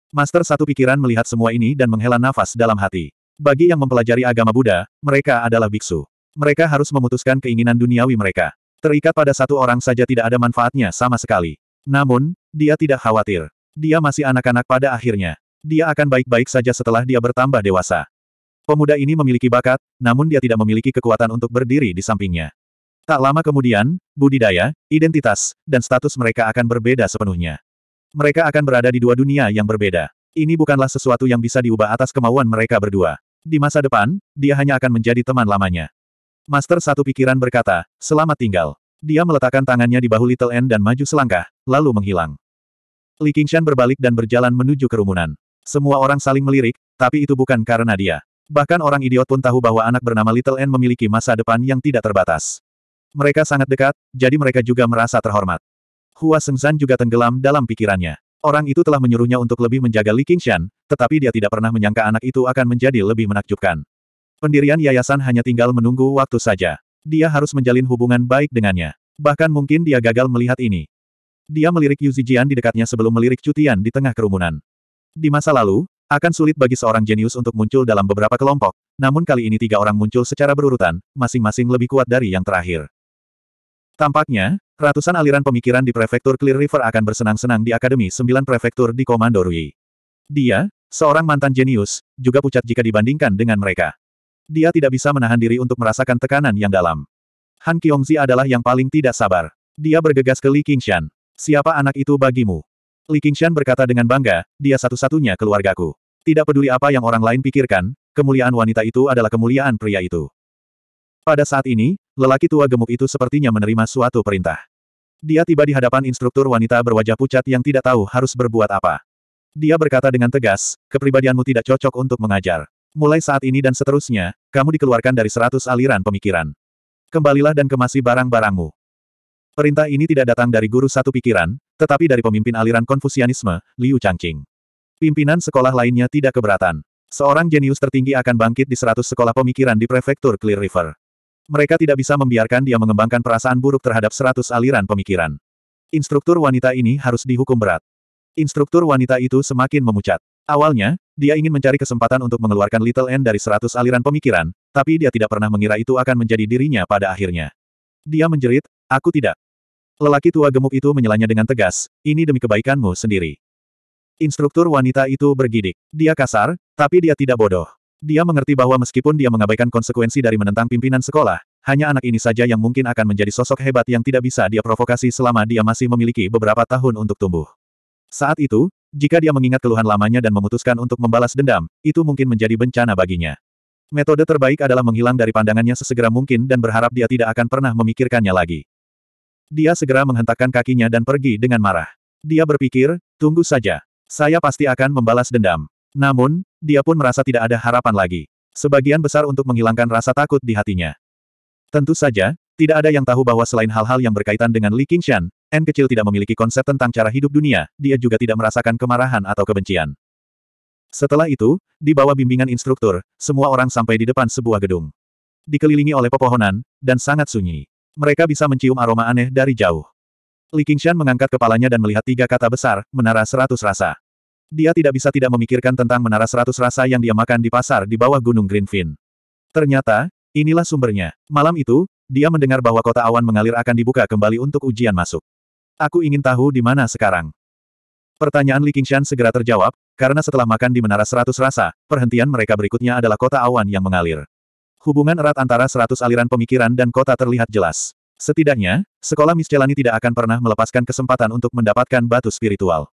[SPEAKER 1] Master satu pikiran melihat semua ini dan menghela nafas dalam hati. Bagi yang mempelajari agama Buddha, mereka adalah biksu. Mereka harus memutuskan keinginan duniawi mereka. Terikat pada satu orang saja tidak ada manfaatnya sama sekali. Namun, dia tidak khawatir. Dia masih anak-anak pada akhirnya. Dia akan baik-baik saja setelah dia bertambah dewasa. Pemuda ini memiliki bakat, namun dia tidak memiliki kekuatan untuk berdiri di sampingnya. Tak lama kemudian, budidaya, identitas, dan status mereka akan berbeda sepenuhnya. Mereka akan berada di dua dunia yang berbeda. Ini bukanlah sesuatu yang bisa diubah atas kemauan mereka berdua. Di masa depan, dia hanya akan menjadi teman lamanya. Master satu pikiran berkata, selamat tinggal. Dia meletakkan tangannya di bahu Little N dan maju selangkah, lalu menghilang. Li Qingshan berbalik dan berjalan menuju kerumunan. Semua orang saling melirik, tapi itu bukan karena dia. Bahkan orang idiot pun tahu bahwa anak bernama Little N memiliki masa depan yang tidak terbatas. Mereka sangat dekat, jadi mereka juga merasa terhormat. Hua Sengzan juga tenggelam dalam pikirannya. Orang itu telah menyuruhnya untuk lebih menjaga Li Qingshan, tetapi dia tidak pernah menyangka anak itu akan menjadi lebih menakjubkan. Pendirian yayasan hanya tinggal menunggu waktu saja. Dia harus menjalin hubungan baik dengannya. Bahkan mungkin dia gagal melihat ini. Dia melirik Yu Zijian di dekatnya sebelum melirik Cutian di tengah kerumunan. Di masa lalu, akan sulit bagi seorang jenius untuk muncul dalam beberapa kelompok, namun kali ini tiga orang muncul secara berurutan, masing-masing lebih kuat dari yang terakhir. Tampaknya, ratusan aliran pemikiran di prefektur Clear River akan bersenang-senang di Akademi 9 Prefektur di Komando Rui. Dia, seorang mantan jenius, juga pucat jika dibandingkan dengan mereka. Dia tidak bisa menahan diri untuk merasakan tekanan yang dalam. Han Kyongzi adalah yang paling tidak sabar. Dia bergegas ke Li Qingshan. Siapa anak itu bagimu? Li Qingshan berkata dengan bangga, dia satu-satunya keluargaku. Tidak peduli apa yang orang lain pikirkan, kemuliaan wanita itu adalah kemuliaan pria itu. Pada saat ini, lelaki tua gemuk itu sepertinya menerima suatu perintah. Dia tiba di hadapan instruktur wanita berwajah pucat yang tidak tahu harus berbuat apa. Dia berkata dengan tegas, kepribadianmu tidak cocok untuk mengajar. Mulai saat ini dan seterusnya, kamu dikeluarkan dari seratus aliran pemikiran. Kembalilah dan kemasi barang-barangmu. Perintah ini tidak datang dari guru satu pikiran, tetapi dari pemimpin aliran Konfusianisme, Liu Changqing. Pimpinan sekolah lainnya tidak keberatan. Seorang jenius tertinggi akan bangkit di seratus sekolah pemikiran di prefektur Clear River. Mereka tidak bisa membiarkan dia mengembangkan perasaan buruk terhadap seratus aliran pemikiran. Instruktur wanita ini harus dihukum berat. Instruktur wanita itu semakin memucat. Awalnya, dia ingin mencari kesempatan untuk mengeluarkan Little N dari seratus aliran pemikiran, tapi dia tidak pernah mengira itu akan menjadi dirinya pada akhirnya. Dia menjerit, aku tidak. Lelaki tua gemuk itu menyelanya dengan tegas, ini demi kebaikanmu sendiri. Instruktur wanita itu bergidik. Dia kasar, tapi dia tidak bodoh. Dia mengerti bahwa meskipun dia mengabaikan konsekuensi dari menentang pimpinan sekolah, hanya anak ini saja yang mungkin akan menjadi sosok hebat yang tidak bisa dia provokasi selama dia masih memiliki beberapa tahun untuk tumbuh. Saat itu, jika dia mengingat keluhan lamanya dan memutuskan untuk membalas dendam, itu mungkin menjadi bencana baginya. Metode terbaik adalah menghilang dari pandangannya sesegera mungkin dan berharap dia tidak akan pernah memikirkannya lagi. Dia segera menghentakkan kakinya dan pergi dengan marah. Dia berpikir, tunggu saja, saya pasti akan membalas dendam. Namun, dia pun merasa tidak ada harapan lagi. Sebagian besar untuk menghilangkan rasa takut di hatinya. Tentu saja, tidak ada yang tahu bahwa selain hal-hal yang berkaitan dengan Li Qingshan, N kecil tidak memiliki konsep tentang cara hidup dunia, dia juga tidak merasakan kemarahan atau kebencian. Setelah itu, di bawah bimbingan instruktur, semua orang sampai di depan sebuah gedung. Dikelilingi oleh pepohonan, dan sangat sunyi. Mereka bisa mencium aroma aneh dari jauh. Li Qingshan mengangkat kepalanya dan melihat tiga kata besar, menara seratus rasa. Dia tidak bisa tidak memikirkan tentang menara seratus rasa yang dia makan di pasar di bawah gunung Greenfin. Ternyata, inilah sumbernya. Malam itu, dia mendengar bahwa kota awan mengalir akan dibuka kembali untuk ujian masuk. Aku ingin tahu di mana sekarang. Pertanyaan Li Qingshan segera terjawab, karena setelah makan di Menara Seratus Rasa, perhentian mereka berikutnya adalah kota awan yang mengalir. Hubungan erat antara seratus aliran pemikiran dan kota terlihat jelas. Setidaknya, sekolah Miscelani tidak akan pernah melepaskan kesempatan untuk mendapatkan batu spiritual.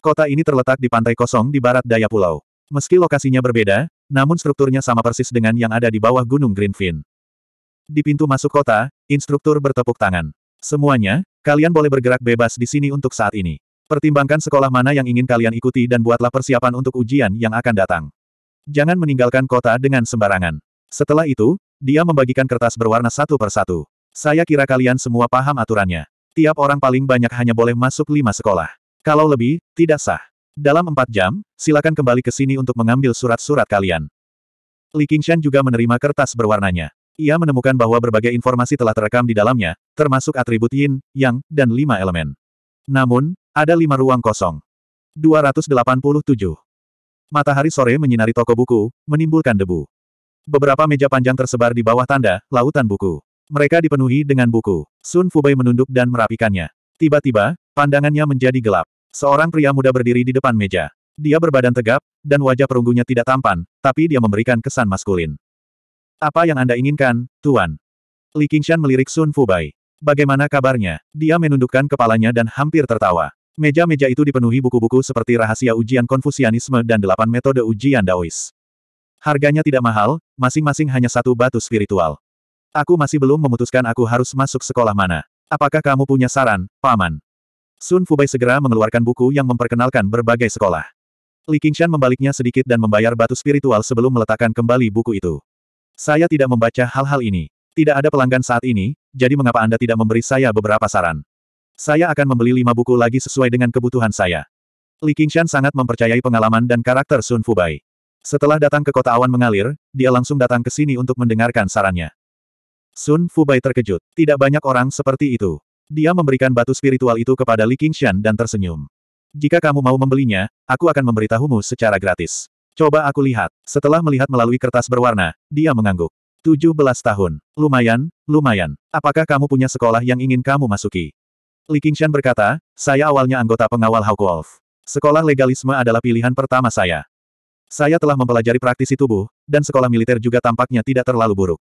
[SPEAKER 1] Kota ini terletak di pantai kosong di barat daya pulau. Meski lokasinya berbeda, namun strukturnya sama persis dengan yang ada di bawah Gunung Greenfin. Di pintu masuk kota, instruktur bertepuk tangan. Semuanya, kalian boleh bergerak bebas di sini untuk saat ini. Pertimbangkan sekolah mana yang ingin kalian ikuti dan buatlah persiapan untuk ujian yang akan datang. Jangan meninggalkan kota dengan sembarangan. Setelah itu, dia membagikan kertas berwarna satu persatu. Saya kira kalian semua paham aturannya. Tiap orang paling banyak hanya boleh masuk lima sekolah. Kalau lebih, tidak sah. Dalam empat jam, silakan kembali ke sini untuk mengambil surat-surat kalian. Li Qingshan juga menerima kertas berwarnanya. Ia menemukan bahwa berbagai informasi telah terekam di dalamnya, termasuk atribut yin, yang, dan lima elemen. Namun, ada lima ruang kosong. 287. Matahari sore menyinari toko buku, menimbulkan debu. Beberapa meja panjang tersebar di bawah tanda, lautan buku. Mereka dipenuhi dengan buku. Sun Fubai menunduk dan merapikannya. Tiba-tiba, pandangannya menjadi gelap. Seorang pria muda berdiri di depan meja. Dia berbadan tegap, dan wajah perunggunya tidak tampan, tapi dia memberikan kesan maskulin. Apa yang Anda inginkan, Tuan? Li Qingshan melirik Sun Fubai. Bagaimana kabarnya? Dia menundukkan kepalanya dan hampir tertawa. Meja-meja itu dipenuhi buku-buku seperti Rahasia Ujian Konfusianisme dan delapan metode ujian Daois. Harganya tidak mahal, masing-masing hanya satu batu spiritual. Aku masih belum memutuskan aku harus masuk sekolah mana. Apakah kamu punya saran, Paman? Sun Fubai segera mengeluarkan buku yang memperkenalkan berbagai sekolah. Li Qingshan membaliknya sedikit dan membayar batu spiritual sebelum meletakkan kembali buku itu. Saya tidak membaca hal-hal ini. Tidak ada pelanggan saat ini, jadi mengapa Anda tidak memberi saya beberapa saran? Saya akan membeli lima buku lagi sesuai dengan kebutuhan saya. Li Qingshan sangat mempercayai pengalaman dan karakter Sun Fubai. Setelah datang ke kota awan mengalir, dia langsung datang ke sini untuk mendengarkan sarannya. Sun Fubai terkejut. Tidak banyak orang seperti itu. Dia memberikan batu spiritual itu kepada Li Qingshan dan tersenyum. Jika kamu mau membelinya, aku akan memberitahumu secara gratis. Coba aku lihat. Setelah melihat melalui kertas berwarna, dia mengangguk. 17 tahun. Lumayan, lumayan. Apakah kamu punya sekolah yang ingin kamu masuki? Li Qingshan berkata, saya awalnya anggota pengawal Hawk Wolf. Sekolah legalisme adalah pilihan pertama saya. Saya telah mempelajari praktisi tubuh, dan sekolah militer juga tampaknya tidak terlalu buruk.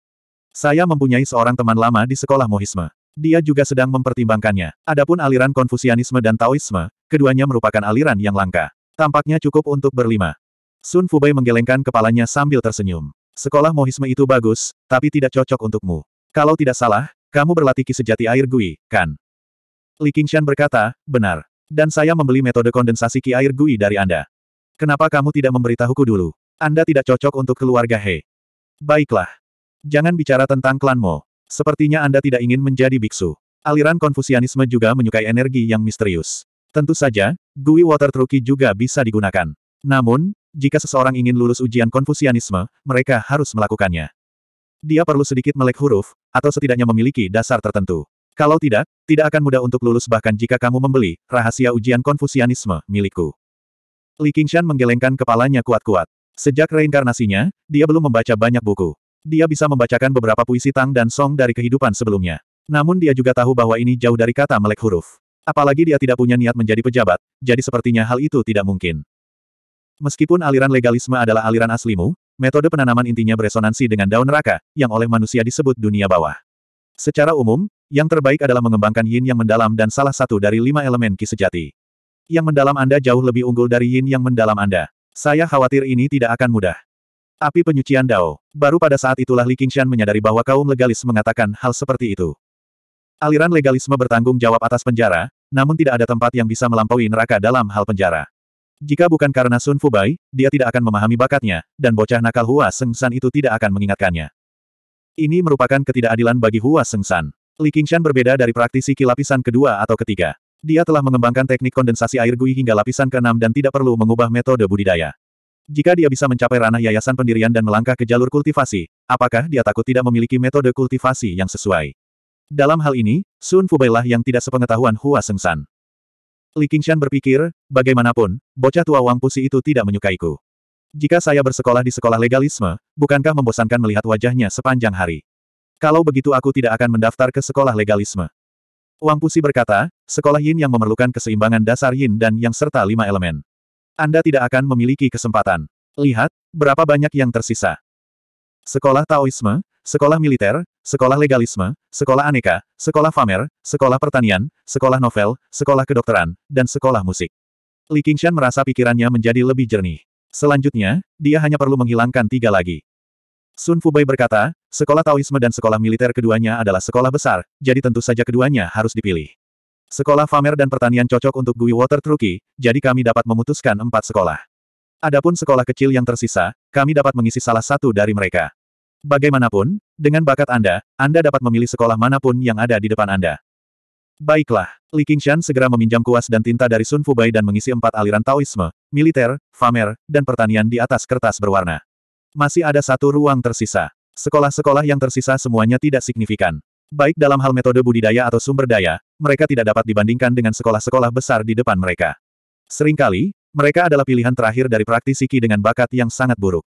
[SPEAKER 1] Saya mempunyai seorang teman lama di sekolah Mohisme. Dia juga sedang mempertimbangkannya. Adapun aliran Konfusianisme dan Taoisme, keduanya merupakan aliran yang langka. Tampaknya cukup untuk berlima. Sun Fubei menggelengkan kepalanya sambil tersenyum. Sekolah Mohisme itu bagus, tapi tidak cocok untukmu. Kalau tidak salah, kamu berlatih ki sejati air gui, kan? Li Qingshan berkata, benar. Dan saya membeli metode kondensasi ki air gui dari Anda. Kenapa kamu tidak memberitahuku dulu? Anda tidak cocok untuk keluarga He. Baiklah, Jangan bicara tentang klan Mo. Sepertinya Anda tidak ingin menjadi biksu. Aliran konfusianisme juga menyukai energi yang misterius. Tentu saja, Gui Water Truki juga bisa digunakan. Namun, jika seseorang ingin lulus ujian konfusianisme, mereka harus melakukannya. Dia perlu sedikit melek huruf, atau setidaknya memiliki dasar tertentu. Kalau tidak, tidak akan mudah untuk lulus bahkan jika kamu membeli rahasia ujian konfusianisme milikku. Li Qingshan menggelengkan kepalanya kuat-kuat. Sejak reinkarnasinya, dia belum membaca banyak buku. Dia bisa membacakan beberapa puisi Tang dan Song dari kehidupan sebelumnya. Namun dia juga tahu bahwa ini jauh dari kata melek huruf. Apalagi dia tidak punya niat menjadi pejabat, jadi sepertinya hal itu tidak mungkin. Meskipun aliran legalisme adalah aliran aslimu, metode penanaman intinya beresonansi dengan daun neraka, yang oleh manusia disebut dunia bawah. Secara umum, yang terbaik adalah mengembangkan yin yang mendalam dan salah satu dari lima elemen ki sejati. Yang mendalam Anda jauh lebih unggul dari yin yang mendalam Anda. Saya khawatir ini tidak akan mudah. Api penyucian Dao. Baru pada saat itulah Li Qingshan menyadari bahwa kaum legalis mengatakan hal seperti itu. Aliran legalisme bertanggung jawab atas penjara, namun tidak ada tempat yang bisa melampaui neraka dalam hal penjara. Jika bukan karena Sun Fubai, dia tidak akan memahami bakatnya, dan bocah nakal Hua Seng itu tidak akan mengingatkannya. Ini merupakan ketidakadilan bagi Hua Seng Li Qingshan berbeda dari praktisi ki lapisan kedua atau ketiga. Dia telah mengembangkan teknik kondensasi air gui hingga lapisan keenam dan tidak perlu mengubah metode budidaya. Jika dia bisa mencapai ranah yayasan pendirian dan melangkah ke jalur kultivasi, apakah dia takut tidak memiliki metode kultivasi yang sesuai? Dalam hal ini, Sun Bailah yang tidak sepengetahuan Hua Sengsan. Li Qingshan berpikir, bagaimanapun, bocah tua Wang Pusi itu tidak menyukaiku. Jika saya bersekolah di sekolah legalisme, bukankah membosankan melihat wajahnya sepanjang hari? Kalau begitu aku tidak akan mendaftar ke sekolah legalisme. Wang Pusi berkata, sekolah Yin yang memerlukan keseimbangan dasar Yin dan Yang serta lima elemen. Anda tidak akan memiliki kesempatan. Lihat, berapa banyak yang tersisa. Sekolah Taoisme, Sekolah Militer, Sekolah Legalisme, Sekolah Aneka, Sekolah Famer, Sekolah Pertanian, Sekolah Novel, Sekolah Kedokteran, dan Sekolah Musik. Li Qingshan merasa pikirannya menjadi lebih jernih. Selanjutnya, dia hanya perlu menghilangkan tiga lagi. Sun Fubai berkata, sekolah Taoisme dan sekolah militer keduanya adalah sekolah besar, jadi tentu saja keduanya harus dipilih. Sekolah Famer dan pertanian cocok untuk Gui Water Truki, jadi kami dapat memutuskan empat sekolah. Adapun sekolah kecil yang tersisa, kami dapat mengisi salah satu dari mereka. Bagaimanapun, dengan bakat Anda, Anda dapat memilih sekolah manapun yang ada di depan Anda. Baiklah, Li Qingshan segera meminjam kuas dan tinta dari Sun Fubai dan mengisi empat aliran Taoisme, militer, famer, dan pertanian di atas kertas berwarna. Masih ada satu ruang tersisa. Sekolah-sekolah yang tersisa semuanya tidak signifikan. Baik dalam hal metode budidaya atau sumber daya, mereka tidak dapat dibandingkan dengan sekolah-sekolah besar di depan mereka. Seringkali, mereka adalah pilihan terakhir dari praktisi Qi dengan bakat yang sangat buruk.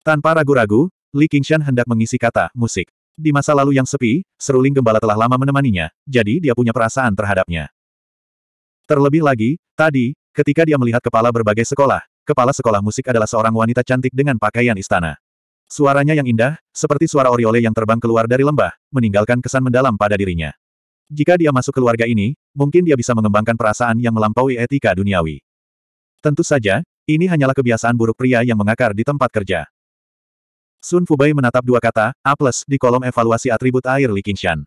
[SPEAKER 1] Tanpa ragu-ragu, Li Qingshan hendak mengisi kata musik. Di masa lalu yang sepi, seruling gembala telah lama menemaninya, jadi dia punya perasaan terhadapnya. Terlebih lagi, tadi, ketika dia melihat kepala berbagai sekolah, kepala sekolah musik adalah seorang wanita cantik dengan pakaian istana. Suaranya yang indah, seperti suara oriole yang terbang keluar dari lembah, meninggalkan kesan mendalam pada dirinya. Jika dia masuk keluarga ini, mungkin dia bisa mengembangkan perasaan yang melampaui etika duniawi. Tentu saja, ini hanyalah kebiasaan buruk pria yang mengakar di tempat kerja. Sun Fubai menatap dua kata, A+, di kolom evaluasi atribut air Li Qingshan.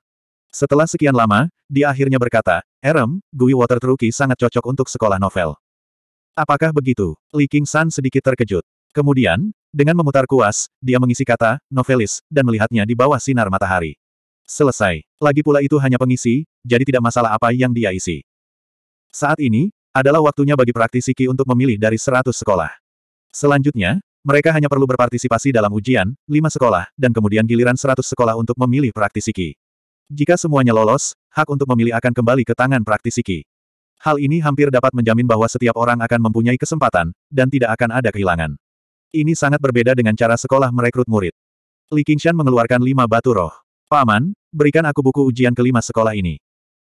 [SPEAKER 1] Setelah sekian lama, dia akhirnya berkata, Erem, Gui Water Truki sangat cocok untuk sekolah novel. Apakah begitu? Li Qingshan sedikit terkejut. Kemudian, dengan memutar kuas, dia mengisi kata, novelis, dan melihatnya di bawah sinar matahari. Selesai. Lagi pula itu hanya pengisi, jadi tidak masalah apa yang dia isi. Saat ini, adalah waktunya bagi praktisi Ki untuk memilih dari 100 sekolah. Selanjutnya, mereka hanya perlu berpartisipasi dalam ujian, 5 sekolah, dan kemudian giliran 100 sekolah untuk memilih praktisi Ki. Jika semuanya lolos, hak untuk memilih akan kembali ke tangan praktisi Ki. Hal ini hampir dapat menjamin bahwa setiap orang akan mempunyai kesempatan, dan tidak akan ada kehilangan. Ini sangat berbeda dengan cara sekolah merekrut murid. Li Qingshan mengeluarkan lima batu roh. Paman, berikan aku buku ujian kelima sekolah ini.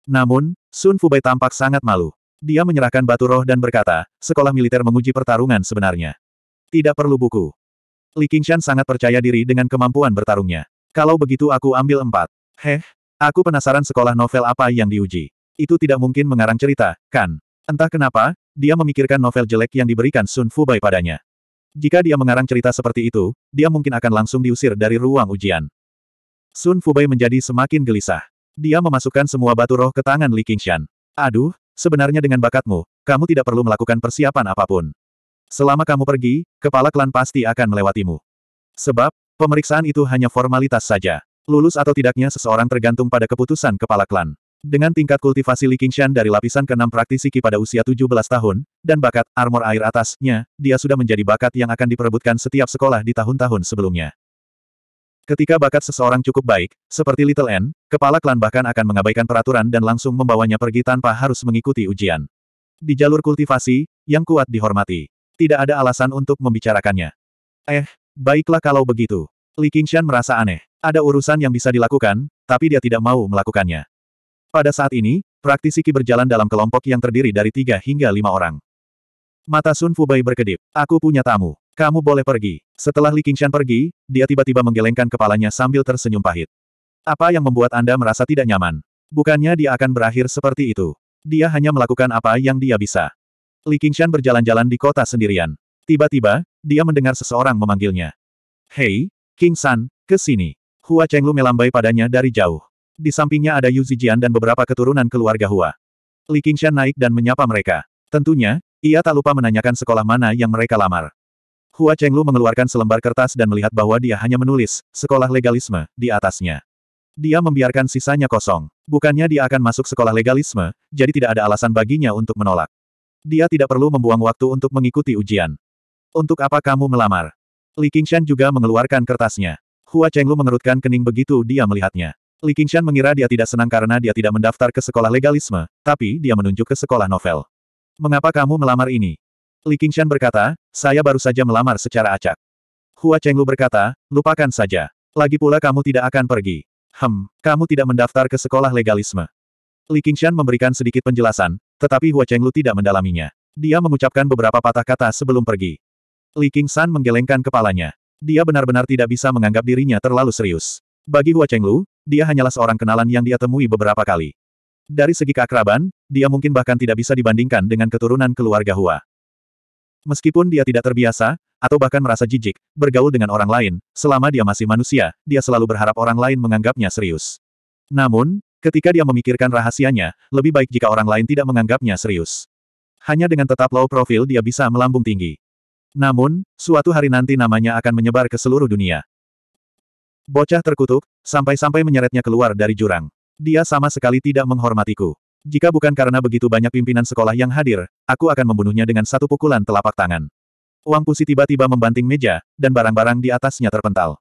[SPEAKER 1] Namun, Sun Fubai tampak sangat malu. Dia menyerahkan batu roh dan berkata, sekolah militer menguji pertarungan sebenarnya. Tidak perlu buku. Li Qingshan sangat percaya diri dengan kemampuan bertarungnya. Kalau begitu aku ambil empat. Heh, aku penasaran sekolah novel apa yang diuji. Itu tidak mungkin mengarang cerita, kan? Entah kenapa, dia memikirkan novel jelek yang diberikan Sun Fubai padanya. Jika dia mengarang cerita seperti itu, dia mungkin akan langsung diusir dari ruang ujian. Sun Fubai menjadi semakin gelisah. Dia memasukkan semua batu roh ke tangan Li Qingshan. Aduh, sebenarnya dengan bakatmu, kamu tidak perlu melakukan persiapan apapun. Selama kamu pergi, kepala klan pasti akan melewatimu. Sebab, pemeriksaan itu hanya formalitas saja. Lulus atau tidaknya seseorang tergantung pada keputusan kepala klan. Dengan tingkat kultivasi Li Qingshan dari lapisan ke-6 Qi pada usia 17 tahun, dan bakat armor air atasnya, dia sudah menjadi bakat yang akan diperebutkan setiap sekolah di tahun-tahun sebelumnya. Ketika bakat seseorang cukup baik, seperti Little N, kepala klan bahkan akan mengabaikan peraturan dan langsung membawanya pergi tanpa harus mengikuti ujian. Di jalur kultivasi, yang kuat dihormati. Tidak ada alasan untuk membicarakannya. Eh, baiklah kalau begitu. Li Qingshan merasa aneh. Ada urusan yang bisa dilakukan, tapi dia tidak mau melakukannya. Pada saat ini, praktisi Qi berjalan dalam kelompok yang terdiri dari tiga hingga lima orang. Mata Sun Fubai berkedip. Aku punya tamu. Kamu boleh pergi. Setelah Li Qingshan pergi, dia tiba-tiba menggelengkan kepalanya sambil tersenyum pahit. Apa yang membuat Anda merasa tidak nyaman? Bukannya dia akan berakhir seperti itu. Dia hanya melakukan apa yang dia bisa. Li Qingshan berjalan-jalan di kota sendirian. Tiba-tiba, dia mendengar seseorang memanggilnya. Hei, King San, ke sini. Hua Chenglu melambai padanya dari jauh. Di sampingnya ada Yu Zijian dan beberapa keturunan keluarga Hua. Li Qingshan naik dan menyapa mereka. Tentunya, ia tak lupa menanyakan sekolah mana yang mereka lamar. Hua Chenglu mengeluarkan selembar kertas dan melihat bahwa dia hanya menulis, sekolah legalisme, di atasnya. Dia membiarkan sisanya kosong. Bukannya dia akan masuk sekolah legalisme, jadi tidak ada alasan baginya untuk menolak. Dia tidak perlu membuang waktu untuk mengikuti ujian. Untuk apa kamu melamar? Li Qingshan juga mengeluarkan kertasnya. Hua Chenglu mengerutkan kening begitu dia melihatnya. Li Qingshan mengira dia tidak senang karena dia tidak mendaftar ke sekolah legalisme, tapi dia menunjuk ke sekolah novel. Mengapa kamu melamar ini? Li Qingshan berkata, saya baru saja melamar secara acak. Hua Chenglu berkata, lupakan saja. Lagi pula kamu tidak akan pergi. Hem, kamu tidak mendaftar ke sekolah legalisme. Li Qingshan memberikan sedikit penjelasan, tetapi Hua Chenglu tidak mendalaminya. Dia mengucapkan beberapa patah kata sebelum pergi. Li Qingshan menggelengkan kepalanya. Dia benar-benar tidak bisa menganggap dirinya terlalu serius. Bagi Hua Chenglu, dia hanyalah seorang kenalan yang dia temui beberapa kali. Dari segi keakraban, dia mungkin bahkan tidak bisa dibandingkan dengan keturunan keluarga Hua. Meskipun dia tidak terbiasa, atau bahkan merasa jijik, bergaul dengan orang lain, selama dia masih manusia, dia selalu berharap orang lain menganggapnya serius. Namun, ketika dia memikirkan rahasianya, lebih baik jika orang lain tidak menganggapnya serius. Hanya dengan tetap low profile dia bisa melambung tinggi. Namun, suatu hari nanti namanya akan menyebar ke seluruh dunia. Bocah terkutuk, sampai-sampai menyeretnya keluar dari jurang. Dia sama sekali tidak menghormatiku. Jika bukan karena begitu banyak pimpinan sekolah yang hadir, aku akan membunuhnya dengan satu pukulan telapak tangan. Wang Pusi tiba-tiba membanting meja, dan barang-barang di atasnya terpental.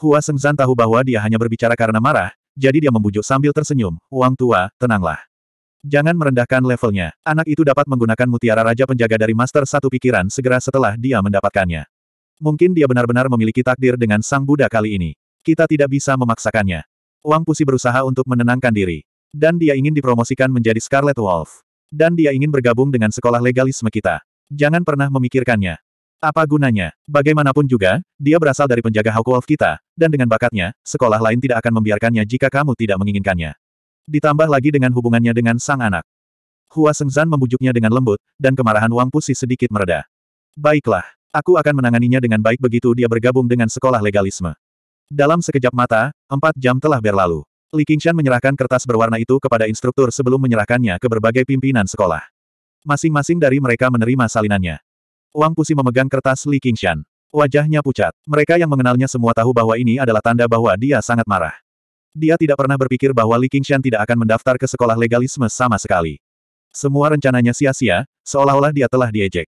[SPEAKER 1] Hua Sengzan tahu bahwa dia hanya berbicara karena marah, jadi dia membujuk sambil tersenyum, Wang Tua, tenanglah. Jangan merendahkan levelnya. Anak itu dapat menggunakan mutiara raja penjaga dari Master Satu Pikiran segera setelah dia mendapatkannya. Mungkin dia benar-benar memiliki takdir dengan Sang Buddha kali ini. Kita tidak bisa memaksakannya. Wang Pusi berusaha untuk menenangkan diri. Dan dia ingin dipromosikan menjadi Scarlet Wolf. Dan dia ingin bergabung dengan sekolah legalisme kita. Jangan pernah memikirkannya. Apa gunanya? Bagaimanapun juga, dia berasal dari penjaga Hawk Wolf kita, dan dengan bakatnya, sekolah lain tidak akan membiarkannya jika kamu tidak menginginkannya. Ditambah lagi dengan hubungannya dengan sang anak. Hua Sengzan membujuknya dengan lembut, dan kemarahan Wang Pusi sedikit mereda. Baiklah. Aku akan menanganinya dengan baik begitu dia bergabung dengan sekolah legalisme. Dalam sekejap mata, empat jam telah berlalu. Li Qingshan menyerahkan kertas berwarna itu kepada instruktur sebelum menyerahkannya ke berbagai pimpinan sekolah. Masing-masing dari mereka menerima salinannya. Wang Pusi memegang kertas Li Qingshan. Wajahnya pucat. Mereka yang mengenalnya semua tahu bahwa ini adalah tanda bahwa dia sangat marah. Dia tidak pernah berpikir bahwa Li Qingshan tidak akan mendaftar ke sekolah legalisme sama sekali. Semua rencananya sia-sia, seolah-olah dia telah diejek.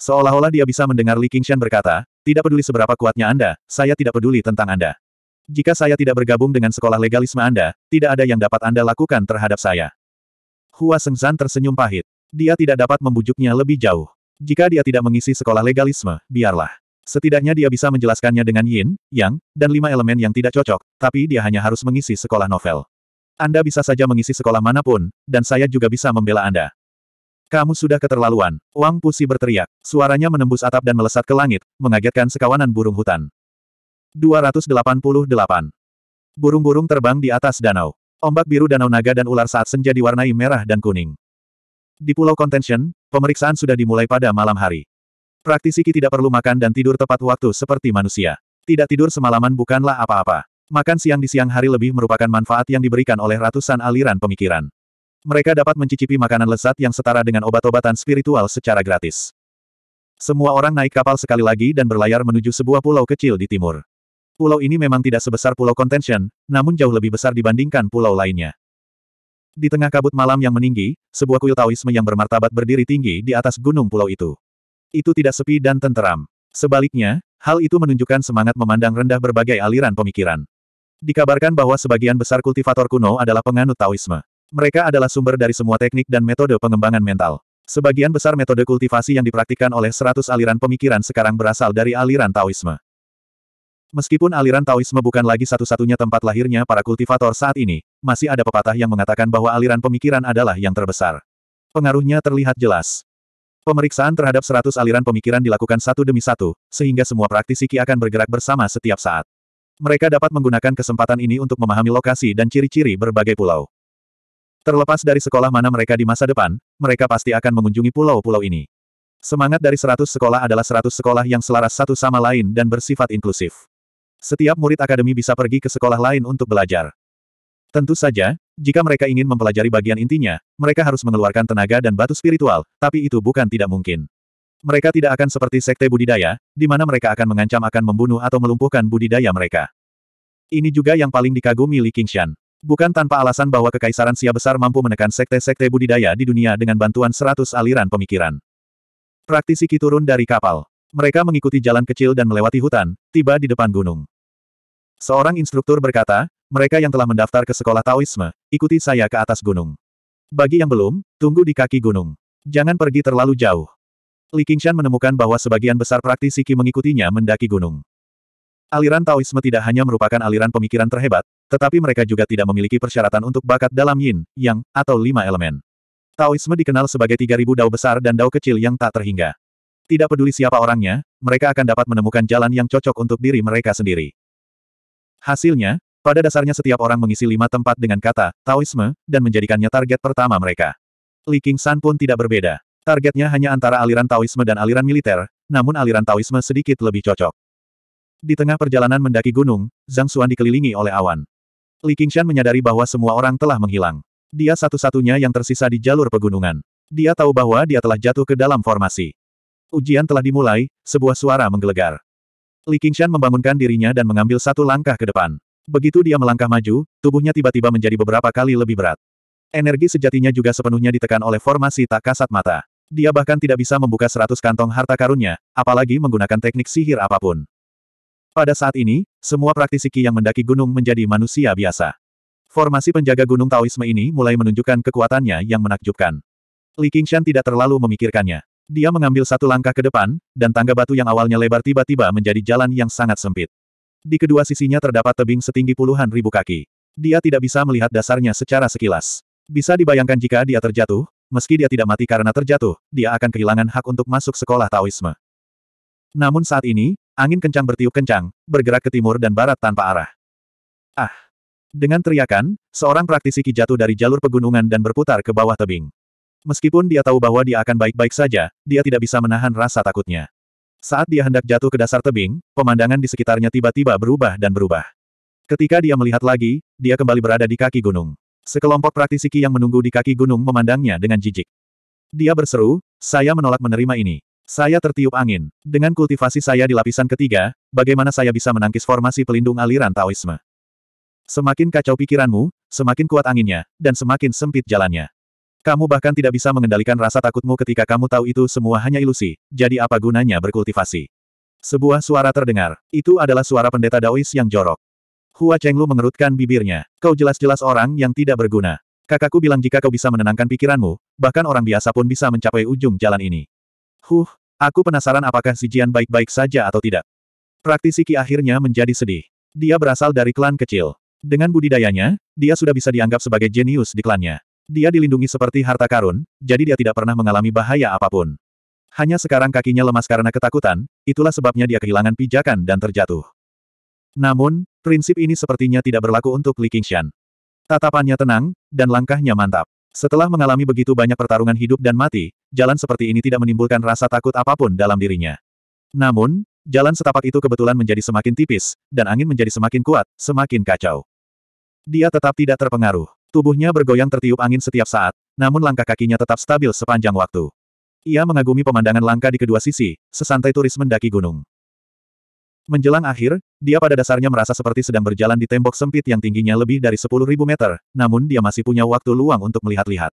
[SPEAKER 1] Seolah-olah dia bisa mendengar Li Qingshan berkata, tidak peduli seberapa kuatnya Anda, saya tidak peduli tentang Anda. Jika saya tidak bergabung dengan sekolah legalisme Anda, tidak ada yang dapat Anda lakukan terhadap saya. Hua Sengzan tersenyum pahit. Dia tidak dapat membujuknya lebih jauh. Jika dia tidak mengisi sekolah legalisme, biarlah. Setidaknya dia bisa menjelaskannya dengan yin, yang, dan lima elemen yang tidak cocok, tapi dia hanya harus mengisi sekolah novel. Anda bisa saja mengisi sekolah manapun, dan saya juga bisa membela Anda. Kamu sudah keterlaluan, Wang Pusi berteriak. Suaranya menembus atap dan melesat ke langit, mengagetkan sekawanan burung hutan. 288. Burung-burung terbang di atas danau. Ombak biru danau naga dan ular saat senja diwarnai merah dan kuning. Di Pulau Contention, pemeriksaan sudah dimulai pada malam hari. Praktisi Ki tidak perlu makan dan tidur tepat waktu seperti manusia. Tidak tidur semalaman bukanlah apa-apa. Makan siang di siang hari lebih merupakan manfaat yang diberikan oleh ratusan aliran pemikiran. Mereka dapat mencicipi makanan lezat yang setara dengan obat-obatan spiritual secara gratis. Semua orang naik kapal sekali lagi dan berlayar menuju sebuah pulau kecil di timur. Pulau ini memang tidak sebesar Pulau Contention, namun jauh lebih besar dibandingkan pulau lainnya. Di tengah kabut malam yang meninggi, sebuah kuil Taoisme yang bermartabat berdiri tinggi di atas gunung pulau itu. Itu tidak sepi dan tenteram. Sebaliknya, hal itu menunjukkan semangat memandang rendah berbagai aliran pemikiran. Dikabarkan bahwa sebagian besar kultivator kuno adalah penganut Taoisme. Mereka adalah sumber dari semua teknik dan metode pengembangan mental. Sebagian besar metode kultivasi yang dipraktikkan oleh 100 aliran pemikiran sekarang berasal dari aliran Taoisme. Meskipun aliran Taoisme bukan lagi satu-satunya tempat lahirnya para kultivator saat ini, masih ada pepatah yang mengatakan bahwa aliran pemikiran adalah yang terbesar. Pengaruhnya terlihat jelas. Pemeriksaan terhadap 100 aliran pemikiran dilakukan satu demi satu, sehingga semua praktisi Qi akan bergerak bersama setiap saat. Mereka dapat menggunakan kesempatan ini untuk memahami lokasi dan ciri-ciri berbagai pulau. Terlepas dari sekolah mana mereka di masa depan, mereka pasti akan mengunjungi pulau-pulau ini. Semangat dari seratus sekolah adalah seratus sekolah yang selaras satu sama lain dan bersifat inklusif. Setiap murid akademi bisa pergi ke sekolah lain untuk belajar. Tentu saja, jika mereka ingin mempelajari bagian intinya, mereka harus mengeluarkan tenaga dan batu spiritual, tapi itu bukan tidak mungkin. Mereka tidak akan seperti sekte budidaya, di mana mereka akan mengancam akan membunuh atau melumpuhkan budidaya mereka. Ini juga yang paling dikagumi Li Qingshan. Bukan tanpa alasan bahwa Kekaisaran Sia Besar mampu menekan sekte-sekte budidaya di dunia dengan bantuan seratus aliran pemikiran. Praktisi Ki turun dari kapal. Mereka mengikuti jalan kecil dan melewati hutan, tiba di depan gunung. Seorang instruktur berkata, mereka yang telah mendaftar ke sekolah Taoisme, ikuti saya ke atas gunung. Bagi yang belum, tunggu di kaki gunung. Jangan pergi terlalu jauh. Li Qingshan menemukan bahwa sebagian besar praktisi Qi mengikutinya mendaki gunung. Aliran Taoisme tidak hanya merupakan aliran pemikiran terhebat, tetapi mereka juga tidak memiliki persyaratan untuk bakat dalam yin, yang, atau lima elemen. Taoisme dikenal sebagai 3000 dao besar dan dao kecil yang tak terhingga. Tidak peduli siapa orangnya, mereka akan dapat menemukan jalan yang cocok untuk diri mereka sendiri. Hasilnya, pada dasarnya setiap orang mengisi lima tempat dengan kata, Taoisme, dan menjadikannya target pertama mereka. Li King San pun tidak berbeda. Targetnya hanya antara aliran Taoisme dan aliran militer, namun aliran Taoisme sedikit lebih cocok. Di tengah perjalanan mendaki gunung, Zhang Xuan dikelilingi oleh awan. Li Qingshan menyadari bahwa semua orang telah menghilang. Dia satu-satunya yang tersisa di jalur pegunungan. Dia tahu bahwa dia telah jatuh ke dalam formasi. Ujian telah dimulai, sebuah suara menggelegar. Li Qingshan membangunkan dirinya dan mengambil satu langkah ke depan. Begitu dia melangkah maju, tubuhnya tiba-tiba menjadi beberapa kali lebih berat. Energi sejatinya juga sepenuhnya ditekan oleh formasi tak kasat mata. Dia bahkan tidak bisa membuka seratus kantong harta karunnya, apalagi menggunakan teknik sihir apapun. Pada saat ini, semua praktisi Qi yang mendaki gunung menjadi manusia biasa. Formasi penjaga gunung Taoisme ini mulai menunjukkan kekuatannya yang menakjubkan. Li Qingshan tidak terlalu memikirkannya. Dia mengambil satu langkah ke depan, dan tangga batu yang awalnya lebar tiba-tiba menjadi jalan yang sangat sempit. Di kedua sisinya terdapat tebing setinggi puluhan ribu kaki. Dia tidak bisa melihat dasarnya secara sekilas. Bisa dibayangkan jika dia terjatuh, meski dia tidak mati karena terjatuh, dia akan kehilangan hak untuk masuk sekolah Taoisme. Namun saat ini, Angin kencang bertiup kencang, bergerak ke timur dan barat tanpa arah. Ah! Dengan teriakan, seorang praktisi Ki jatuh dari jalur pegunungan dan berputar ke bawah tebing. Meskipun dia tahu bahwa dia akan baik-baik saja, dia tidak bisa menahan rasa takutnya. Saat dia hendak jatuh ke dasar tebing, pemandangan di sekitarnya tiba-tiba berubah dan berubah. Ketika dia melihat lagi, dia kembali berada di kaki gunung. Sekelompok praktisi Ki yang menunggu di kaki gunung memandangnya dengan jijik. Dia berseru, saya menolak menerima ini. Saya tertiup angin. Dengan kultivasi saya di lapisan ketiga, bagaimana saya bisa menangkis formasi pelindung aliran Taoisme? Semakin kacau pikiranmu, semakin kuat anginnya, dan semakin sempit jalannya. Kamu bahkan tidak bisa mengendalikan rasa takutmu ketika kamu tahu itu semua hanya ilusi, jadi apa gunanya berkultivasi? Sebuah suara terdengar. Itu adalah suara pendeta Daois yang jorok. Hua Chenglu mengerutkan bibirnya. Kau jelas-jelas orang yang tidak berguna. Kakakku bilang jika kau bisa menenangkan pikiranmu, bahkan orang biasa pun bisa mencapai ujung jalan ini. Huh, aku penasaran apakah si Jian baik-baik saja atau tidak. Praktisi Qi akhirnya menjadi sedih. Dia berasal dari klan kecil. Dengan budidayanya, dia sudah bisa dianggap sebagai jenius di klannya. Dia dilindungi seperti harta karun, jadi dia tidak pernah mengalami bahaya apapun. Hanya sekarang kakinya lemas karena ketakutan, itulah sebabnya dia kehilangan pijakan dan terjatuh. Namun, prinsip ini sepertinya tidak berlaku untuk Li Qingshan. Tatapannya tenang, dan langkahnya mantap. Setelah mengalami begitu banyak pertarungan hidup dan mati, jalan seperti ini tidak menimbulkan rasa takut apapun dalam dirinya. Namun, jalan setapak itu kebetulan menjadi semakin tipis, dan angin menjadi semakin kuat, semakin kacau. Dia tetap tidak terpengaruh. Tubuhnya bergoyang tertiup angin setiap saat, namun langkah kakinya tetap stabil sepanjang waktu. Ia mengagumi pemandangan langka di kedua sisi, sesantai turis mendaki gunung. Menjelang akhir, dia pada dasarnya merasa seperti sedang berjalan di tembok sempit yang tingginya lebih dari 10.000 meter, namun dia masih punya waktu luang untuk melihat-lihat.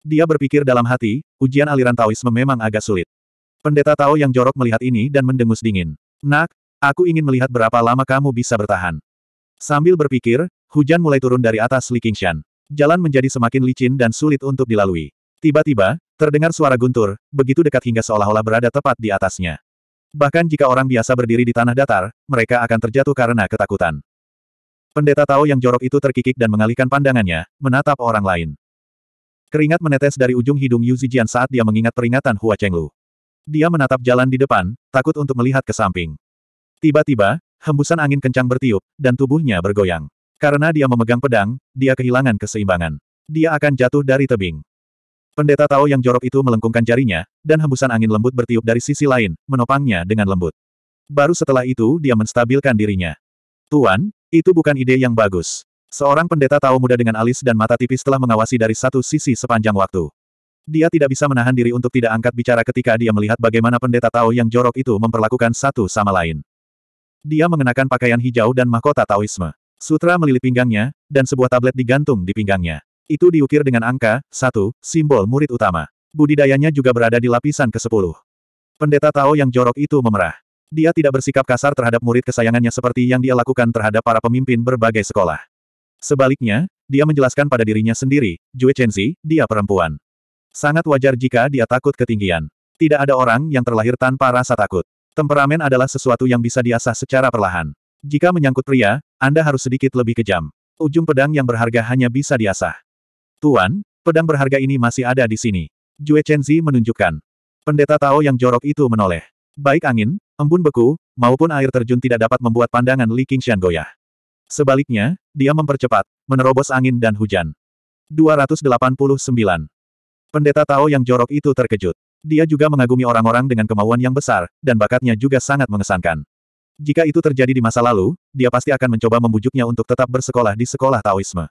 [SPEAKER 1] Dia berpikir dalam hati, ujian aliran Taoisme memang agak sulit. Pendeta Tao yang jorok melihat ini dan mendengus dingin. Nak, aku ingin melihat berapa lama kamu bisa bertahan. Sambil berpikir, hujan mulai turun dari atas Li Qingshan. Jalan menjadi semakin licin dan sulit untuk dilalui. Tiba-tiba, terdengar suara guntur, begitu dekat hingga seolah-olah berada tepat di atasnya. Bahkan jika orang biasa berdiri di tanah datar, mereka akan terjatuh karena ketakutan. Pendeta Tao yang jorok itu terkikik dan mengalihkan pandangannya, menatap orang lain. Keringat menetes dari ujung hidung Yu Zijian saat dia mengingat peringatan Hua Chenglu. Dia menatap jalan di depan, takut untuk melihat ke samping. Tiba-tiba, hembusan angin kencang bertiup, dan tubuhnya bergoyang. Karena dia memegang pedang, dia kehilangan keseimbangan. Dia akan jatuh dari tebing. Pendeta Tao yang jorok itu melengkungkan jarinya, dan hembusan angin lembut bertiup dari sisi lain, menopangnya dengan lembut. Baru setelah itu dia menstabilkan dirinya. Tuan, itu bukan ide yang bagus. Seorang pendeta tahu muda dengan alis dan mata tipis telah mengawasi dari satu sisi sepanjang waktu. Dia tidak bisa menahan diri untuk tidak angkat bicara ketika dia melihat bagaimana pendeta tahu yang jorok itu memperlakukan satu sama lain. Dia mengenakan pakaian hijau dan mahkota Taoisme. Sutra melilit pinggangnya, dan sebuah tablet digantung di pinggangnya. Itu diukir dengan angka, satu, simbol murid utama. Budidayanya juga berada di lapisan ke-10. Pendeta Tao yang jorok itu memerah. Dia tidak bersikap kasar terhadap murid kesayangannya seperti yang dia lakukan terhadap para pemimpin berbagai sekolah. Sebaliknya, dia menjelaskan pada dirinya sendiri, Jue Chenzi, dia perempuan. Sangat wajar jika dia takut ketinggian. Tidak ada orang yang terlahir tanpa rasa takut. Temperamen adalah sesuatu yang bisa diasah secara perlahan. Jika menyangkut pria, Anda harus sedikit lebih kejam. Ujung pedang yang berharga hanya bisa diasah. Tuan, pedang berharga ini masih ada di sini. Jue Chenzi menunjukkan. Pendeta Tao yang jorok itu menoleh. Baik angin, embun beku, maupun air terjun tidak dapat membuat pandangan Li Qingshan goyah. Sebaliknya, dia mempercepat, menerobos angin dan hujan. 289. Pendeta Tao yang jorok itu terkejut. Dia juga mengagumi orang-orang dengan kemauan yang besar, dan bakatnya juga sangat mengesankan. Jika itu terjadi di masa lalu, dia pasti akan mencoba membujuknya untuk tetap bersekolah di sekolah Taoisme.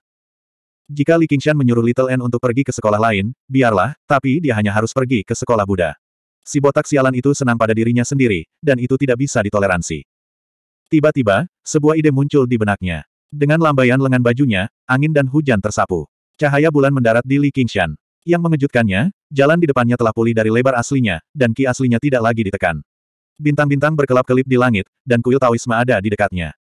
[SPEAKER 1] Jika Li Qingshan menyuruh Little N untuk pergi ke sekolah lain, biarlah, tapi dia hanya harus pergi ke sekolah Buddha. Si botak sialan itu senang pada dirinya sendiri, dan itu tidak bisa ditoleransi. Tiba-tiba, sebuah ide muncul di benaknya. Dengan lambaian lengan bajunya, angin dan hujan tersapu. Cahaya bulan mendarat di Li Qingshan. Yang mengejutkannya, jalan di depannya telah pulih dari lebar aslinya, dan ki aslinya tidak lagi ditekan. Bintang-bintang berkelap-kelip di langit, dan kuil Taoisme ada di dekatnya.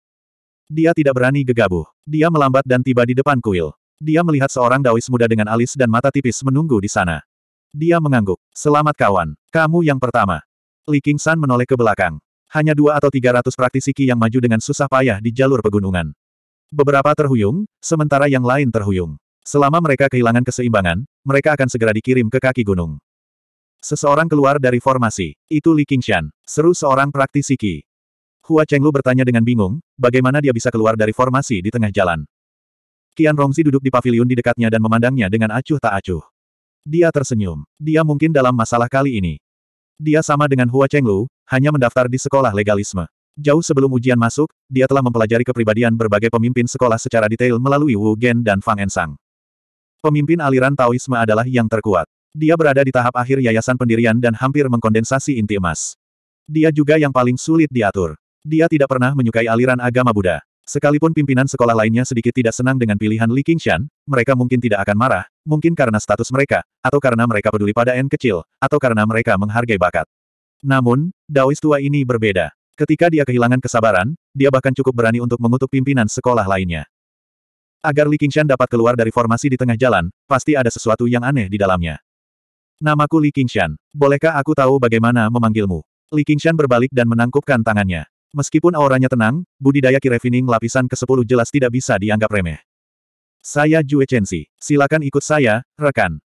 [SPEAKER 1] Dia tidak berani gegabah. Dia melambat dan tiba di depan kuil. Dia melihat seorang Daois muda dengan alis dan mata tipis menunggu di sana. Dia mengangguk. Selamat kawan. Kamu yang pertama. Li Qingshan menoleh ke belakang. Hanya dua atau tiga ratus praktisi Qi yang maju dengan susah payah di jalur pegunungan. Beberapa terhuyung, sementara yang lain terhuyung. Selama mereka kehilangan keseimbangan, mereka akan segera dikirim ke kaki gunung. Seseorang keluar dari formasi. Itu Li Qingshan, seru seorang praktisi Qi. Hua Chenglu bertanya dengan bingung, bagaimana dia bisa keluar dari formasi di tengah jalan. Qian Rongzi duduk di pavilion di dekatnya dan memandangnya dengan acuh tak acuh. Dia tersenyum. Dia mungkin dalam masalah kali ini. Dia sama dengan Hua Chenglu, hanya mendaftar di sekolah legalisme. Jauh sebelum ujian masuk, dia telah mempelajari kepribadian berbagai pemimpin sekolah secara detail melalui Wu Gen dan Fang Ensang. Pemimpin aliran Taoisme adalah yang terkuat. Dia berada di tahap akhir yayasan pendirian dan hampir mengkondensasi inti emas. Dia juga yang paling sulit diatur. Dia tidak pernah menyukai aliran agama Buddha. Sekalipun pimpinan sekolah lainnya sedikit tidak senang dengan pilihan Li Qingshan, mereka mungkin tidak akan marah, mungkin karena status mereka, atau karena mereka peduli pada N kecil, atau karena mereka menghargai bakat. Namun, Daois tua ini berbeda. Ketika dia kehilangan kesabaran, dia bahkan cukup berani untuk mengutuk pimpinan sekolah lainnya. Agar Li Qingshan dapat keluar dari formasi di tengah jalan, pasti ada sesuatu yang aneh di dalamnya. Namaku Li Qingshan. Bolehkah aku tahu bagaimana memanggilmu? Li Qingshan berbalik dan menangkupkan tangannya. Meskipun auranya tenang, budidaya Kirevining lapisan ke-10 jelas tidak bisa dianggap remeh. Saya Jue Chenzi. Silakan ikut saya, rekan.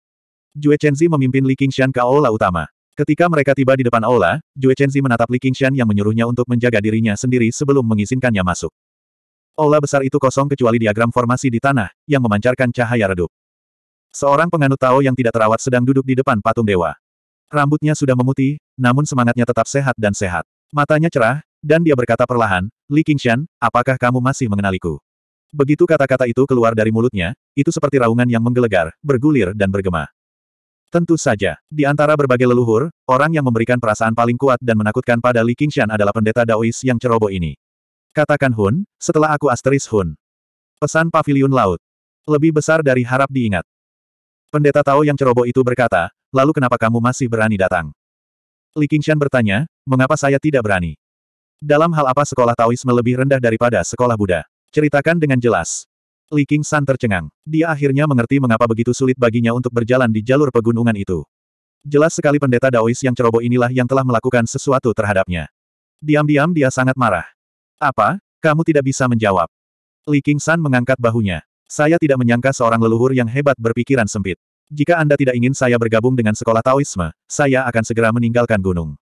[SPEAKER 1] Jue Chenzi memimpin Li Qingshan ke aula utama. Ketika mereka tiba di depan aula, Jue Chenzi menatap Li Qingshan yang menyuruhnya untuk menjaga dirinya sendiri sebelum mengizinkannya masuk. Aula besar itu kosong kecuali diagram formasi di tanah, yang memancarkan cahaya redup. Seorang penganut Tao yang tidak terawat sedang duduk di depan patung dewa. Rambutnya sudah memutih, namun semangatnya tetap sehat dan sehat. Matanya cerah, dan dia berkata perlahan, Li Qingshan, apakah kamu masih mengenaliku? Begitu kata-kata itu keluar dari mulutnya, itu seperti raungan yang menggelegar, bergulir dan bergema. Tentu saja, di antara berbagai leluhur, orang yang memberikan perasaan paling kuat dan menakutkan pada Li Qingshan adalah pendeta Daois yang ceroboh ini. Katakan Hun, setelah aku asteris Hun. Pesan Paviliun laut. Lebih besar dari harap diingat. Pendeta Tao yang ceroboh itu berkata, lalu kenapa kamu masih berani datang? Li Qingshan bertanya, mengapa saya tidak berani? Dalam hal apa sekolah Taoisme lebih rendah daripada sekolah Buddha? Ceritakan dengan jelas. Li King San tercengang. Dia akhirnya mengerti mengapa begitu sulit baginya untuk berjalan di jalur pegunungan itu. Jelas sekali pendeta Daois yang ceroboh inilah yang telah melakukan sesuatu terhadapnya. Diam-diam dia sangat marah. Apa? Kamu tidak bisa menjawab. Li King San mengangkat bahunya. Saya tidak menyangka seorang leluhur yang hebat berpikiran sempit. Jika Anda tidak ingin saya bergabung dengan sekolah Taoisme, saya akan segera meninggalkan gunung.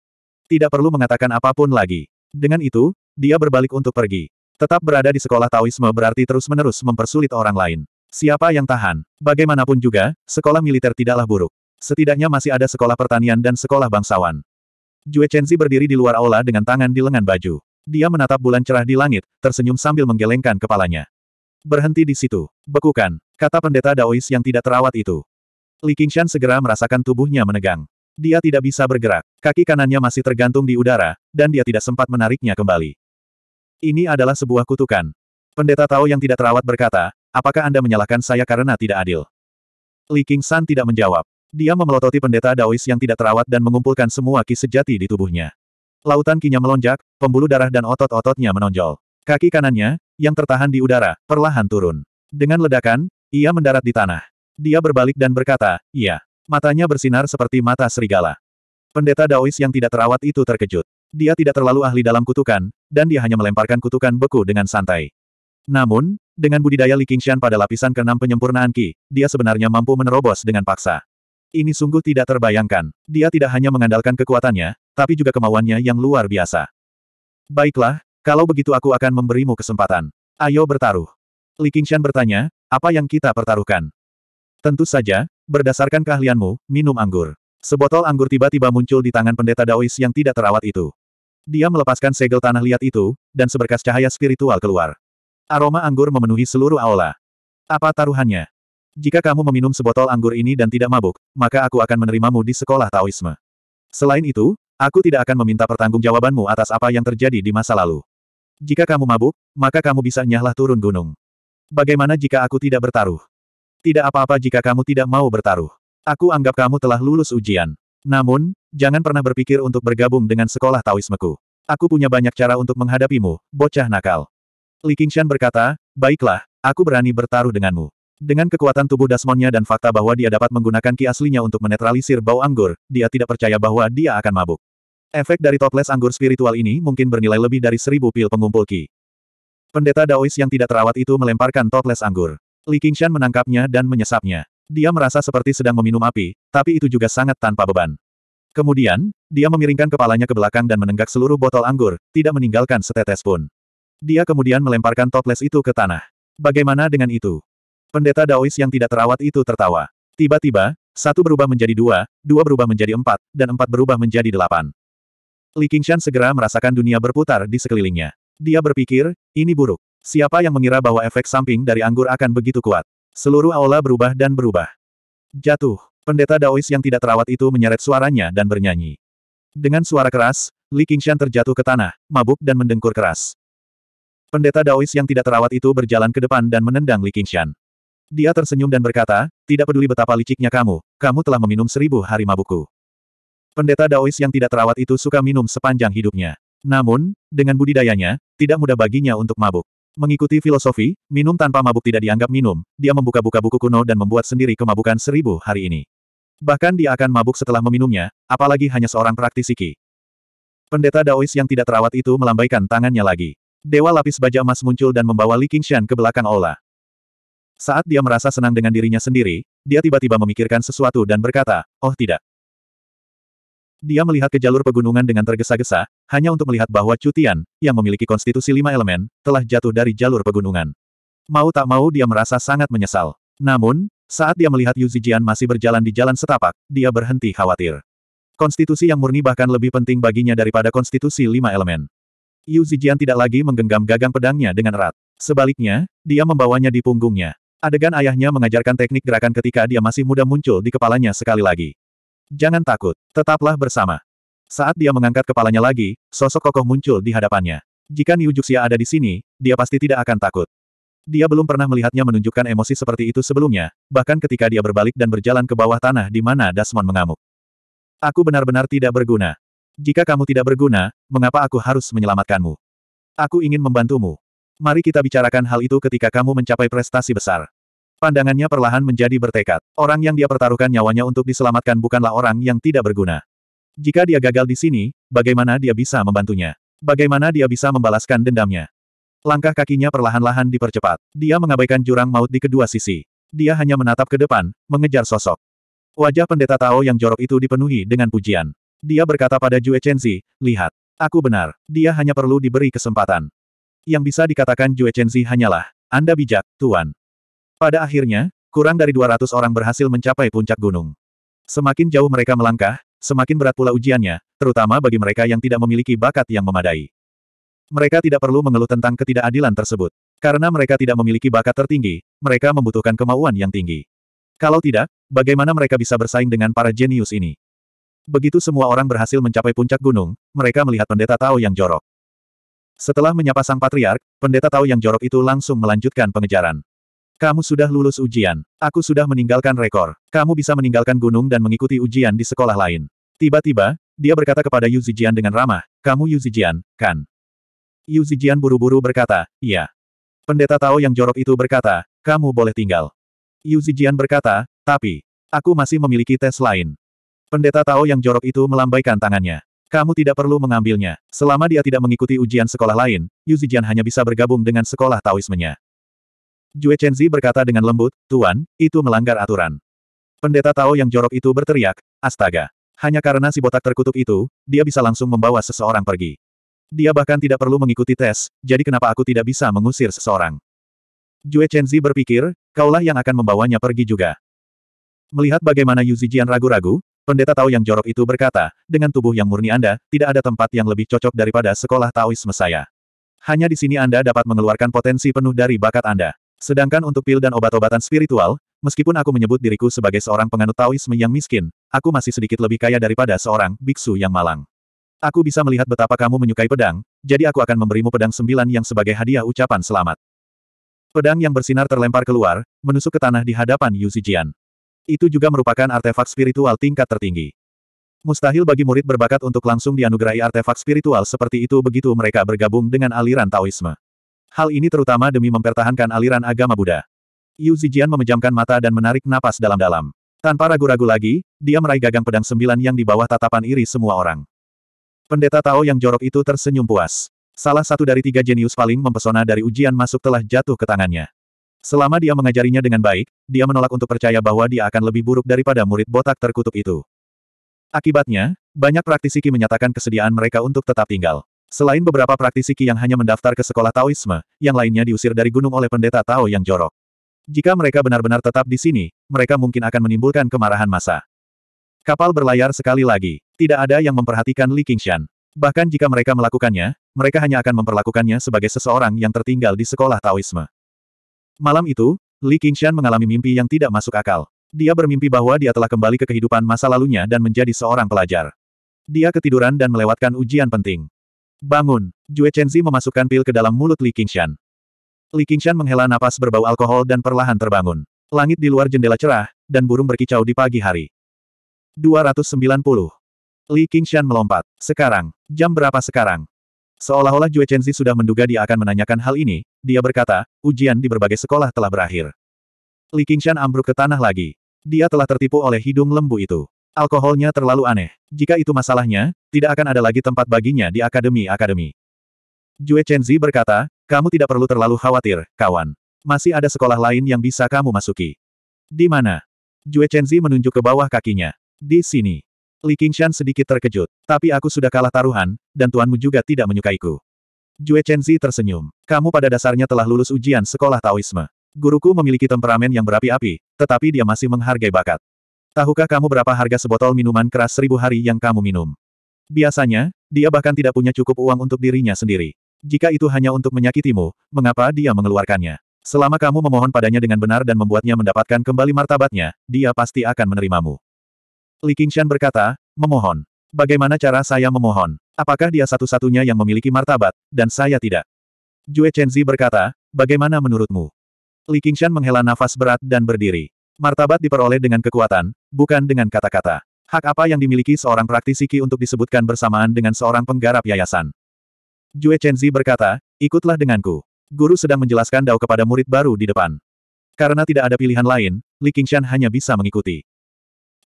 [SPEAKER 1] Tidak perlu mengatakan apapun lagi. Dengan itu, dia berbalik untuk pergi. Tetap berada di sekolah Taoisme berarti terus-menerus mempersulit orang lain. Siapa yang tahan? Bagaimanapun juga, sekolah militer tidaklah buruk. Setidaknya masih ada sekolah pertanian dan sekolah bangsawan. Jue Chenzi berdiri di luar aula dengan tangan di lengan baju. Dia menatap bulan cerah di langit, tersenyum sambil menggelengkan kepalanya. Berhenti di situ. Bekukan, kata pendeta Daois yang tidak terawat itu. Li Qingshan segera merasakan tubuhnya menegang. Dia tidak bisa bergerak, kaki kanannya masih tergantung di udara, dan dia tidak sempat menariknya kembali. Ini adalah sebuah kutukan. Pendeta Tao yang tidak terawat berkata, apakah Anda menyalahkan saya karena tidak adil? Li King San tidak menjawab. Dia memelototi pendeta Daois yang tidak terawat dan mengumpulkan semua ki sejati di tubuhnya. Lautan kinya melonjak, pembuluh darah dan otot-ototnya menonjol. Kaki kanannya, yang tertahan di udara, perlahan turun. Dengan ledakan, ia mendarat di tanah. Dia berbalik dan berkata, iya. Matanya bersinar seperti mata serigala. Pendeta Daois yang tidak terawat itu terkejut. Dia tidak terlalu ahli dalam kutukan, dan dia hanya melemparkan kutukan beku dengan santai. Namun, dengan budidaya Li Qingshan pada lapisan keenam penyempurnaan Qi, dia sebenarnya mampu menerobos dengan paksa. Ini sungguh tidak terbayangkan. Dia tidak hanya mengandalkan kekuatannya, tapi juga kemauannya yang luar biasa. Baiklah, kalau begitu aku akan memberimu kesempatan. Ayo bertaruh. Li Qingshan bertanya, apa yang kita pertaruhkan? Tentu saja, berdasarkan keahlianmu, minum anggur. Sebotol anggur tiba-tiba muncul di tangan pendeta Daois yang tidak terawat itu. Dia melepaskan segel tanah liat itu, dan seberkas cahaya spiritual keluar. Aroma anggur memenuhi seluruh aula. Apa taruhannya? Jika kamu meminum sebotol anggur ini dan tidak mabuk, maka aku akan menerimamu di sekolah Taoisme. Selain itu, aku tidak akan meminta pertanggungjawabanmu atas apa yang terjadi di masa lalu. Jika kamu mabuk, maka kamu bisa nyahlah turun gunung. Bagaimana jika aku tidak bertaruh? Tidak apa-apa jika kamu tidak mau bertaruh. Aku anggap kamu telah lulus ujian. Namun, jangan pernah berpikir untuk bergabung dengan sekolah Taoismeku. Aku punya banyak cara untuk menghadapimu, bocah nakal. Li Qingshan berkata, baiklah, aku berani bertaruh denganmu. Dengan kekuatan tubuh Dasmonnya dan fakta bahwa dia dapat menggunakan ki aslinya untuk menetralisir bau anggur, dia tidak percaya bahwa dia akan mabuk. Efek dari toples anggur spiritual ini mungkin bernilai lebih dari seribu pil pengumpul ki. Pendeta Daois yang tidak terawat itu melemparkan toples anggur. Li Qingshan menangkapnya dan menyesapnya. Dia merasa seperti sedang meminum api, tapi itu juga sangat tanpa beban. Kemudian, dia memiringkan kepalanya ke belakang dan menenggak seluruh botol anggur, tidak meninggalkan setetes pun. Dia kemudian melemparkan toples itu ke tanah. Bagaimana dengan itu? Pendeta Daois yang tidak terawat itu tertawa. Tiba-tiba, satu berubah menjadi dua, dua berubah menjadi empat, dan empat berubah menjadi delapan. Li Qingshan segera merasakan dunia berputar di sekelilingnya. Dia berpikir, ini buruk. Siapa yang mengira bahwa efek samping dari anggur akan begitu kuat? Seluruh aula berubah dan berubah. Jatuh. Pendeta Daois yang tidak terawat itu menyeret suaranya dan bernyanyi. Dengan suara keras, Li Qingshan terjatuh ke tanah, mabuk dan mendengkur keras. Pendeta Daois yang tidak terawat itu berjalan ke depan dan menendang Li Qingshan. Dia tersenyum dan berkata, tidak peduli betapa liciknya kamu, kamu telah meminum seribu hari mabukku. Pendeta Daois yang tidak terawat itu suka minum sepanjang hidupnya. Namun, dengan budidayanya, tidak mudah baginya untuk mabuk. Mengikuti filosofi, minum tanpa mabuk tidak dianggap minum, dia membuka-buka buku kuno dan membuat sendiri kemabukan seribu hari ini. Bahkan dia akan mabuk setelah meminumnya, apalagi hanya seorang praktisi Qi. Pendeta Daois yang tidak terawat itu melambaikan tangannya lagi. Dewa lapis baja emas muncul dan membawa Li Qingshan ke belakang aula. Saat dia merasa senang dengan dirinya sendiri, dia tiba-tiba memikirkan sesuatu dan berkata, oh tidak. Dia melihat ke jalur pegunungan dengan tergesa-gesa, hanya untuk melihat bahwa Cutian, yang memiliki konstitusi lima elemen, telah jatuh dari jalur pegunungan. Mau tak mau dia merasa sangat menyesal. Namun, saat dia melihat Yu Zijian masih berjalan di jalan setapak, dia berhenti khawatir. Konstitusi yang murni bahkan lebih penting baginya daripada konstitusi lima elemen. Yu Zijian tidak lagi menggenggam gagang pedangnya dengan erat. Sebaliknya, dia membawanya di punggungnya. Adegan ayahnya mengajarkan teknik gerakan ketika dia masih muda muncul di kepalanya sekali lagi. Jangan takut, tetaplah bersama. Saat dia mengangkat kepalanya lagi, sosok kokoh muncul di hadapannya. Jika Niu Juxia ada di sini, dia pasti tidak akan takut. Dia belum pernah melihatnya menunjukkan emosi seperti itu sebelumnya, bahkan ketika dia berbalik dan berjalan ke bawah tanah di mana Dasmon mengamuk. Aku benar-benar tidak berguna. Jika kamu tidak berguna, mengapa aku harus menyelamatkanmu? Aku ingin membantumu. Mari kita bicarakan hal itu ketika kamu mencapai prestasi besar. Pandangannya perlahan menjadi bertekad. Orang yang dia pertaruhkan nyawanya untuk diselamatkan bukanlah orang yang tidak berguna. Jika dia gagal di sini, bagaimana dia bisa membantunya? Bagaimana dia bisa membalaskan dendamnya? Langkah kakinya perlahan-lahan dipercepat. Dia mengabaikan jurang maut di kedua sisi. Dia hanya menatap ke depan, mengejar sosok. Wajah pendeta Tao yang jorok itu dipenuhi dengan pujian. Dia berkata pada Jue Chenzi, lihat, aku benar, dia hanya perlu diberi kesempatan. Yang bisa dikatakan Jue Chenzi hanyalah, Anda bijak, Tuan. Pada akhirnya, kurang dari 200 orang berhasil mencapai puncak gunung. Semakin jauh mereka melangkah, semakin berat pula ujiannya, terutama bagi mereka yang tidak memiliki bakat yang memadai. Mereka tidak perlu mengeluh tentang ketidakadilan tersebut. Karena mereka tidak memiliki bakat tertinggi, mereka membutuhkan kemauan yang tinggi. Kalau tidak, bagaimana mereka bisa bersaing dengan para jenius ini? Begitu semua orang berhasil mencapai puncak gunung, mereka melihat pendeta Tao yang jorok. Setelah menyapa sang patriark, pendeta Tao yang jorok itu langsung melanjutkan pengejaran. Kamu sudah lulus ujian. Aku sudah meninggalkan rekor. Kamu bisa meninggalkan gunung dan mengikuti ujian di sekolah lain. Tiba-tiba, dia berkata kepada Yu Zijian dengan ramah, kamu Yu Zijian, kan? Yu Zijian buru-buru berkata, iya. Pendeta Tao yang jorok itu berkata, kamu boleh tinggal. Yu Zijian berkata, tapi, aku masih memiliki tes lain. Pendeta Tao yang jorok itu melambaikan tangannya. Kamu tidak perlu mengambilnya. Selama dia tidak mengikuti ujian sekolah lain, Yu Zijian hanya bisa bergabung dengan sekolah Taoismenya. Jue Chenzi berkata dengan lembut, Tuan, itu melanggar aturan. Pendeta Tao yang jorok itu berteriak, astaga. Hanya karena si botak terkutuk itu, dia bisa langsung membawa seseorang pergi. Dia bahkan tidak perlu mengikuti tes, jadi kenapa aku tidak bisa mengusir seseorang? Jue Chenzi berpikir, kaulah yang akan membawanya pergi juga. Melihat bagaimana Yu Zijian ragu-ragu, pendeta Tao yang jorok itu berkata, dengan tubuh yang murni Anda, tidak ada tempat yang lebih cocok daripada sekolah Taoisme saya. Hanya di sini Anda dapat mengeluarkan potensi penuh dari bakat Anda. Sedangkan untuk pil dan obat-obatan spiritual, meskipun aku menyebut diriku sebagai seorang penganut Taoisme yang miskin, aku masih sedikit lebih kaya daripada seorang biksu yang malang. Aku bisa melihat betapa kamu menyukai pedang, jadi aku akan memberimu pedang sembilan yang sebagai hadiah ucapan selamat. Pedang yang bersinar terlempar keluar, menusuk ke tanah di hadapan Yu Zijian. Itu juga merupakan artefak spiritual tingkat tertinggi. Mustahil bagi murid berbakat untuk langsung dianugerahi artefak spiritual seperti itu begitu mereka bergabung dengan aliran Taoisme. Hal ini terutama demi mempertahankan aliran agama Buddha. Yu Zijian memejamkan mata dan menarik napas dalam-dalam. Tanpa ragu-ragu lagi, dia meraih gagang pedang sembilan yang di bawah tatapan iri semua orang. Pendeta Tao yang jorok itu tersenyum puas. Salah satu dari tiga jenius paling mempesona dari ujian masuk telah jatuh ke tangannya. Selama dia mengajarinya dengan baik, dia menolak untuk percaya bahwa dia akan lebih buruk daripada murid botak terkutuk itu. Akibatnya, banyak praktisi Qi menyatakan kesediaan mereka untuk tetap tinggal. Selain beberapa praktisi Qi yang hanya mendaftar ke sekolah Taoisme, yang lainnya diusir dari gunung oleh pendeta Tao yang jorok. Jika mereka benar-benar tetap di sini, mereka mungkin akan menimbulkan kemarahan massa. Kapal berlayar sekali lagi. Tidak ada yang memperhatikan Li Qingshan. Bahkan jika mereka melakukannya, mereka hanya akan memperlakukannya sebagai seseorang yang tertinggal di sekolah Taoisme. Malam itu, Li Qingshan mengalami mimpi yang tidak masuk akal. Dia bermimpi bahwa dia telah kembali ke kehidupan masa lalunya dan menjadi seorang pelajar. Dia ketiduran dan melewatkan ujian penting. Bangun! Jue Chenzi memasukkan pil ke dalam mulut Li Qingshan. Li Qingshan menghela napas berbau alkohol dan perlahan terbangun. Langit di luar jendela cerah, dan burung berkicau di pagi hari. 290. Li Qingshan melompat. Sekarang, jam berapa sekarang? Seolah-olah Jue Chenzi sudah menduga dia akan menanyakan hal ini, dia berkata, ujian di berbagai sekolah telah berakhir. Li Qingshan ambruk ke tanah lagi. Dia telah tertipu oleh hidung lembu itu. Alkoholnya terlalu aneh. Jika itu masalahnya, tidak akan ada lagi tempat baginya di akademi-akademi. Jue Chenzi berkata, kamu tidak perlu terlalu khawatir, kawan. Masih ada sekolah lain yang bisa kamu masuki. Di mana? Jue Chenzi menunjuk ke bawah kakinya. Di sini. Li Qingshan sedikit terkejut. Tapi aku sudah kalah taruhan, dan tuanmu juga tidak menyukaiku. Jue Chenzi tersenyum. Kamu pada dasarnya telah lulus ujian sekolah Taoisme. Guruku memiliki temperamen yang berapi-api, tetapi dia masih menghargai bakat. Tahukah kamu berapa harga sebotol minuman keras seribu hari yang kamu minum? Biasanya, dia bahkan tidak punya cukup uang untuk dirinya sendiri. Jika itu hanya untuk menyakitimu, mengapa dia mengeluarkannya? Selama kamu memohon padanya dengan benar dan membuatnya mendapatkan kembali martabatnya, dia pasti akan menerimamu. Li Qingshan berkata, memohon. Bagaimana cara saya memohon? Apakah dia satu-satunya yang memiliki martabat, dan saya tidak? Jue Chenzi berkata, bagaimana menurutmu? Li Qingshan menghela nafas berat dan berdiri. Martabat diperoleh dengan kekuatan, bukan dengan kata-kata. Hak apa yang dimiliki seorang praktisi Qi untuk disebutkan bersamaan dengan seorang penggarap yayasan? Jue Chenzi berkata, ikutlah denganku. Guru sedang menjelaskan Dao kepada murid baru di depan. Karena tidak ada pilihan lain, Li Qingshan hanya bisa mengikuti.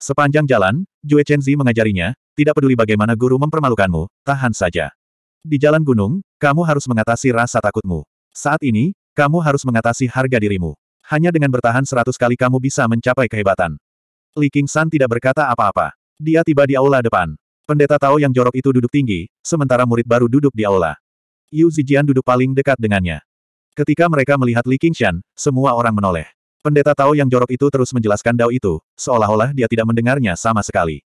[SPEAKER 1] Sepanjang jalan, Jue Chenzi mengajarinya, tidak peduli bagaimana guru mempermalukanmu, tahan saja. Di jalan gunung, kamu harus mengatasi rasa takutmu. Saat ini, kamu harus mengatasi harga dirimu. Hanya dengan bertahan seratus kali kamu bisa mencapai kehebatan. Li King San tidak berkata apa-apa. Dia tiba di aula depan. Pendeta Tao yang jorok itu duduk tinggi, sementara murid baru duduk di aula. Yu Zijian duduk paling dekat dengannya. Ketika mereka melihat Li Qingshan, semua orang menoleh. Pendeta Tao yang jorok itu terus menjelaskan Dao itu, seolah-olah dia tidak mendengarnya sama sekali.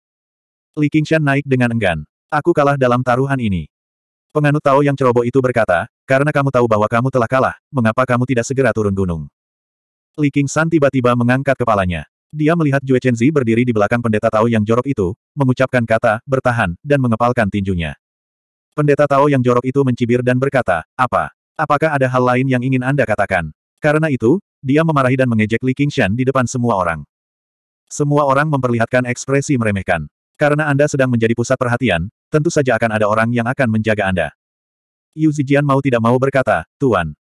[SPEAKER 1] Li Qingshan naik dengan enggan. Aku kalah dalam taruhan ini. Penganut Tao yang ceroboh itu berkata, karena kamu tahu bahwa kamu telah kalah, mengapa kamu tidak segera turun gunung? Li San tiba-tiba mengangkat kepalanya. Dia melihat Jue Chenzi berdiri di belakang pendeta Tao yang jorok itu, mengucapkan kata, bertahan, dan mengepalkan tinjunya. Pendeta Tao yang jorok itu mencibir dan berkata, apa? Apakah ada hal lain yang ingin Anda katakan? Karena itu, dia memarahi dan mengejek Li Shan di depan semua orang. Semua orang memperlihatkan ekspresi meremehkan. Karena Anda sedang menjadi pusat perhatian, tentu saja akan ada orang yang akan menjaga Anda. Yu Zijian mau tidak mau berkata, Tuan,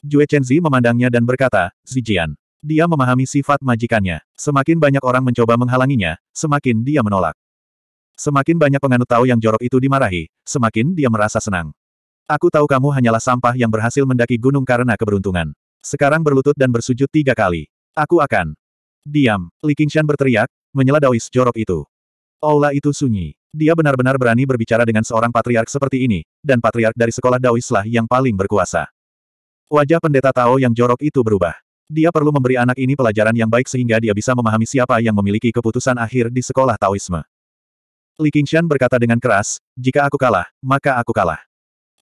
[SPEAKER 1] Jue Chenzi memandangnya dan berkata, Zijian. Dia memahami sifat majikannya. Semakin banyak orang mencoba menghalanginya, semakin dia menolak. Semakin banyak penganut tahu yang jorok itu dimarahi, semakin dia merasa senang. Aku tahu kamu hanyalah sampah yang berhasil mendaki gunung karena keberuntungan. Sekarang berlutut dan bersujud tiga kali. Aku akan. Diam, Li Qingshan berteriak, menyela Daois jorok itu. Aula itu sunyi. Dia benar-benar berani berbicara dengan seorang patriark seperti ini, dan patriark dari sekolah Daois yang paling berkuasa. Wajah pendeta Tao yang jorok itu berubah. Dia perlu memberi anak ini pelajaran yang baik sehingga dia bisa memahami siapa yang memiliki keputusan akhir di sekolah Taoisme. Li Qingshan berkata dengan keras, jika aku kalah, maka aku kalah.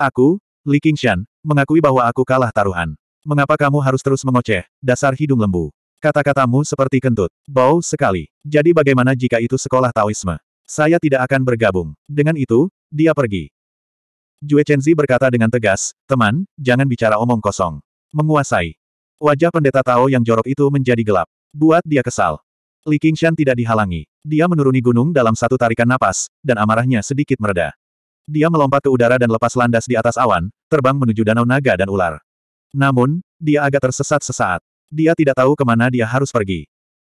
[SPEAKER 1] Aku, Li Qingshan, mengakui bahwa aku kalah taruhan. Mengapa kamu harus terus mengoceh, dasar hidung lembu? Kata-katamu seperti kentut, bau sekali. Jadi bagaimana jika itu sekolah Taoisme? Saya tidak akan bergabung. Dengan itu, dia pergi. Jue Chenzi berkata dengan tegas, teman, jangan bicara omong kosong. Menguasai. Wajah pendeta Tao yang jorok itu menjadi gelap. Buat dia kesal. Li Qingshan tidak dihalangi. Dia menuruni gunung dalam satu tarikan napas, dan amarahnya sedikit mereda. Dia melompat ke udara dan lepas landas di atas awan, terbang menuju danau naga dan ular. Namun, dia agak tersesat sesaat. Dia tidak tahu kemana dia harus pergi.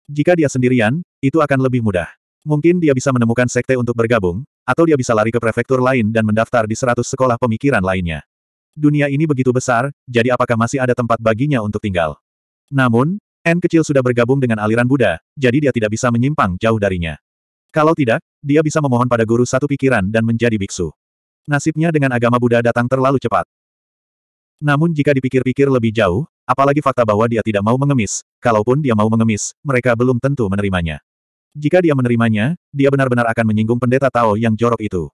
[SPEAKER 1] Jika dia sendirian, itu akan lebih mudah. Mungkin dia bisa menemukan sekte untuk bergabung, atau dia bisa lari ke prefektur lain dan mendaftar di seratus sekolah pemikiran lainnya. Dunia ini begitu besar, jadi apakah masih ada tempat baginya untuk tinggal? Namun, N kecil sudah bergabung dengan aliran Buddha, jadi dia tidak bisa menyimpang jauh darinya. Kalau tidak, dia bisa memohon pada guru satu pikiran dan menjadi biksu. Nasibnya dengan agama Buddha datang terlalu cepat. Namun jika dipikir-pikir lebih jauh, apalagi fakta bahwa dia tidak mau mengemis, kalaupun dia mau mengemis, mereka belum tentu menerimanya. Jika dia menerimanya, dia benar-benar akan menyinggung pendeta Tao yang jorok itu.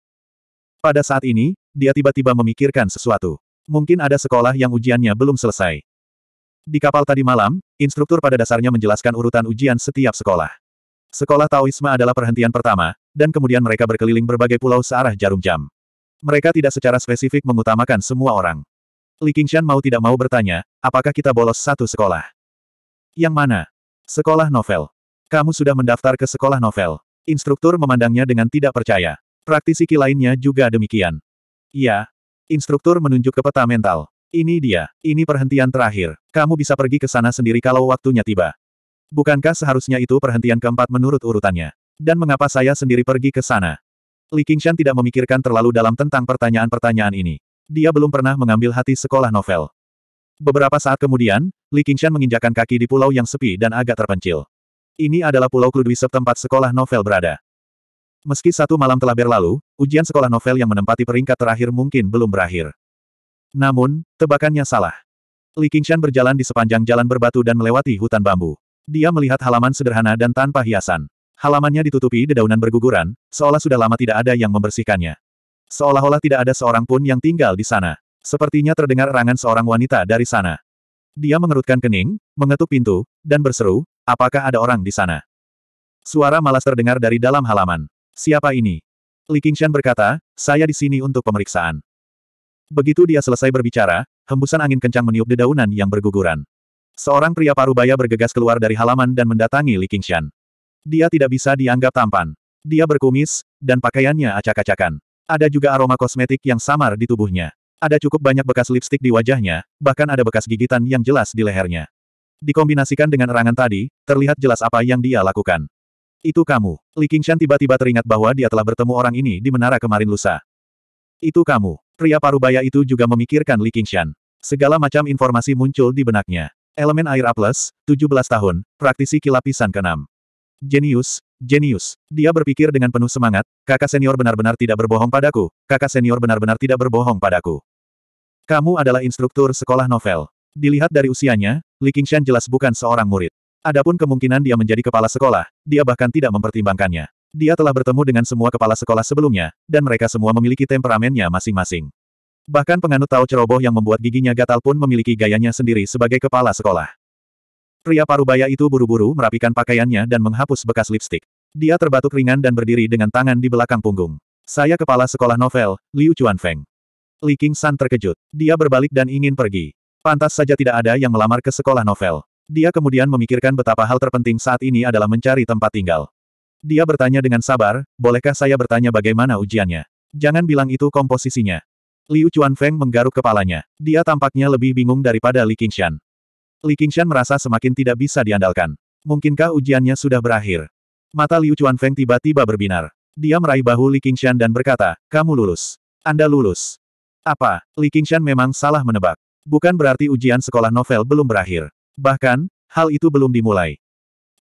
[SPEAKER 1] Pada saat ini, dia tiba-tiba memikirkan sesuatu. Mungkin ada sekolah yang ujiannya belum selesai. Di kapal tadi malam, instruktur pada dasarnya menjelaskan urutan ujian setiap sekolah. Sekolah Taoisme adalah perhentian pertama, dan kemudian mereka berkeliling berbagai pulau searah jarum jam. Mereka tidak secara spesifik mengutamakan semua orang. Li Qingshan mau tidak mau bertanya, apakah kita bolos satu sekolah? Yang mana? Sekolah novel. Kamu sudah mendaftar ke sekolah novel. Instruktur memandangnya dengan tidak percaya. Praktisi lainnya juga demikian. Iya. Instruktur menunjuk ke peta mental. Ini dia. Ini perhentian terakhir. Kamu bisa pergi ke sana sendiri kalau waktunya tiba. Bukankah seharusnya itu perhentian keempat menurut urutannya? Dan mengapa saya sendiri pergi ke sana? Li Qingshan tidak memikirkan terlalu dalam tentang pertanyaan-pertanyaan ini. Dia belum pernah mengambil hati sekolah novel. Beberapa saat kemudian, Li Qingshan menginjakan kaki di pulau yang sepi dan agak terpencil. Ini adalah Pulau Kludwisep tempat sekolah novel berada. Meski satu malam telah berlalu, ujian sekolah novel yang menempati peringkat terakhir mungkin belum berakhir. Namun, tebakannya salah. Li Qingshan berjalan di sepanjang jalan berbatu dan melewati hutan bambu. Dia melihat halaman sederhana dan tanpa hiasan. Halamannya ditutupi dedaunan berguguran, seolah sudah lama tidak ada yang membersihkannya. Seolah-olah tidak ada seorang pun yang tinggal di sana. Sepertinya terdengar erangan seorang wanita dari sana. Dia mengerutkan kening, mengetuk pintu, dan berseru, Apakah ada orang di sana? Suara malas terdengar dari dalam halaman. Siapa ini? Li Qingshan berkata, saya di sini untuk pemeriksaan. Begitu dia selesai berbicara, hembusan angin kencang meniup dedaunan yang berguguran. Seorang pria parubaya bergegas keluar dari halaman dan mendatangi Li Qingshan. Dia tidak bisa dianggap tampan. Dia berkumis, dan pakaiannya acak-acakan. Ada juga aroma kosmetik yang samar di tubuhnya. Ada cukup banyak bekas lipstik di wajahnya, bahkan ada bekas gigitan yang jelas di lehernya. Dikombinasikan dengan erangan tadi, terlihat jelas apa yang dia lakukan. Itu kamu. Li Qingshan tiba-tiba teringat bahwa dia telah bertemu orang ini di menara kemarin lusa. Itu kamu. Pria parubaya itu juga memikirkan Li Qingshan. Segala macam informasi muncul di benaknya. Elemen air A+, 17 tahun, praktisi kilapisan ke-6. Genius, genius. Dia berpikir dengan penuh semangat, kakak senior benar-benar tidak berbohong padaku, kakak senior benar-benar tidak berbohong padaku. Kamu adalah instruktur sekolah novel. Dilihat dari usianya, Li Qingshan jelas bukan seorang murid. Adapun kemungkinan dia menjadi kepala sekolah, dia bahkan tidak mempertimbangkannya. Dia telah bertemu dengan semua kepala sekolah sebelumnya, dan mereka semua memiliki temperamennya masing-masing. Bahkan penganut Tao ceroboh yang membuat giginya gatal pun memiliki gayanya sendiri sebagai kepala sekolah. Pria parubaya itu buru-buru merapikan pakaiannya dan menghapus bekas lipstik. Dia terbatuk ringan dan berdiri dengan tangan di belakang punggung. Saya kepala sekolah novel, Liu Chuanfeng. Li Qingshan terkejut. Dia berbalik dan ingin pergi. Pantas saja tidak ada yang melamar ke sekolah novel. Dia kemudian memikirkan betapa hal terpenting saat ini adalah mencari tempat tinggal. Dia bertanya dengan sabar, bolehkah saya bertanya bagaimana ujiannya? Jangan bilang itu komposisinya. Liu Chuanfeng menggaruk kepalanya. Dia tampaknya lebih bingung daripada Li Qingshan. Li Qingshan merasa semakin tidak bisa diandalkan. Mungkinkah ujiannya sudah berakhir? Mata Liu Chuanfeng tiba-tiba berbinar. Dia meraih bahu Li Qingshan dan berkata, kamu lulus. Anda lulus. Apa, Li Qingshan memang salah menebak. Bukan berarti ujian sekolah novel belum berakhir. Bahkan, hal itu belum dimulai.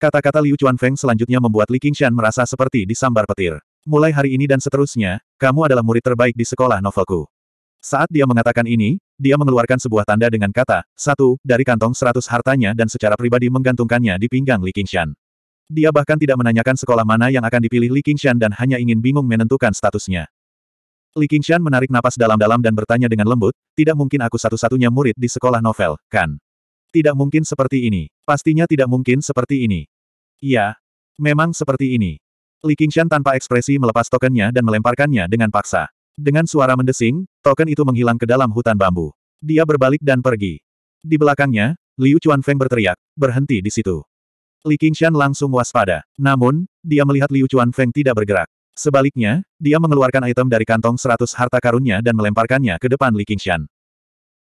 [SPEAKER 1] Kata-kata Liu Chuan Feng selanjutnya membuat Li Qingshan merasa seperti disambar petir. Mulai hari ini dan seterusnya, kamu adalah murid terbaik di sekolah novelku. Saat dia mengatakan ini, dia mengeluarkan sebuah tanda dengan kata, satu, dari kantong seratus hartanya dan secara pribadi menggantungkannya di pinggang Li Qingshan. Dia bahkan tidak menanyakan sekolah mana yang akan dipilih Li Qingshan dan hanya ingin bingung menentukan statusnya. Li Qingshan menarik napas dalam-dalam dan bertanya dengan lembut, tidak mungkin aku satu-satunya murid di sekolah novel, kan? Tidak mungkin seperti ini. Pastinya tidak mungkin seperti ini. Iya. Memang seperti ini. Li Qingshan tanpa ekspresi melepas tokennya dan melemparkannya dengan paksa. Dengan suara mendesing, token itu menghilang ke dalam hutan bambu. Dia berbalik dan pergi. Di belakangnya, Liu Feng berteriak, berhenti di situ. Li Qingshan langsung waspada. Namun, dia melihat Liu Feng tidak bergerak. Sebaliknya, dia mengeluarkan item dari kantong seratus harta karunnya dan melemparkannya ke depan Li Qingshan.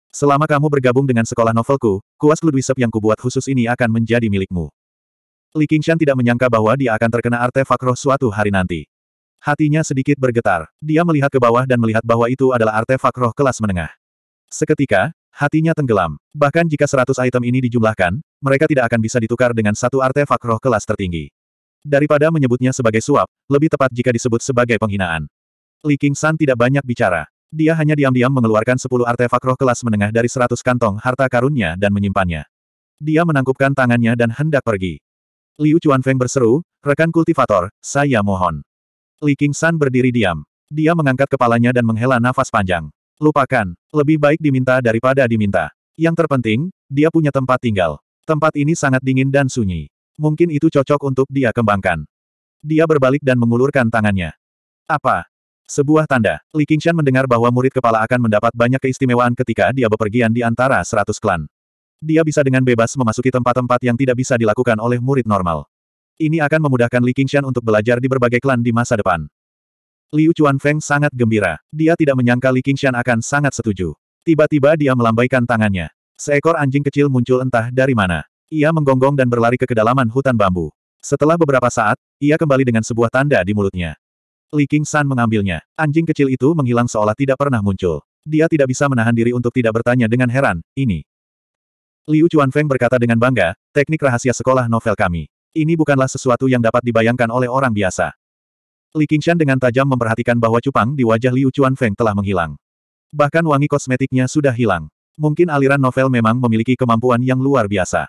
[SPEAKER 1] Selama kamu bergabung dengan sekolah novelku, kuas Ludwisep yang kubuat khusus ini akan menjadi milikmu. Li Qingshan tidak menyangka bahwa dia akan terkena artefak roh suatu hari nanti. Hatinya sedikit bergetar. Dia melihat ke bawah dan melihat bahwa itu adalah artefak roh kelas menengah. Seketika, hatinya tenggelam. Bahkan jika seratus item ini dijumlahkan, mereka tidak akan bisa ditukar dengan satu artefak roh kelas tertinggi. Daripada menyebutnya sebagai suap, lebih tepat jika disebut sebagai penghinaan. Li King San tidak banyak bicara. Dia hanya diam-diam mengeluarkan 10 artefak roh kelas menengah dari 100 kantong harta karunnya dan menyimpannya. Dia menangkupkan tangannya dan hendak pergi. Liu Chuanfeng berseru, rekan kultivator, saya mohon. Li King San berdiri diam. Dia mengangkat kepalanya dan menghela nafas panjang. Lupakan, lebih baik diminta daripada diminta. Yang terpenting, dia punya tempat tinggal. Tempat ini sangat dingin dan sunyi. Mungkin itu cocok untuk dia kembangkan. Dia berbalik dan mengulurkan tangannya. Apa? Sebuah tanda. Li Qingshan mendengar bahwa murid kepala akan mendapat banyak keistimewaan ketika dia bepergian di antara seratus klan. Dia bisa dengan bebas memasuki tempat-tempat yang tidak bisa dilakukan oleh murid normal. Ini akan memudahkan Li Qingshan untuk belajar di berbagai klan di masa depan. Liu Chuanfeng sangat gembira. Dia tidak menyangka Li Qingshan akan sangat setuju. Tiba-tiba dia melambaikan tangannya. Seekor anjing kecil muncul entah dari mana. Ia menggonggong dan berlari ke kedalaman hutan bambu. Setelah beberapa saat, ia kembali dengan sebuah tanda di mulutnya. Li King San mengambilnya. Anjing kecil itu menghilang seolah tidak pernah muncul. Dia tidak bisa menahan diri untuk tidak bertanya dengan heran, ini. Liu Feng berkata dengan bangga, teknik rahasia sekolah novel kami. Ini bukanlah sesuatu yang dapat dibayangkan oleh orang biasa. Li Qingshan dengan tajam memperhatikan bahwa cupang di wajah Liu Feng telah menghilang. Bahkan wangi kosmetiknya sudah hilang. Mungkin aliran novel memang memiliki kemampuan yang luar biasa.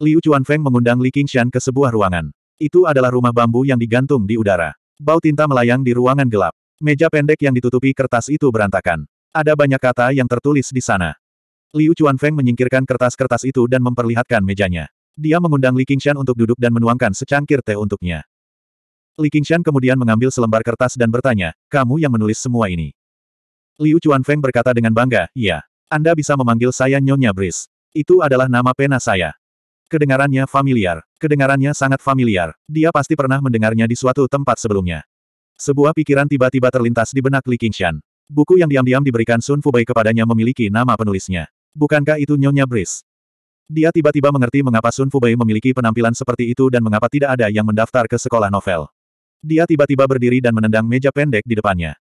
[SPEAKER 1] Liu Feng mengundang Li Qingshan ke sebuah ruangan. Itu adalah rumah bambu yang digantung di udara. Bau tinta melayang di ruangan gelap. Meja pendek yang ditutupi kertas itu berantakan. Ada banyak kata yang tertulis di sana. Liu Feng menyingkirkan kertas-kertas itu dan memperlihatkan mejanya. Dia mengundang Li Qingshan untuk duduk dan menuangkan secangkir teh untuknya. Li Qingshan kemudian mengambil selembar kertas dan bertanya, kamu yang menulis semua ini. Liu Feng berkata dengan bangga, iya. Anda bisa memanggil saya Nyonya Bris. Itu adalah nama pena saya. Kedengarannya familiar. Kedengarannya sangat familiar. Dia pasti pernah mendengarnya di suatu tempat sebelumnya. Sebuah pikiran tiba-tiba terlintas di benak Li Qingshan. Buku yang diam-diam diberikan Sun Fubai kepadanya memiliki nama penulisnya. Bukankah itu Nyonya Breeze? Dia tiba-tiba mengerti mengapa Sun Fubai memiliki penampilan seperti itu dan mengapa tidak ada yang mendaftar ke sekolah novel. Dia tiba-tiba berdiri dan menendang meja pendek di depannya.